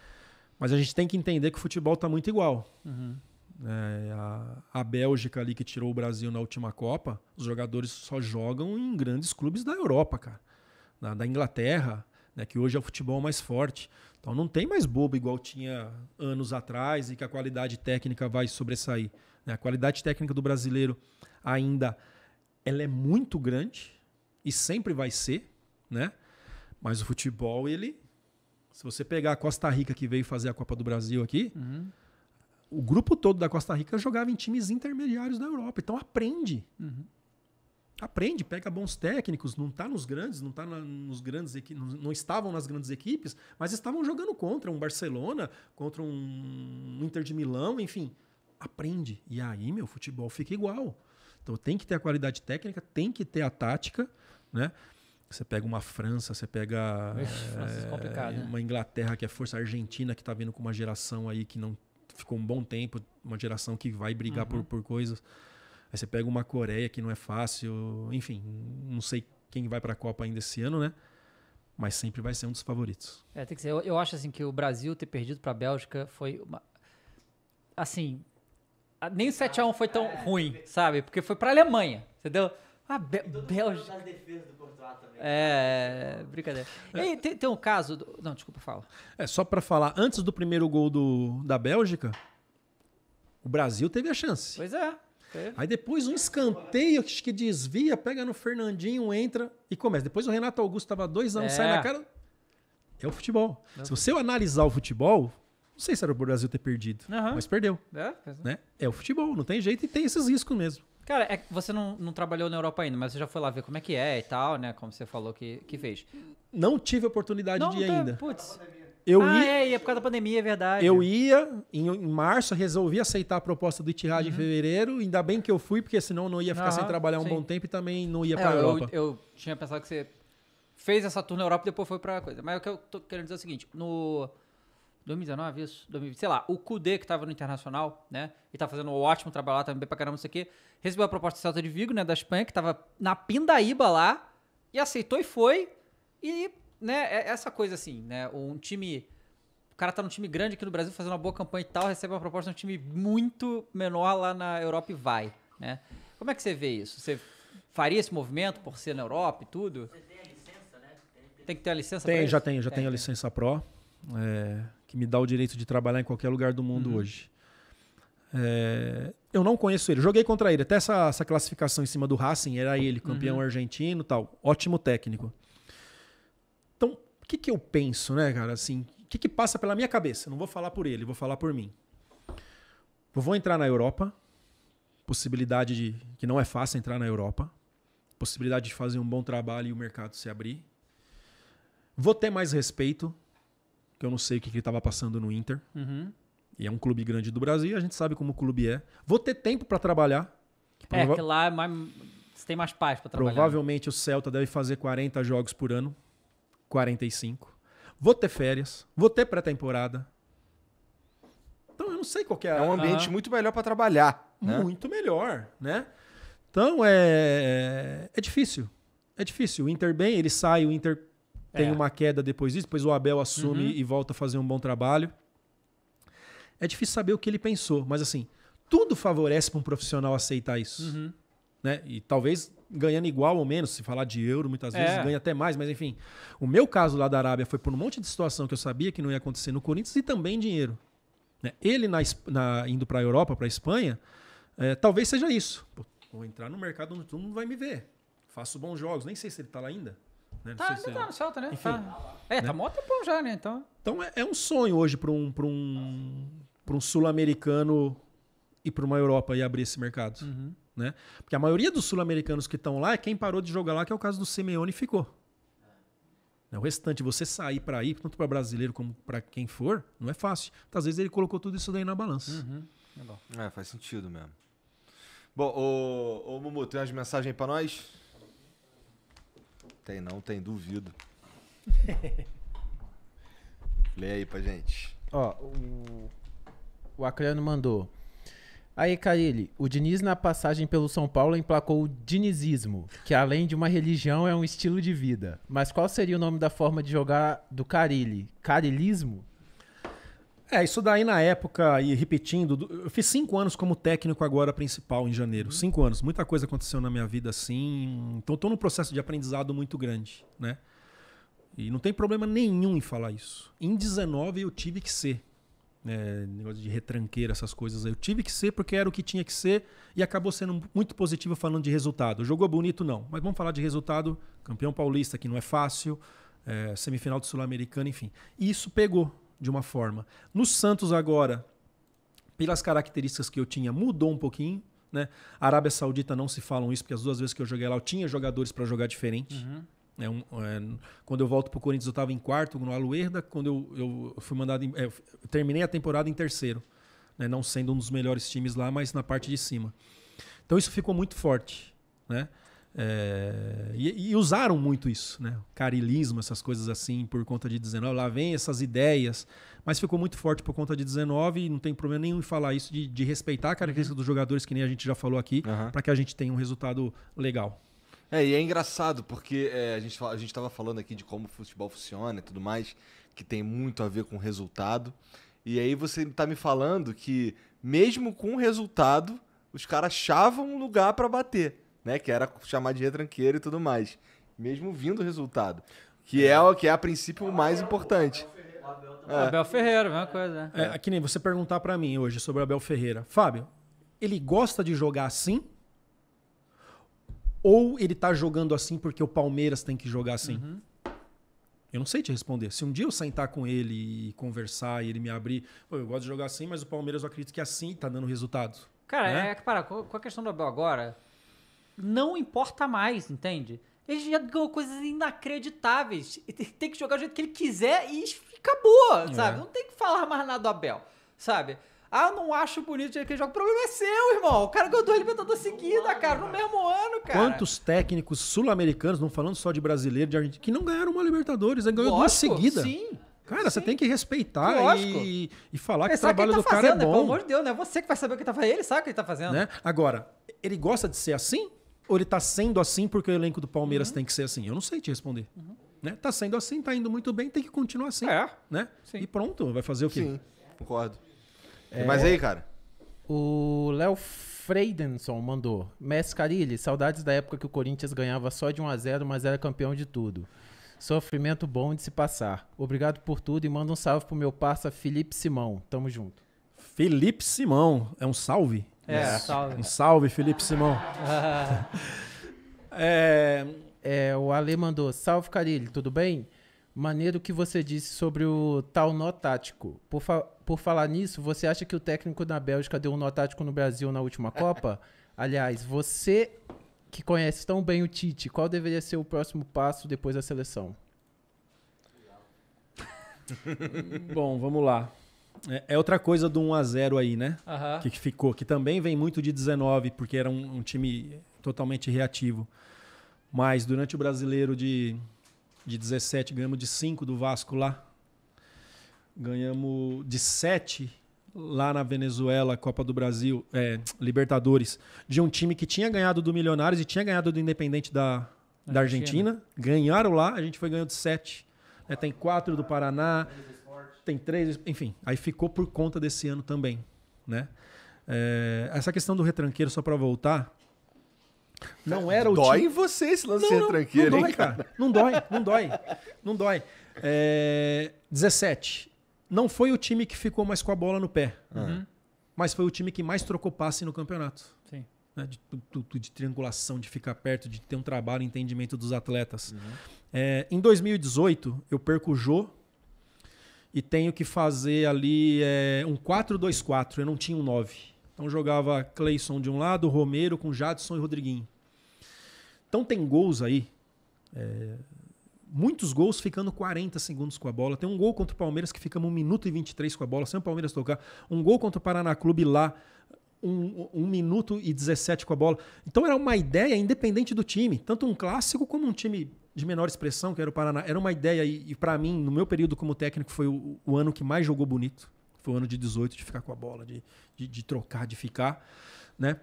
C: Mas a gente tem que entender que o futebol está muito igual. Uhum. É, a, a, Bélgica ali que tirou o Brasil na última Copa, os jogadores só jogam em grandes clubes da Europa, cara. da Inglaterra, né, que hoje é o futebol mais forte. Então não tem mais bobo igual tinha anos atrás e que a qualidade técnica vai sobressair. Né? A qualidade técnica do brasileiro ainda ela é muito grande e sempre vai ser, né? Mas o futebol ele, se você pegar a Costa Rica que veio fazer a Copa do Brasil aqui, uhum. o grupo todo da Costa Rica jogava em times intermediários da Europa. Então aprende. Uhum aprende, pega bons técnicos, não está nos grandes, não tá na, nos grandes não estavam nas grandes equipes, mas estavam jogando contra um Barcelona, contra um Inter de Milão, enfim, aprende. E aí, meu, futebol fica igual. Então tem que ter a qualidade técnica, tem que ter a tática, né? Você pega uma França, você pega Ixi, é, é uma Inglaterra que é força, Argentina que está vindo com uma geração aí que não ficou um bom tempo, uma geração que vai brigar uhum. por, por coisas. Aí você pega uma Coreia que não é fácil, enfim, não sei quem vai para a Copa ainda esse ano, né? Mas sempre vai ser um dos favoritos.
A: É, tem que ser. Eu, eu acho assim que o Brasil ter perdido para a Bélgica foi uma assim, nem o 7 a 1 ah, foi tão é, é. ruim, sabe? Porque foi para a Alemanha, entendeu? Ah, Be Bélgica. É, brincadeira. É. E Tem, tem, um caso. Do... Não, desculpa, fala.
C: É, só para falar, antes do primeiro gol do, da Bélgica, o Brasil teve a chance. Pois é. É. Aí depois um escanteio que desvia, pega no Fernandinho, entra e começa. Depois o Renato Augusto estava dois anos, sai é. na cara. É o futebol. Não. Se você analisar o futebol, não sei se era o Brasil ter perdido, uhum. mas perdeu. É, é, né? é o futebol, não tem jeito e tem esses riscos mesmo.
A: Cara, é, você não, não, trabalhou na Europa ainda, mas você já foi lá ver como é que é e tal, né? Como você falou que,
C: que fez. Não tive oportunidade não, de ir tá, ainda.
A: Putz. Eu ah, ia, é, ia é por causa da pandemia, é verdade. Eu
C: ia em, em março, resolvi aceitar a proposta do Itihad uhum. em fevereiro. Ainda bem que eu fui, porque senão eu não ia ficar uhum, sem trabalhar um sim. bom tempo e também não ia para é, Europa.
A: Eu, eu, tinha pensado que você fez essa turma na Europa e depois foi para coisa. Mas o que eu tô querendo dizer é o seguinte, no 2019, isso, 2020, sei lá, o Kudê que tava no Internacional, né, e tá fazendo um ótimo trabalho lá também, tá pra caramba, isso aqui, recebeu a proposta de Celta de Vigo, né, da Espanha, que tava na Pindaíba lá, e aceitou e foi, e né, é essa coisa assim, né? Um time. O cara tá num time grande aqui no Brasil fazendo uma boa campanha e tal, recebe uma proposta de um time muito menor lá na Europa e vai, né? Como é que você vê isso? Você faria esse movimento por ser na Europa e tudo? Você tem a licença, né? Tem, tem que ter a licença tem, já tenho, já é. tenho a
C: licença Pro, é, que me dá o direito de trabalhar em qualquer lugar do mundo uhum. hoje. É, eu não conheço ele. Joguei contra ele. Até essa, essa classificação em cima do Racing, era ele, campeão uhum. argentino tal. Ótimo técnico que, que eu penso, né, cara? Assim, o que, que passa pela minha cabeça? Não vou falar por ele, vou falar por mim. Eu vou entrar na Europa, possibilidade de que não é fácil entrar na Europa, possibilidade de fazer um bom trabalho e o mercado se abrir. Vou ter mais respeito, que eu não sei o que, que ele estava passando no Inter. Uhum. E é um clube grande do Brasil, a gente sabe como o clube é. Vou ter tempo para trabalhar. É, que
A: lá é mais, você tem mais paz para trabalhar. Né?
C: Provavelmente o Celta deve fazer 40 jogos por ano. 45. Vou ter férias, vou ter pré-temporada. Então eu não sei qual é. É um ambiente a... muito melhor para trabalhar. Né? Muito melhor, né? Então é é difícil. É difícil. O Inter bem, ele sai, o Inter é. tem uma queda depois disso, depois o Abel assume uhum. e volta a fazer um bom trabalho. É difícil saber o que ele pensou, mas assim, tudo favorece para um profissional aceitar isso. Uhum. Né? E talvez ganhando igual ou menos, se falar de euro, muitas é. vezes é. ganha até mais, mas enfim. O meu caso lá da Arábia foi por um monte de situação que eu sabia que não ia acontecer no Corinthians e também dinheiro. Né? Ele na, na, indo para a Europa, para a Espanha, é, talvez seja isso. Pô, vou entrar no mercado onde todo mundo vai me ver. Faço bons jogos, nem sei se ele está lá ainda. Né? Tá, ainda se tá é. no
A: Celta, né? Enfim, tá. É, tá né? tá mó tempão já, né? Então,
C: então é, é um sonho hoje para um, pra um, um sul-americano ir para uma Europa e abrir esse mercado. Uhum. Né? Porque a maioria dos sul-americanos que estão lá, é quem parou de jogar lá, que é o caso do Simeone, ficou. Né? O restante, você sair para ir, tanto para brasileiro como para quem for, não é fácil. Então, às vezes ele colocou tudo isso daí na balança. Uhum.
B: É, é faz sentido mesmo. Bom, ô, ô Mumu, tem umas mensagens para nós? Tem não, tem, duvido. Lê aí pra gente.
D: Ó, o, o Acreano mandou. Aí, Carilli, o Diniz na passagem pelo São Paulo emplacou o dinizismo, que além de uma religião é um estilo de vida. Mas qual seria o nome da forma de jogar do Carilli? Carilismo?
C: É, isso daí na época, e repetindo, eu fiz cinco anos como técnico agora principal em janeiro. Uhum. Cinco anos, muita coisa aconteceu na minha vida assim. Então estou num processo de aprendizado muito grande, né? E não tem problema nenhum em falar isso. Em 19 eu tive que ser é, negócio de retranqueira, essas coisas. Eu tive que ser porque era o que tinha que ser e acabou sendo muito positivo falando de resultado. Jogou bonito, não. Mas vamos falar de resultado. Campeão paulista, que não é fácil. É, semifinal do Sul-Americano, enfim. E isso pegou de uma forma. No Santos agora, pelas características que eu tinha, mudou um pouquinho. Né? Arábia Saudita não se falam isso, porque as duas vezes que eu joguei lá, eu tinha jogadores para jogar diferente. Uhum. É um, é, quando eu volto para o Corinthians, eu estava em quarto no Aluerda. Quando eu, eu fui mandado, em, é, terminei a temporada em terceiro, né? não sendo um dos melhores times lá, mas na parte de cima. Então isso ficou muito forte, né? É, e, e, usaram muito isso, né? Carilismo, essas coisas assim, por conta de 19. Lá vem essas ideias, mas ficou muito forte por conta de 19 e não tem problema nenhum em falar isso, de, de respeitar a característica uhum. dos jogadores, que nem a gente já falou aqui, uhum. para que a gente tenha um resultado legal.
B: É, e é engraçado, porque é, a gente a estava falando aqui de como o futebol funciona e tudo mais, que tem muito a ver com o resultado. E aí você está me falando que, mesmo com o resultado, os caras achavam um lugar para bater, né? Que era chamar de retranqueiro e tudo mais. Mesmo vindo o resultado. Que é, o é, que é a princípio o mais importante.
C: É. Abel
A: Ferreira, mesma coisa.
C: Né? É, é, que nem você perguntar para mim hoje sobre o Abel Ferreira. Fábio, ele gosta de jogar assim ou ele tá jogando assim porque o Palmeiras tem que jogar assim? Uhum. Eu não sei te responder. Se um dia eu sentar com ele e conversar e ele me abrir, eu gosto de jogar assim, mas o Palmeiras eu acredito que assim tá dando resultado. Cara, né? é, é que para, com a questão do Abel agora, não importa mais, entende? Ele já ganhou coisas inacreditáveis.
A: Ele tem que jogar do jeito que ele quiser e acabou, é. sabe? É. Não tem que falar mais nada do Abel, sabe? Ah, não acho bonito aquele jogo. O problema é seu, irmão. O cara ganhou duas Libertadores seguida, cara, no mesmo ano, cara. Quantos
C: técnicos sul-americanos, não falando só de brasileiro, de argentino, que não ganharam uma Libertadores, né? ganhou duas seguidas. Sim. Cara, sim. você tem que respeitar e, e, falar que é, o trabalho tá do fazendo, cara é né? bom. Né? Pelo amor de
A: Deus, né? você que vai saber o que tá fazendo. Ele sabe o que ele tá fazendo. Né?
C: Agora, ele gosta de ser assim? Ou ele tá sendo assim porque o elenco do Palmeiras uhum. tem que ser assim? Eu não sei te responder. Uhum. Né? Tá sendo assim, tá indo muito bem, tem que continuar assim. É. Né? Sim. E pronto, vai fazer o quê? Sim, concordo. É. Mas é, aí,
D: cara? O Léo Freidenson mandou. Messi Carilli, saudades da época que o Corinthians ganhava só de 1 a 0 mas era campeão de tudo. Sofrimento bom de se passar. Obrigado por tudo e manda um salve pro meu parça Felipe Simão. Tamo junto.
C: Felipe Simão. É um
D: salve? É, salve. Um salve, Felipe Simão. é... é... o Ale mandou. Salve, Carilli, tudo bem? Maneiro que você disse sobre o tal nó tático. Por favor por falar nisso, você acha que o técnico da Bélgica deu um nó tático no Brasil na última Copa? Aliás, você que conhece tão bem o Tite, qual deveria ser o próximo passo depois da seleção? Bom, vamos lá.
C: É, é outra coisa do 1 a 0 aí, né? Uhum. Que, ficou, que também vem muito de 19, porque era um, um, time totalmente reativo. Mas durante o brasileiro de, de 17, ganhamos de 5 do Vasco lá ganhamos de sete lá na Venezuela, Copa do Brasil, é, Libertadores, de um time que tinha ganhado do Milionários e tinha ganhado do Independente da, da Argentina. Argentina. Ganharam lá, a gente foi ganhando de sete. É, tem quatro do Paraná, tem três, enfim. Aí ficou por conta desse ano também. Né? É, essa questão do retranqueiro, só para voltar, não era o Dói time... você esse lance não, não, retranqueiro, não dói, hein, cara? cara? Não dói, não dói, não dói. É, 17 não foi o time que ficou mais com a bola no pé, uhum. mas foi o time que mais trocou passe no campeonato. Sim. Né? De, de, de, triangulação, de ficar perto, de ter um trabalho, entendimento dos atletas. Uhum. É, em 2018, eu perco o Jô e tenho que fazer ali é, um 4-2-4. Eu não tinha um 9. Então jogava Cleison de um lado, Romero com Jadson e Rodriguinho. Então tem gols aí. É, muitos gols ficando 40 segundos com a bola. Tem um gol contra o Palmeiras que ficamos 1 minuto e 23 com a bola, sem o Palmeiras tocar. Um gol contra o Paraná Clube lá, 1 um, um minuto e 17 com a bola. Então era uma ideia independente do time, tanto um clássico como um time de menor expressão, que era o Paraná. Era uma ideia, e, e para mim, no meu período como técnico, foi o, o, ano que mais jogou bonito. Foi o ano de 18, de ficar com a bola, de, de, de trocar, de ficar. Né?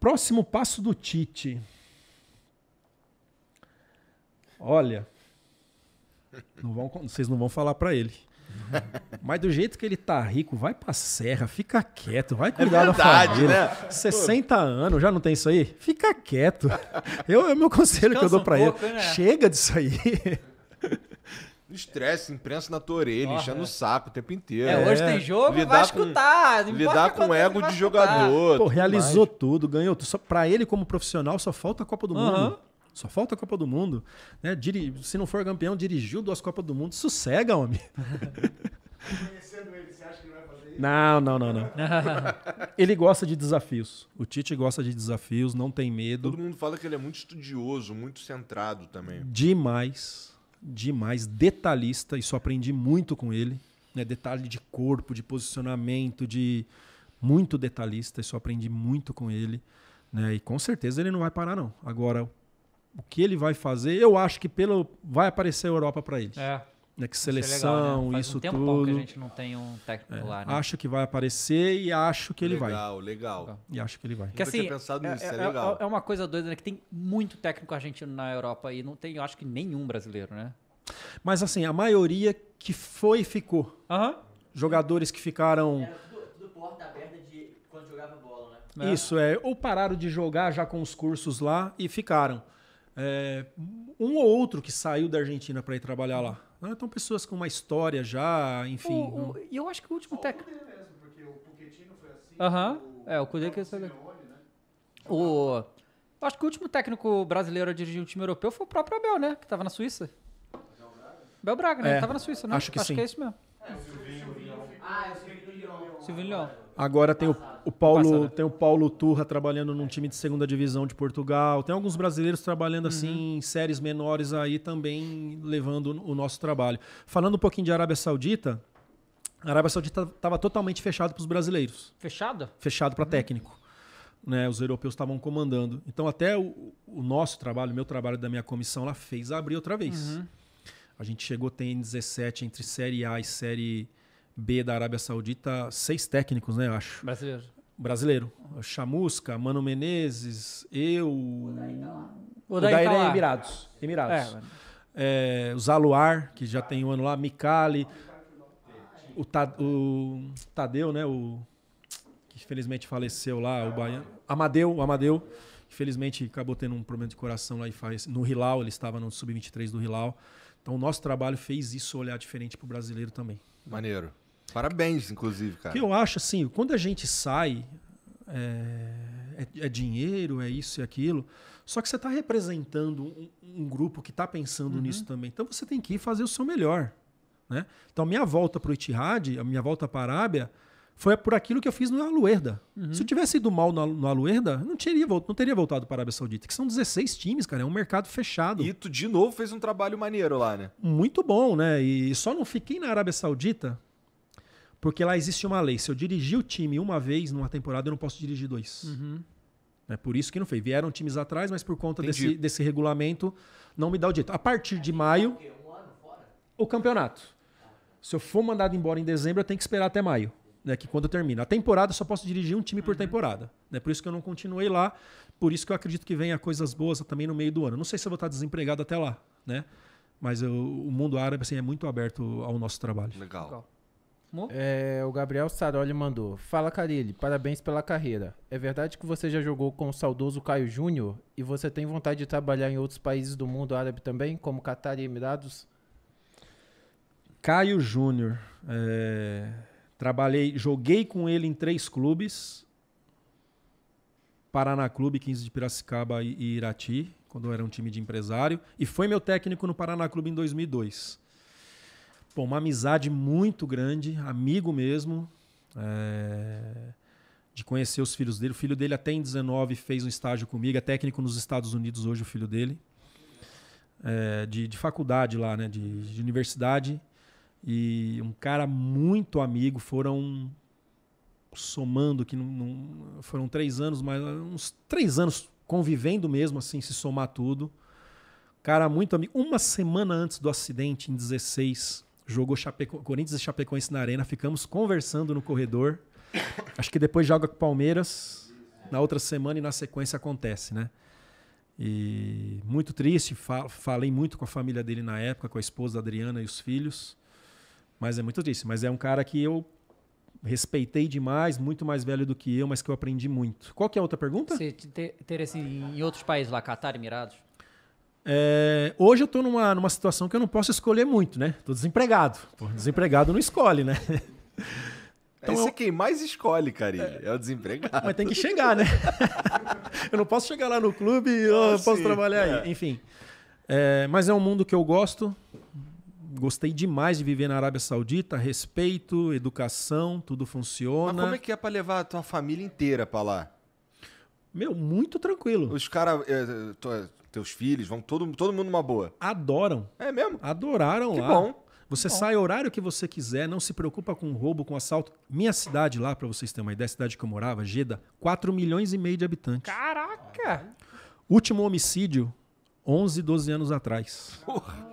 C: Próximo passo do Tite. Olha, não vão, vocês não vão falar para ele. Uhum. Mas do jeito que ele tá rico, vai pra serra, fica quieto, vai é cuidar é verdade, da família. Né? 60 anos, já não tem isso aí? Fica quieto. Eu, é o meu conselho Descansa que eu dou pra um ele. Pouco, né? Chega disso aí.
B: Estresse, imprensa na tua orelha, Porra, enchendo é. o saco o tempo inteiro.
A: É, hoje tem é. jogo, lidar vai escutar. Com, lidar com o ego de escutar. jogador. Pô, realizou
C: tudo, ganhou tudo. Só, pra ele, como profissional, só falta a Copa do uhum. Mundo. Só falta a Copa do Mundo. Né? Diri... Se não for campeão, dirigiu duas Copas do Mundo. Sossega, homem. Conhecendo ele, você acha que não vai fazer isso? Não, não, não, não. ele gosta de desafios. O Tite gosta de desafios, não tem medo. Todo mundo
B: fala que ele é muito estudioso, muito centrado também.
C: Demais, demais, detalhista. Isso aprendi muito com ele. Né? Detalhe de corpo, de posicionamento, de muito detalhista. Isso aprendi muito com ele. Né? E com certeza ele não vai parar, não. Agora, o que ele vai fazer, eu acho que pelo vai aparecer a Europa para eles. É. Né, que seleção, isso, é legal, né? isso um tempo tudo. que a gente não tem um técnico é, lá. Né? Acho que vai aparecer e acho que ele legal, vai. Legal, legal. E acho que ele vai. Porque, assim, pensado é, nisso, é, é, é, legal.
A: É uma coisa doida, né? Que tem muito técnico argentino na Europa e não tem, eu acho que nenhum brasileiro, né?
C: Mas assim, a maioria que foi e ficou. Uhum. Jogadores que ficaram. tudo,
A: de quando jogava né? É. Isso,
C: é. Ou pararam de jogar já com os cursos lá e ficaram. É, um ou outro que saiu da Argentina para ir trabalhar lá. Ah, então, pessoas com uma história já, enfim.
A: E um... eu acho que o último técnico. Assim,
C: Aham, assim, é, o Cudê que saiu. Né? O...
A: Acho que o último técnico brasileiro a dirigir um time europeu foi o próprio Abel, né? Que estava na Suíça. Bel Braga, né? É, tava na Suíça, né? Acho que acho sim. que é isso mesmo. É, o Silvinho Leão. Ah, é o Silvinho
C: Leão. Silvinho Leão. Agora tem o, o Paulo, Passado. tem o Paulo Turra trabalhando num time de segunda divisão de Portugal. Tem alguns brasileiros trabalhando uhum. assim em séries menores aí também levando o nosso trabalho. Falando um pouquinho de Arábia Saudita, a Arábia Saudita estava totalmente fechado para os brasileiros. Fechada? Fechado para uhum. técnico. Né, os europeus estavam comandando. Então, até o, o nosso trabalho, o meu trabalho da minha comissão lá, fez abrir outra vez. Uhum. A gente chegou, tem 17 entre Série A e Série B da Arábia Saudita, seis técnicos, né, eu acho. Brasileiro. Brasileiro. Chamusca, Mano Menezes, eu. O Daí, tá o Daí, o Daí tá é Emirados. Emirados. É, é, o Zaluar, que já tem um ano lá, Micali, o, o Tadeu, né? O, que infelizmente faleceu lá, o baiano. Amadeu, o Amadeu. Infelizmente acabou tendo um problema de coração lá e faz. No Rilau, ele estava no Sub-23 do Rilau. Então o nosso trabalho fez isso olhar diferente para o brasileiro também.
B: Maneiro. Parabéns, inclusive, cara. Que eu
C: acho assim, quando a gente sai, é, é, é dinheiro, é isso e aquilo. Só que você está representando um, um, grupo que está pensando uhum. nisso também. Então você tem que ir fazer o seu melhor. Né? Então, minha volta para o Itihad, a minha volta para a Arábia, foi por aquilo que eu fiz no Aluerda. Uhum. Se eu tivesse ido mal no, no Aluerda, não teria, não teria voltado para a Arábia Saudita, que são 16 times, cara, é um mercado fechado. E tu, de novo, fez um trabalho maneiro lá, né? Muito bom, né? E só não fiquei na Arábia Saudita porque lá existe uma lei. Se eu dirigir o time uma vez numa temporada, eu não posso dirigir dois. Uhum. É por isso que não foi. Vieram times atrás, mas por conta desse, desse regulamento, não me dá o direito. A partir de maio, é o campeonato. Se eu for mandado embora em dezembro, eu tenho que esperar até maio. Né, que quando termina. A temporada eu só posso dirigir um time por uhum. temporada. Né? Por isso que eu não continuei lá. Por isso que eu acredito que venha coisas boas também no meio do ano. Não sei se eu vou estar desempregado até lá, né? Mas eu, o
D: mundo árabe assim, é muito aberto ao nosso trabalho. Legal. Legal. É, o Gabriel Saroli mandou. Fala, Carilli, parabéns pela carreira. É verdade que você já jogou com o saudoso Caio Júnior e você tem vontade de trabalhar em outros países do mundo árabe também, como Catar e Emirados?
C: Caio Júnior. É, trabalhei, joguei com ele em três clubes. Paraná Clube, 15 de Piracicaba e Irati, quando eu era um time de empresário. E foi meu técnico no Paraná Clube em 2002 uma amizade muito grande, amigo mesmo, é, de conhecer os filhos dele. O filho dele até em 19 fez um estágio comigo, é técnico nos Estados Unidos hoje o filho dele, é, de, de faculdade lá, né, de, de universidade. E um cara muito amigo, foram somando que não, não, foram três anos, mas uns três anos convivendo mesmo, assim, se somar tudo. Cara, muito amigo. Uma semana antes do acidente, em 16, Jogou Chapeco, Corinthians e Chapecoense na arena, ficamos conversando no corredor. Acho que depois joga com Palmeiras na outra semana e na sequência acontece, né? E muito triste, falei muito com a família dele na época, com a esposa Adriana e os filhos. Mas é muito triste, mas é um cara que eu respeitei demais, muito mais velho do que eu, mas que eu aprendi muito.
D: Qual que é a outra pergunta? Você te
A: em outros países lá, Catar, Emirados?
C: É, hoje eu estou numa, numa situação que eu não posso escolher muito, né? Tô desempregado. Pô, desempregado não escolhe, né? Então, Esse é quem mais escolhe, Carilho. É. é o desempregado. Mas tem que chegar, né? eu não posso chegar lá no clube e oh, ah, posso sim, trabalhar é. aí. Enfim. É, mas é um mundo que eu gosto. Gostei demais de viver na Arábia Saudita. Respeito, educação, tudo funciona. Mas como é
B: que é para levar a tua família inteira para lá?
C: Meu, muito tranquilo.
B: Os caras. É, é, teus filhos, vão todo, todo mundo numa boa.
C: Adoram. É mesmo? Adoraram que lá. Que bom. Você bom. sai horário que você quiser, não se preocupa com roubo, com assalto. Minha cidade lá, para vocês terem uma ideia, a cidade que eu morava, Geda, 4 milhões e meio de habitantes. Caraca! Último homicídio, 11, 12 anos atrás. Porra!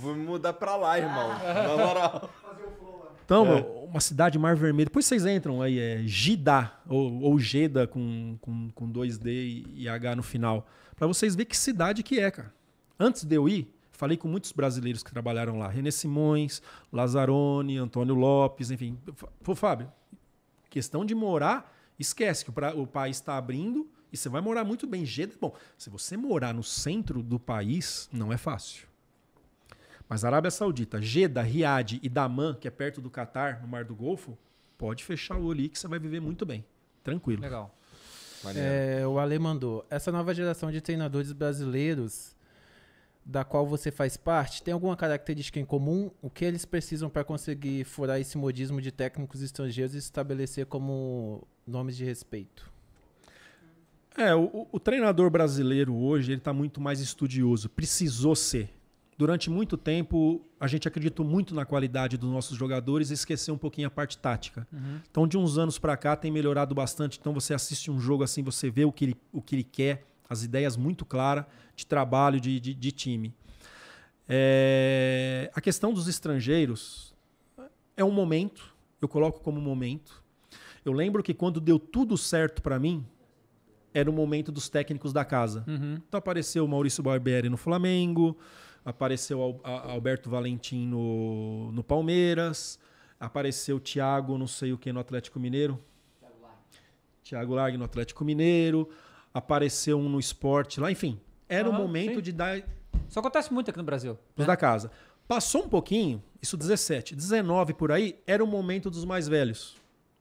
B: vou me mudar pra lá, irmão. Na moral.
C: Então, é. uma cidade mar vermelho. Depois vocês entram aí, é Gida, ou, ou Geda com, com, com 2D e H no final para vocês ver que cidade que é, cara. Antes de eu ir, falei com muitos brasileiros que trabalharam lá. René Simões, Lazzaroni, Antônio Lopes, enfim. Pô, Fábio, questão de morar, esquece que o, o país está abrindo e você vai morar muito bem. Geda, é bom, se você morar no centro do país, não é fácil. Mas Arábia Saudita, Jeddah, Riad e Daman, que é perto do Catar, no Mar do Golfo, pode
D: fechar o olho que você vai viver muito bem. Tranquilo. Legal. É, o Ale mandou. Essa nova geração de treinadores brasileiros, da qual você faz parte, tem alguma característica em comum? O que eles precisam para conseguir furar esse modismo de técnicos estrangeiros e estabelecer como nomes de respeito? É, o, o
C: treinador brasileiro hoje ele está muito mais estudioso. Precisou ser durante muito tempo a gente acreditou muito na qualidade dos nossos jogadores e esqueceu um pouquinho a parte tática. Uhum. Então, de uns anos para cá tem melhorado bastante. Então, você assiste um jogo assim, você vê o que ele, o que ele quer, as ideias muito claras de trabalho, de, de, de time. É... A questão dos estrangeiros é um momento, eu coloco como momento. Eu lembro que quando deu tudo certo para mim, era o momento dos técnicos da casa. Uhum. Então apareceu o Maurício Barbieri no Flamengo, apareceu Alberto Valentim no, no Palmeiras, apareceu Thiago, não sei o que, no Atlético Mineiro. Thiago Largue no Atlético Mineiro, apareceu um no esporte lá, enfim. Era o ah, momento sim. de dar. Isso acontece muito aqui no Brasil. Né? da casa. Passou um pouquinho, isso 17, 19 por aí, era o momento dos mais velhos,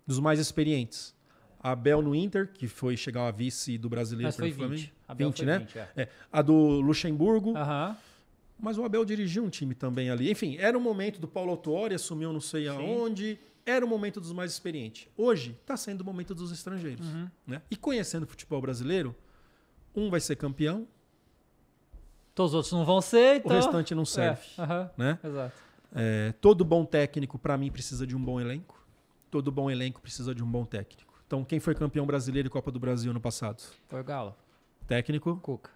C: dos mais experientes. A Bel no Inter, que foi chegar a vice do brasileiro Mas foi 20, a Bel 20 né? 20, é. É. A do Luxemburgo. Aham. Mas o Abel dirigiu um time também ali. Enfim, era o momento do Paulo Autuori, assumiu não sei Sim. aonde. Era o momento dos mais experientes. Hoje está sendo o momento dos estrangeiros. Uhum. Né? E conhecendo o futebol brasileiro, um vai ser campeão. Todos os outros não vão ser, então... O restante não serve. É. Uhum. Né? Exato. É, todo bom técnico, para mim, precisa de um bom elenco. Todo bom elenco precisa de um bom técnico. Então, quem foi campeão brasileiro e Copa do Brasil no passado? Foi o Galo. Técnico? Cuca.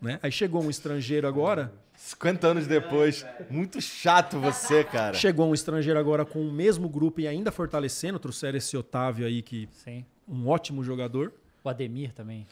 C: Né? Aí chegou um estrangeiro agora. 50 anos depois. Muito chato você, cara. Chegou um estrangeiro agora com o mesmo grupo e ainda fortalecendo. Trouxeram esse Otávio aí, que Sim. um ótimo jogador. O Ademir também.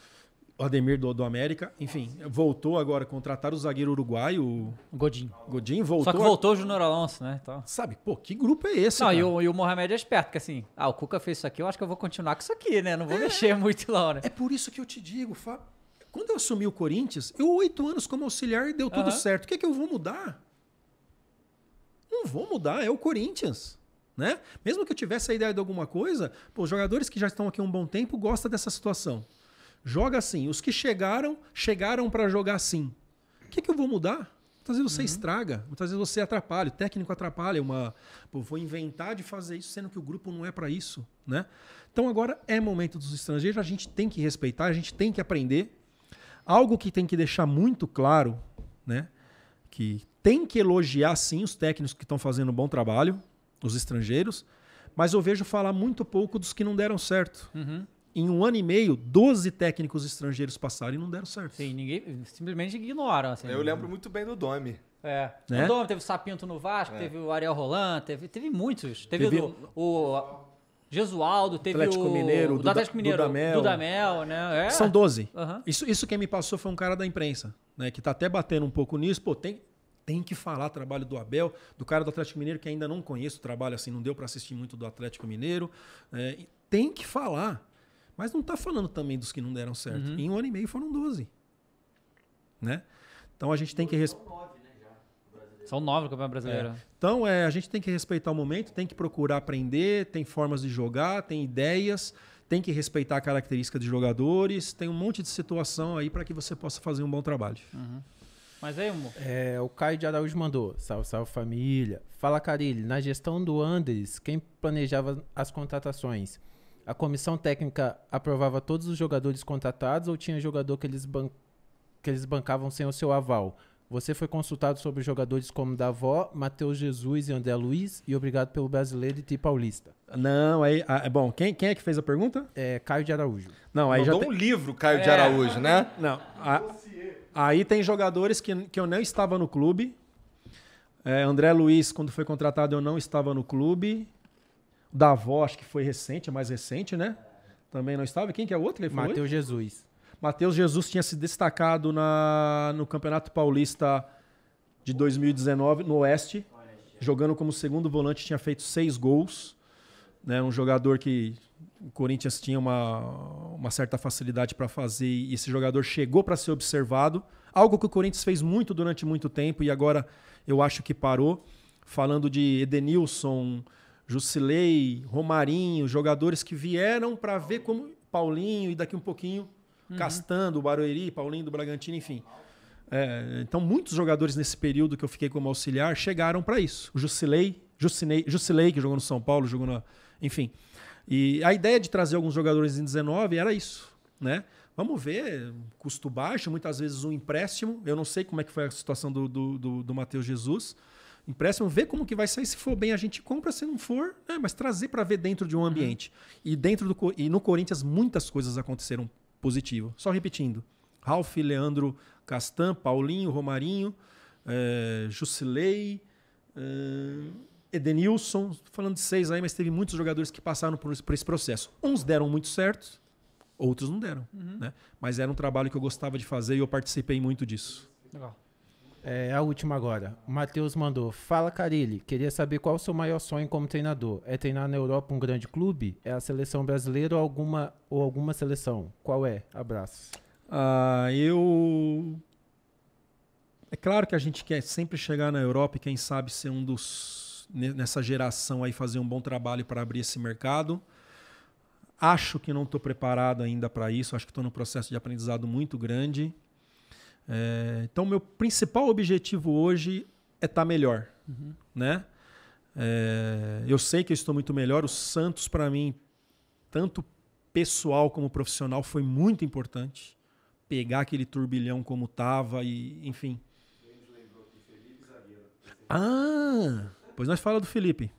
C: O Ademir do, do América. Enfim, voltou agora, contratar o zagueiro uruguaio. O Godinho. Godinho voltou. Só que voltou
A: o Júnior Alonso, né? Então... Sabe, pô, que grupo é esse? Não, cara? E, o, e o Mohamed é esperto, que assim, ah, o Cuca fez isso aqui, eu acho que eu vou continuar com isso aqui, né? Não vou é, mexer muito lá, né? É
C: por isso que eu te digo, Fábio quando eu assumi o Corinthians, eu oito anos como auxiliar e deu tudo uhum. certo. O que é que eu vou mudar? Não vou mudar, é o Corinthians. Né? Mesmo que eu tivesse a ideia de alguma coisa, pô, os jogadores que já estão aqui um bom tempo gostam dessa situação. Joga assim. Os que chegaram, chegaram para jogar assim. O que, é que eu vou mudar? Muitas vezes você uhum. estraga, muitas vezes você atrapalha, o técnico atrapalha uma. Pô, vou inventar de fazer isso, sendo que o grupo não é para isso, né? Então agora é momento dos estrangeiros, a gente tem que respeitar, a gente tem que aprender, Algo que tem que deixar muito claro, né? Que tem que elogiar sim os técnicos que estão fazendo um bom trabalho, os estrangeiros, mas eu vejo falar muito pouco dos que não deram certo. Uhum. Em um ano e meio, 12 técnicos estrangeiros passaram e não deram certo. Sim, ninguém
A: simplesmente ignoram. Assim, eu lembro muito bem do Domi. É. Né? O Domi teve o Sapinto no Vasco, é. teve o Ariel Roland, teve, teve muitos. Teve, teve... O, o Gesualdo, teve Atlético o... Mineiro, o do Atlético Mineiro, Dudamel, Dudamel né? É. São 12. Uhum.
C: Isso, isso quem me passou foi um cara da imprensa, né? Que tá até batendo um pouco nisso. Pô, tem, tem que falar trabalho do Abel, do cara do Atlético Mineiro que ainda não conheço o trabalho, assim, não deu para assistir muito do Atlético Mineiro. É, tem que falar. Mas não tá falando também dos que não deram certo. Uhum. Em um ano e meio foram 12. Né? Então a gente tem que... Res...
A: São nove no Campeonato Brasileiro. É.
C: Então, é, a gente tem que respeitar o momento, tem que procurar aprender, tem formas de jogar, tem ideias, tem que respeitar a característica de jogadores, tem um monte de
D: situação aí para que você possa fazer um bom trabalho. Uhum. Mas aí, amor. É, o Caio de Araújo mandou. Salve, salve família. Fala, Carilho. Na gestão do Andres, quem planejava as contratações? A comissão técnica aprovava todos os jogadores contratados ou tinha jogador que eles, ban que eles bancavam sem o seu aval? Você foi consultado sobre jogadores como Davó, Matheus Jesus e André Luiz, e obrigado pelo brasileiro e ti paulista. Não, aí. Ah, é bom, quem, quem é que fez a pergunta? É Caio de Araújo. Não, aí Mandou já. um livro, Caio é. de Araújo,
B: né?
C: Não. A, aí tem jogadores que, que eu não estava no clube. É, André Luiz, quando foi contratado, eu não estava no clube. Davó, acho que foi recente, é mais recente, né? Também não estava. Quem que é o outro? Matheus Jesus. Matheus Jesus tinha se destacado na, no Campeonato Paulista de 2019 no Oeste, jogando como segundo volante, tinha feito seis gols. Né? Um jogador que o Corinthians tinha uma, uma certa facilidade para fazer e esse jogador chegou para ser observado. Algo que o Corinthians fez muito durante muito tempo e agora eu acho que parou. Falando de Edenilson, Jusilei, Romarinho, jogadores que vieram para ver como Paulinho e daqui um pouquinho uhum. Castando, Barueri, Paulinho do Bragantino, enfim. É, então, muitos jogadores nesse período que eu fiquei como auxiliar chegaram para isso. O Jusilei, Jusinei, Jusilei, que jogou no São Paulo, jogou na. Enfim. E a ideia de trazer alguns jogadores em 19 era isso, né? Vamos ver, custo baixo, muitas vezes um empréstimo. Eu não sei como é que foi a situação do, do, do, do Matheus Jesus. Empréstimo, ver como que vai sair. Se for bem, a gente compra, se não for, né? mas trazer para ver dentro de um ambiente. Uhum. E dentro do e no Corinthians muitas coisas aconteceram positivo. Só repetindo: Ralf, Leandro Castan, Paulinho, Romarinho, é, Jusilei, eh, Edenilson. falando de seis aí, mas teve muitos jogadores que passaram por, por esse processo. Uns deram muito certo, outros não deram. Uhum. Né? Mas era um trabalho
D: que eu gostava de fazer e eu participei muito disso. Legal. É, é, a última agora. Matheus mandou. Fala, Carilli. Queria saber qual o seu maior sonho como treinador. É treinar na Europa um grande clube? É a seleção brasileira ou alguma, ou alguma seleção? Qual é? Abraço. Ah, eu... É claro que a gente quer sempre chegar na
C: Europa e quem sabe ser um dos... Nessa geração aí fazer um bom trabalho para abrir esse mercado. Acho que não estou preparado ainda para isso. Acho que estou no processo de aprendizado muito grande. É, então, meu principal objetivo hoje é estar tá melhor, uhum. né? É, eu sei que eu estou muito melhor. O Santos, para mim, tanto pessoal como profissional, foi muito importante. Pegar aquele turbilhão como tava e, enfim. Ah, pois nós fala do Felipe.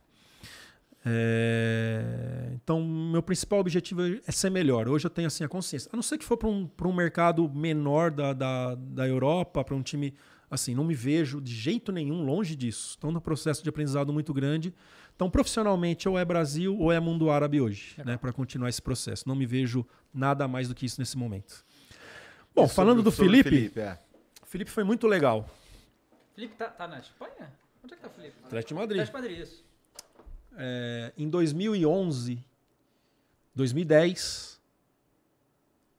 C: É... Então, meu principal objetivo é ser melhor. Hoje eu tenho assim a consciência. A não ser que for para um, um mercado menor da, da, da Europa, para um time assim, não me vejo de jeito nenhum longe disso. Estou num processo de aprendizado muito grande. Então, profissionalmente, ou é Brasil ou é mundo árabe hoje, né? Para continuar esse processo. Não me vejo nada mais do que isso nesse momento. Bom, falando do Felipe. Felipe, é. Felipe foi muito legal.
A: Felipe tá, tá na Espanha? Onde é que tá o Felipe? Atlético de Madrid. Atlético de Madrid,
C: isso. É, em 2011, 2010,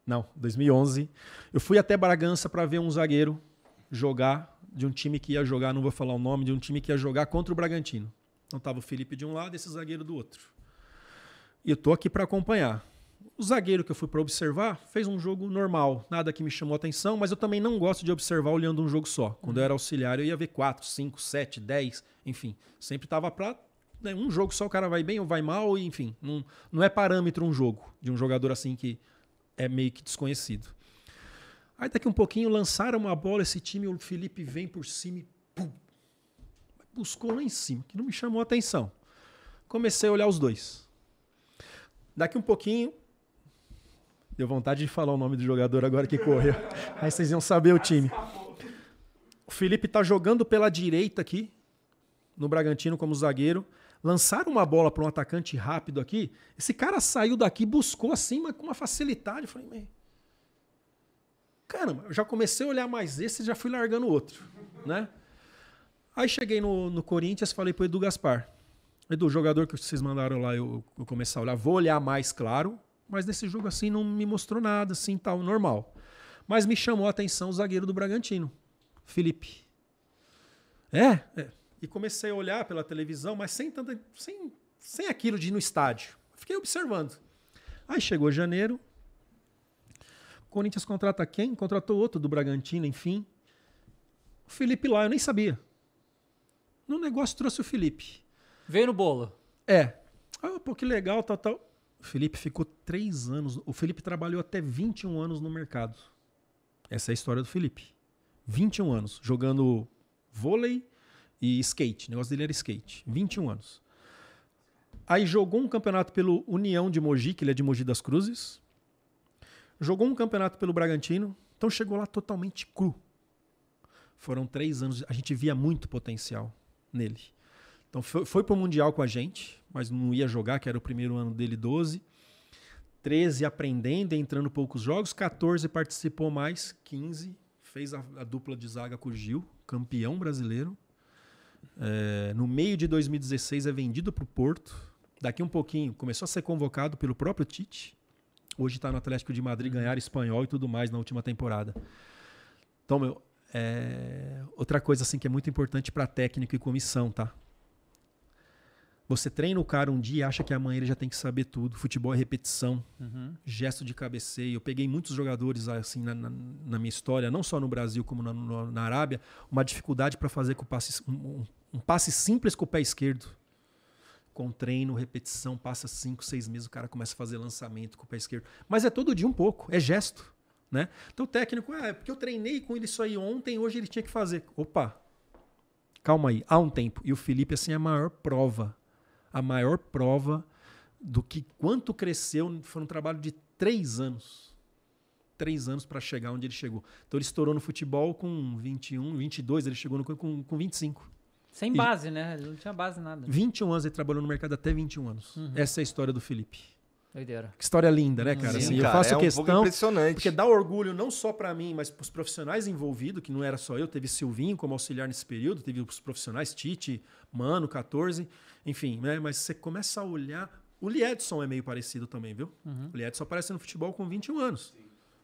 C: não, 2011, eu fui até Bragança para ver um zagueiro jogar de um time que ia jogar, não vou falar o nome, de um time que ia jogar contra o Bragantino. Então tava o Felipe de um lado e esse zagueiro do outro. E eu tô aqui para acompanhar. O zagueiro que eu fui para observar fez um jogo normal, nada que me chamou atenção, mas eu também não gosto de observar olhando um jogo só. Quando eu era auxiliar, eu ia ver 4, 5, 7, 10, enfim. Sempre estava para né, um jogo só o cara vai bem ou vai mal, enfim. Não, não é parâmetro um jogo de um jogador assim que é meio que desconhecido. Aí daqui um pouquinho lançaram uma bola esse time, o Felipe vem por cima e pum, buscou lá em cima, que não me chamou a atenção. Comecei a olhar os dois. Daqui um pouquinho, deu vontade de falar o nome do jogador agora que correu. Aí vocês iam saber o time. O Felipe tá jogando pela direita aqui, no Bragantino como zagueiro lançaram uma bola para um atacante rápido aqui. Esse cara saiu daqui, buscou acima com uma facilidade. Eu falei, meu. Caramba, eu já comecei a olhar mais esse e já fui largando outro, né? Aí cheguei no, no Corinthians, falei para o Edu Gaspar. Edu, jogador que vocês mandaram lá, eu, eu começar a olhar, vou olhar mais claro, mas nesse jogo assim não me mostrou nada, assim, tal, normal. Mas me chamou a atenção o zagueiro do Bragantino, Felipe. É? É e comecei a olhar pela televisão, mas sem, tanta, sem, sem aquilo de ir no estádio. Fiquei observando. Aí chegou janeiro, o Corinthians contrata quem? Contratou outro do Bragantino, enfim. O Felipe lá, eu nem sabia. No negócio trouxe o Felipe. Veio no bolo. É. Ah, pô, que legal, tal, tal. O Felipe ficou três anos. O Felipe trabalhou até 21 anos no mercado. Essa é a história do Felipe. 21 anos, jogando vôlei, e skate, o negócio dele era skate. 21 anos. Aí jogou um campeonato pelo União de Mogi, que ele é de Mogi das Cruzes. Jogou um campeonato pelo Bragantino. Então chegou lá totalmente cru. Foram três anos. A gente via muito potencial nele. Então foi, foi para o Mundial com a gente, mas não ia jogar, que era o primeiro ano dele, 12. 13 aprendendo, entrando poucos jogos. 14 participou mais, 15. Fez a, a dupla de zaga com o Gil, campeão brasileiro. É, no meio de 2016 é vendido para o Porto. Daqui um pouquinho começou a ser convocado pelo próprio Tite. Hoje está no Atlético de Madrid ganhar espanhol e tudo mais na última temporada. Então, meu, é... outra coisa assim que é muito importante para técnico e comissão, tá? Você treina o cara um dia e acha que amanhã ele já tem que saber tudo. Futebol é repetição, uhum. gesto de cabeceio. Eu peguei muitos jogadores assim na, na, na, minha história, não só no Brasil como na, na Arábia, uma dificuldade para fazer com passe, um, um passe simples com o pé esquerdo com treino, repetição, passa cinco, seis meses, o cara começa a fazer lançamento com o pé esquerdo. Mas é todo dia um pouco, é gesto. Né? Então o técnico, ah, é porque eu treinei com ele isso aí ontem, hoje ele tinha que fazer. Opa, calma aí, há um tempo. E o Felipe, assim, é a maior prova a maior prova do que quanto cresceu. Foi um trabalho de três anos. Três anos para chegar onde ele chegou. Então ele estourou no futebol com 21, 22, ele chegou no, com, com 25.
A: Sem base, e, né? Ele não tinha base nada.
C: 21 anos ele trabalhou no mercado até 21 anos. Uhum. Essa é a história do Felipe. Doideira. Que história linda, né, cara? Sim, assim, cara, eu faço é questão. Um impressionante. Porque dá orgulho não só para mim, mas para os profissionais envolvidos, que não era só eu, teve Silvinho como auxiliar nesse período, teve os profissionais Tite, Mano, 14, enfim, né? Mas você começa a olhar. O Liedson é meio parecido também, viu? Uhum. O Liedson aparece no futebol com 21 anos.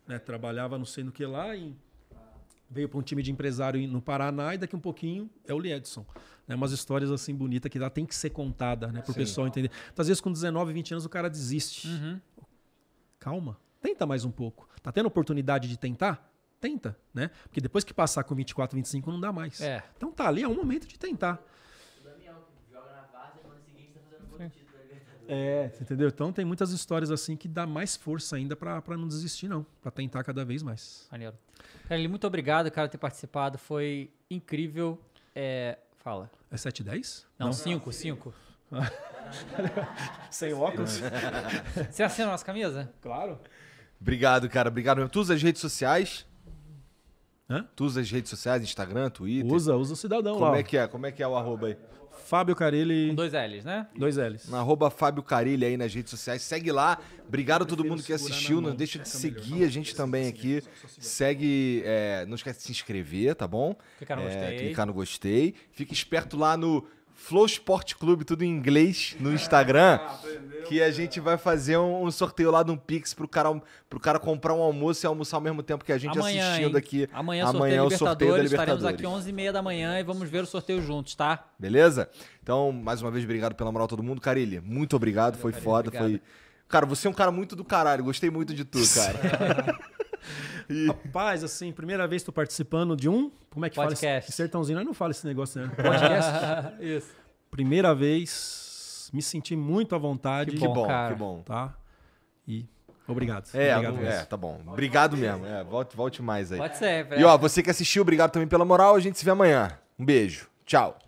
C: Né? Trabalhava não sei no que lá, e veio para um time de empresário no Paraná e daqui um pouquinho é o Liedson. Né? Umas histórias assim bonitas que dá, tem que ser contada, né? Para o pessoal entender. Então, às vezes, com 19, 20 anos, o cara desiste. Uhum. Calma, tenta mais um pouco. Tá tendo oportunidade de tentar? Tenta, né? Porque depois que passar com 24, 25, não dá mais. É. Então tá ali, é um momento de tentar.
A: O joga na base, seguinte tá fazendo
C: título. É, entendeu? Então tem muitas histórias assim que dá mais força ainda para não desistir, não. para tentar cada vez mais.
A: Maneiro. Cara, muito obrigado, cara, por ter participado. Foi incrível. É,
B: Fala.
C: É 710?
A: Não, 5, 5. Sem óculos. Você assina a nossa camisa? Claro.
B: Obrigado, cara. Obrigado mesmo. Tu usa as redes sociais? Hã? Tu usa as redes sociais, Instagram, Twitter? Usa, usa o cidadão Como lá. Como é que é? Como é que é o arroba aí? Fábio Carilli. Com dois L's, né? Dois L's. Na arroba Fábio Carilli aí nas redes sociais. Segue lá. Obrigado a todo mundo que assistiu. Não deixa de é seguir a gente também aqui. Segue. É, não esquece de se inscrever, tá bom? Clicar no é, gostei. Clicar no gostei. Fica esperto lá no Flow Sport Clube, tudo em inglês, no Instagram. É, que a gente vai fazer um, um, sorteio lá de um Pix pro cara, pro cara comprar um almoço e almoçar ao mesmo tempo que a gente amanhã, assistindo hein? aqui. Amanhã, é amanhã sorteio é o sorteio da Libertadores. Estaremos aqui
A: 11 e meia da manhã e vamos ver o sorteio juntos,
B: tá? Beleza? Então, mais uma vez, obrigado pela moral todo mundo. Carilli, muito obrigado, Valeu, foi foda, obrigado. foi...
C: Cara, você é um cara muito do caralho, gostei muito de tu, cara. E... Rapaz, assim, primeira vez tô participando de um. Como é que Podcast. fala? Esse, sertãozinho, aí não fala esse negócio, né? Podcast. Isso. Primeira vez, me senti muito à vontade. Que bom, que bom. Que bom. Tá? E Obrigado. É, obrigado é, tá bom. Obrigado mesmo.
B: É, volte, volte mais aí. Pode ser. E ó, você que assistiu, obrigado também pela moral. A gente se vê amanhã. Um beijo. Tchau.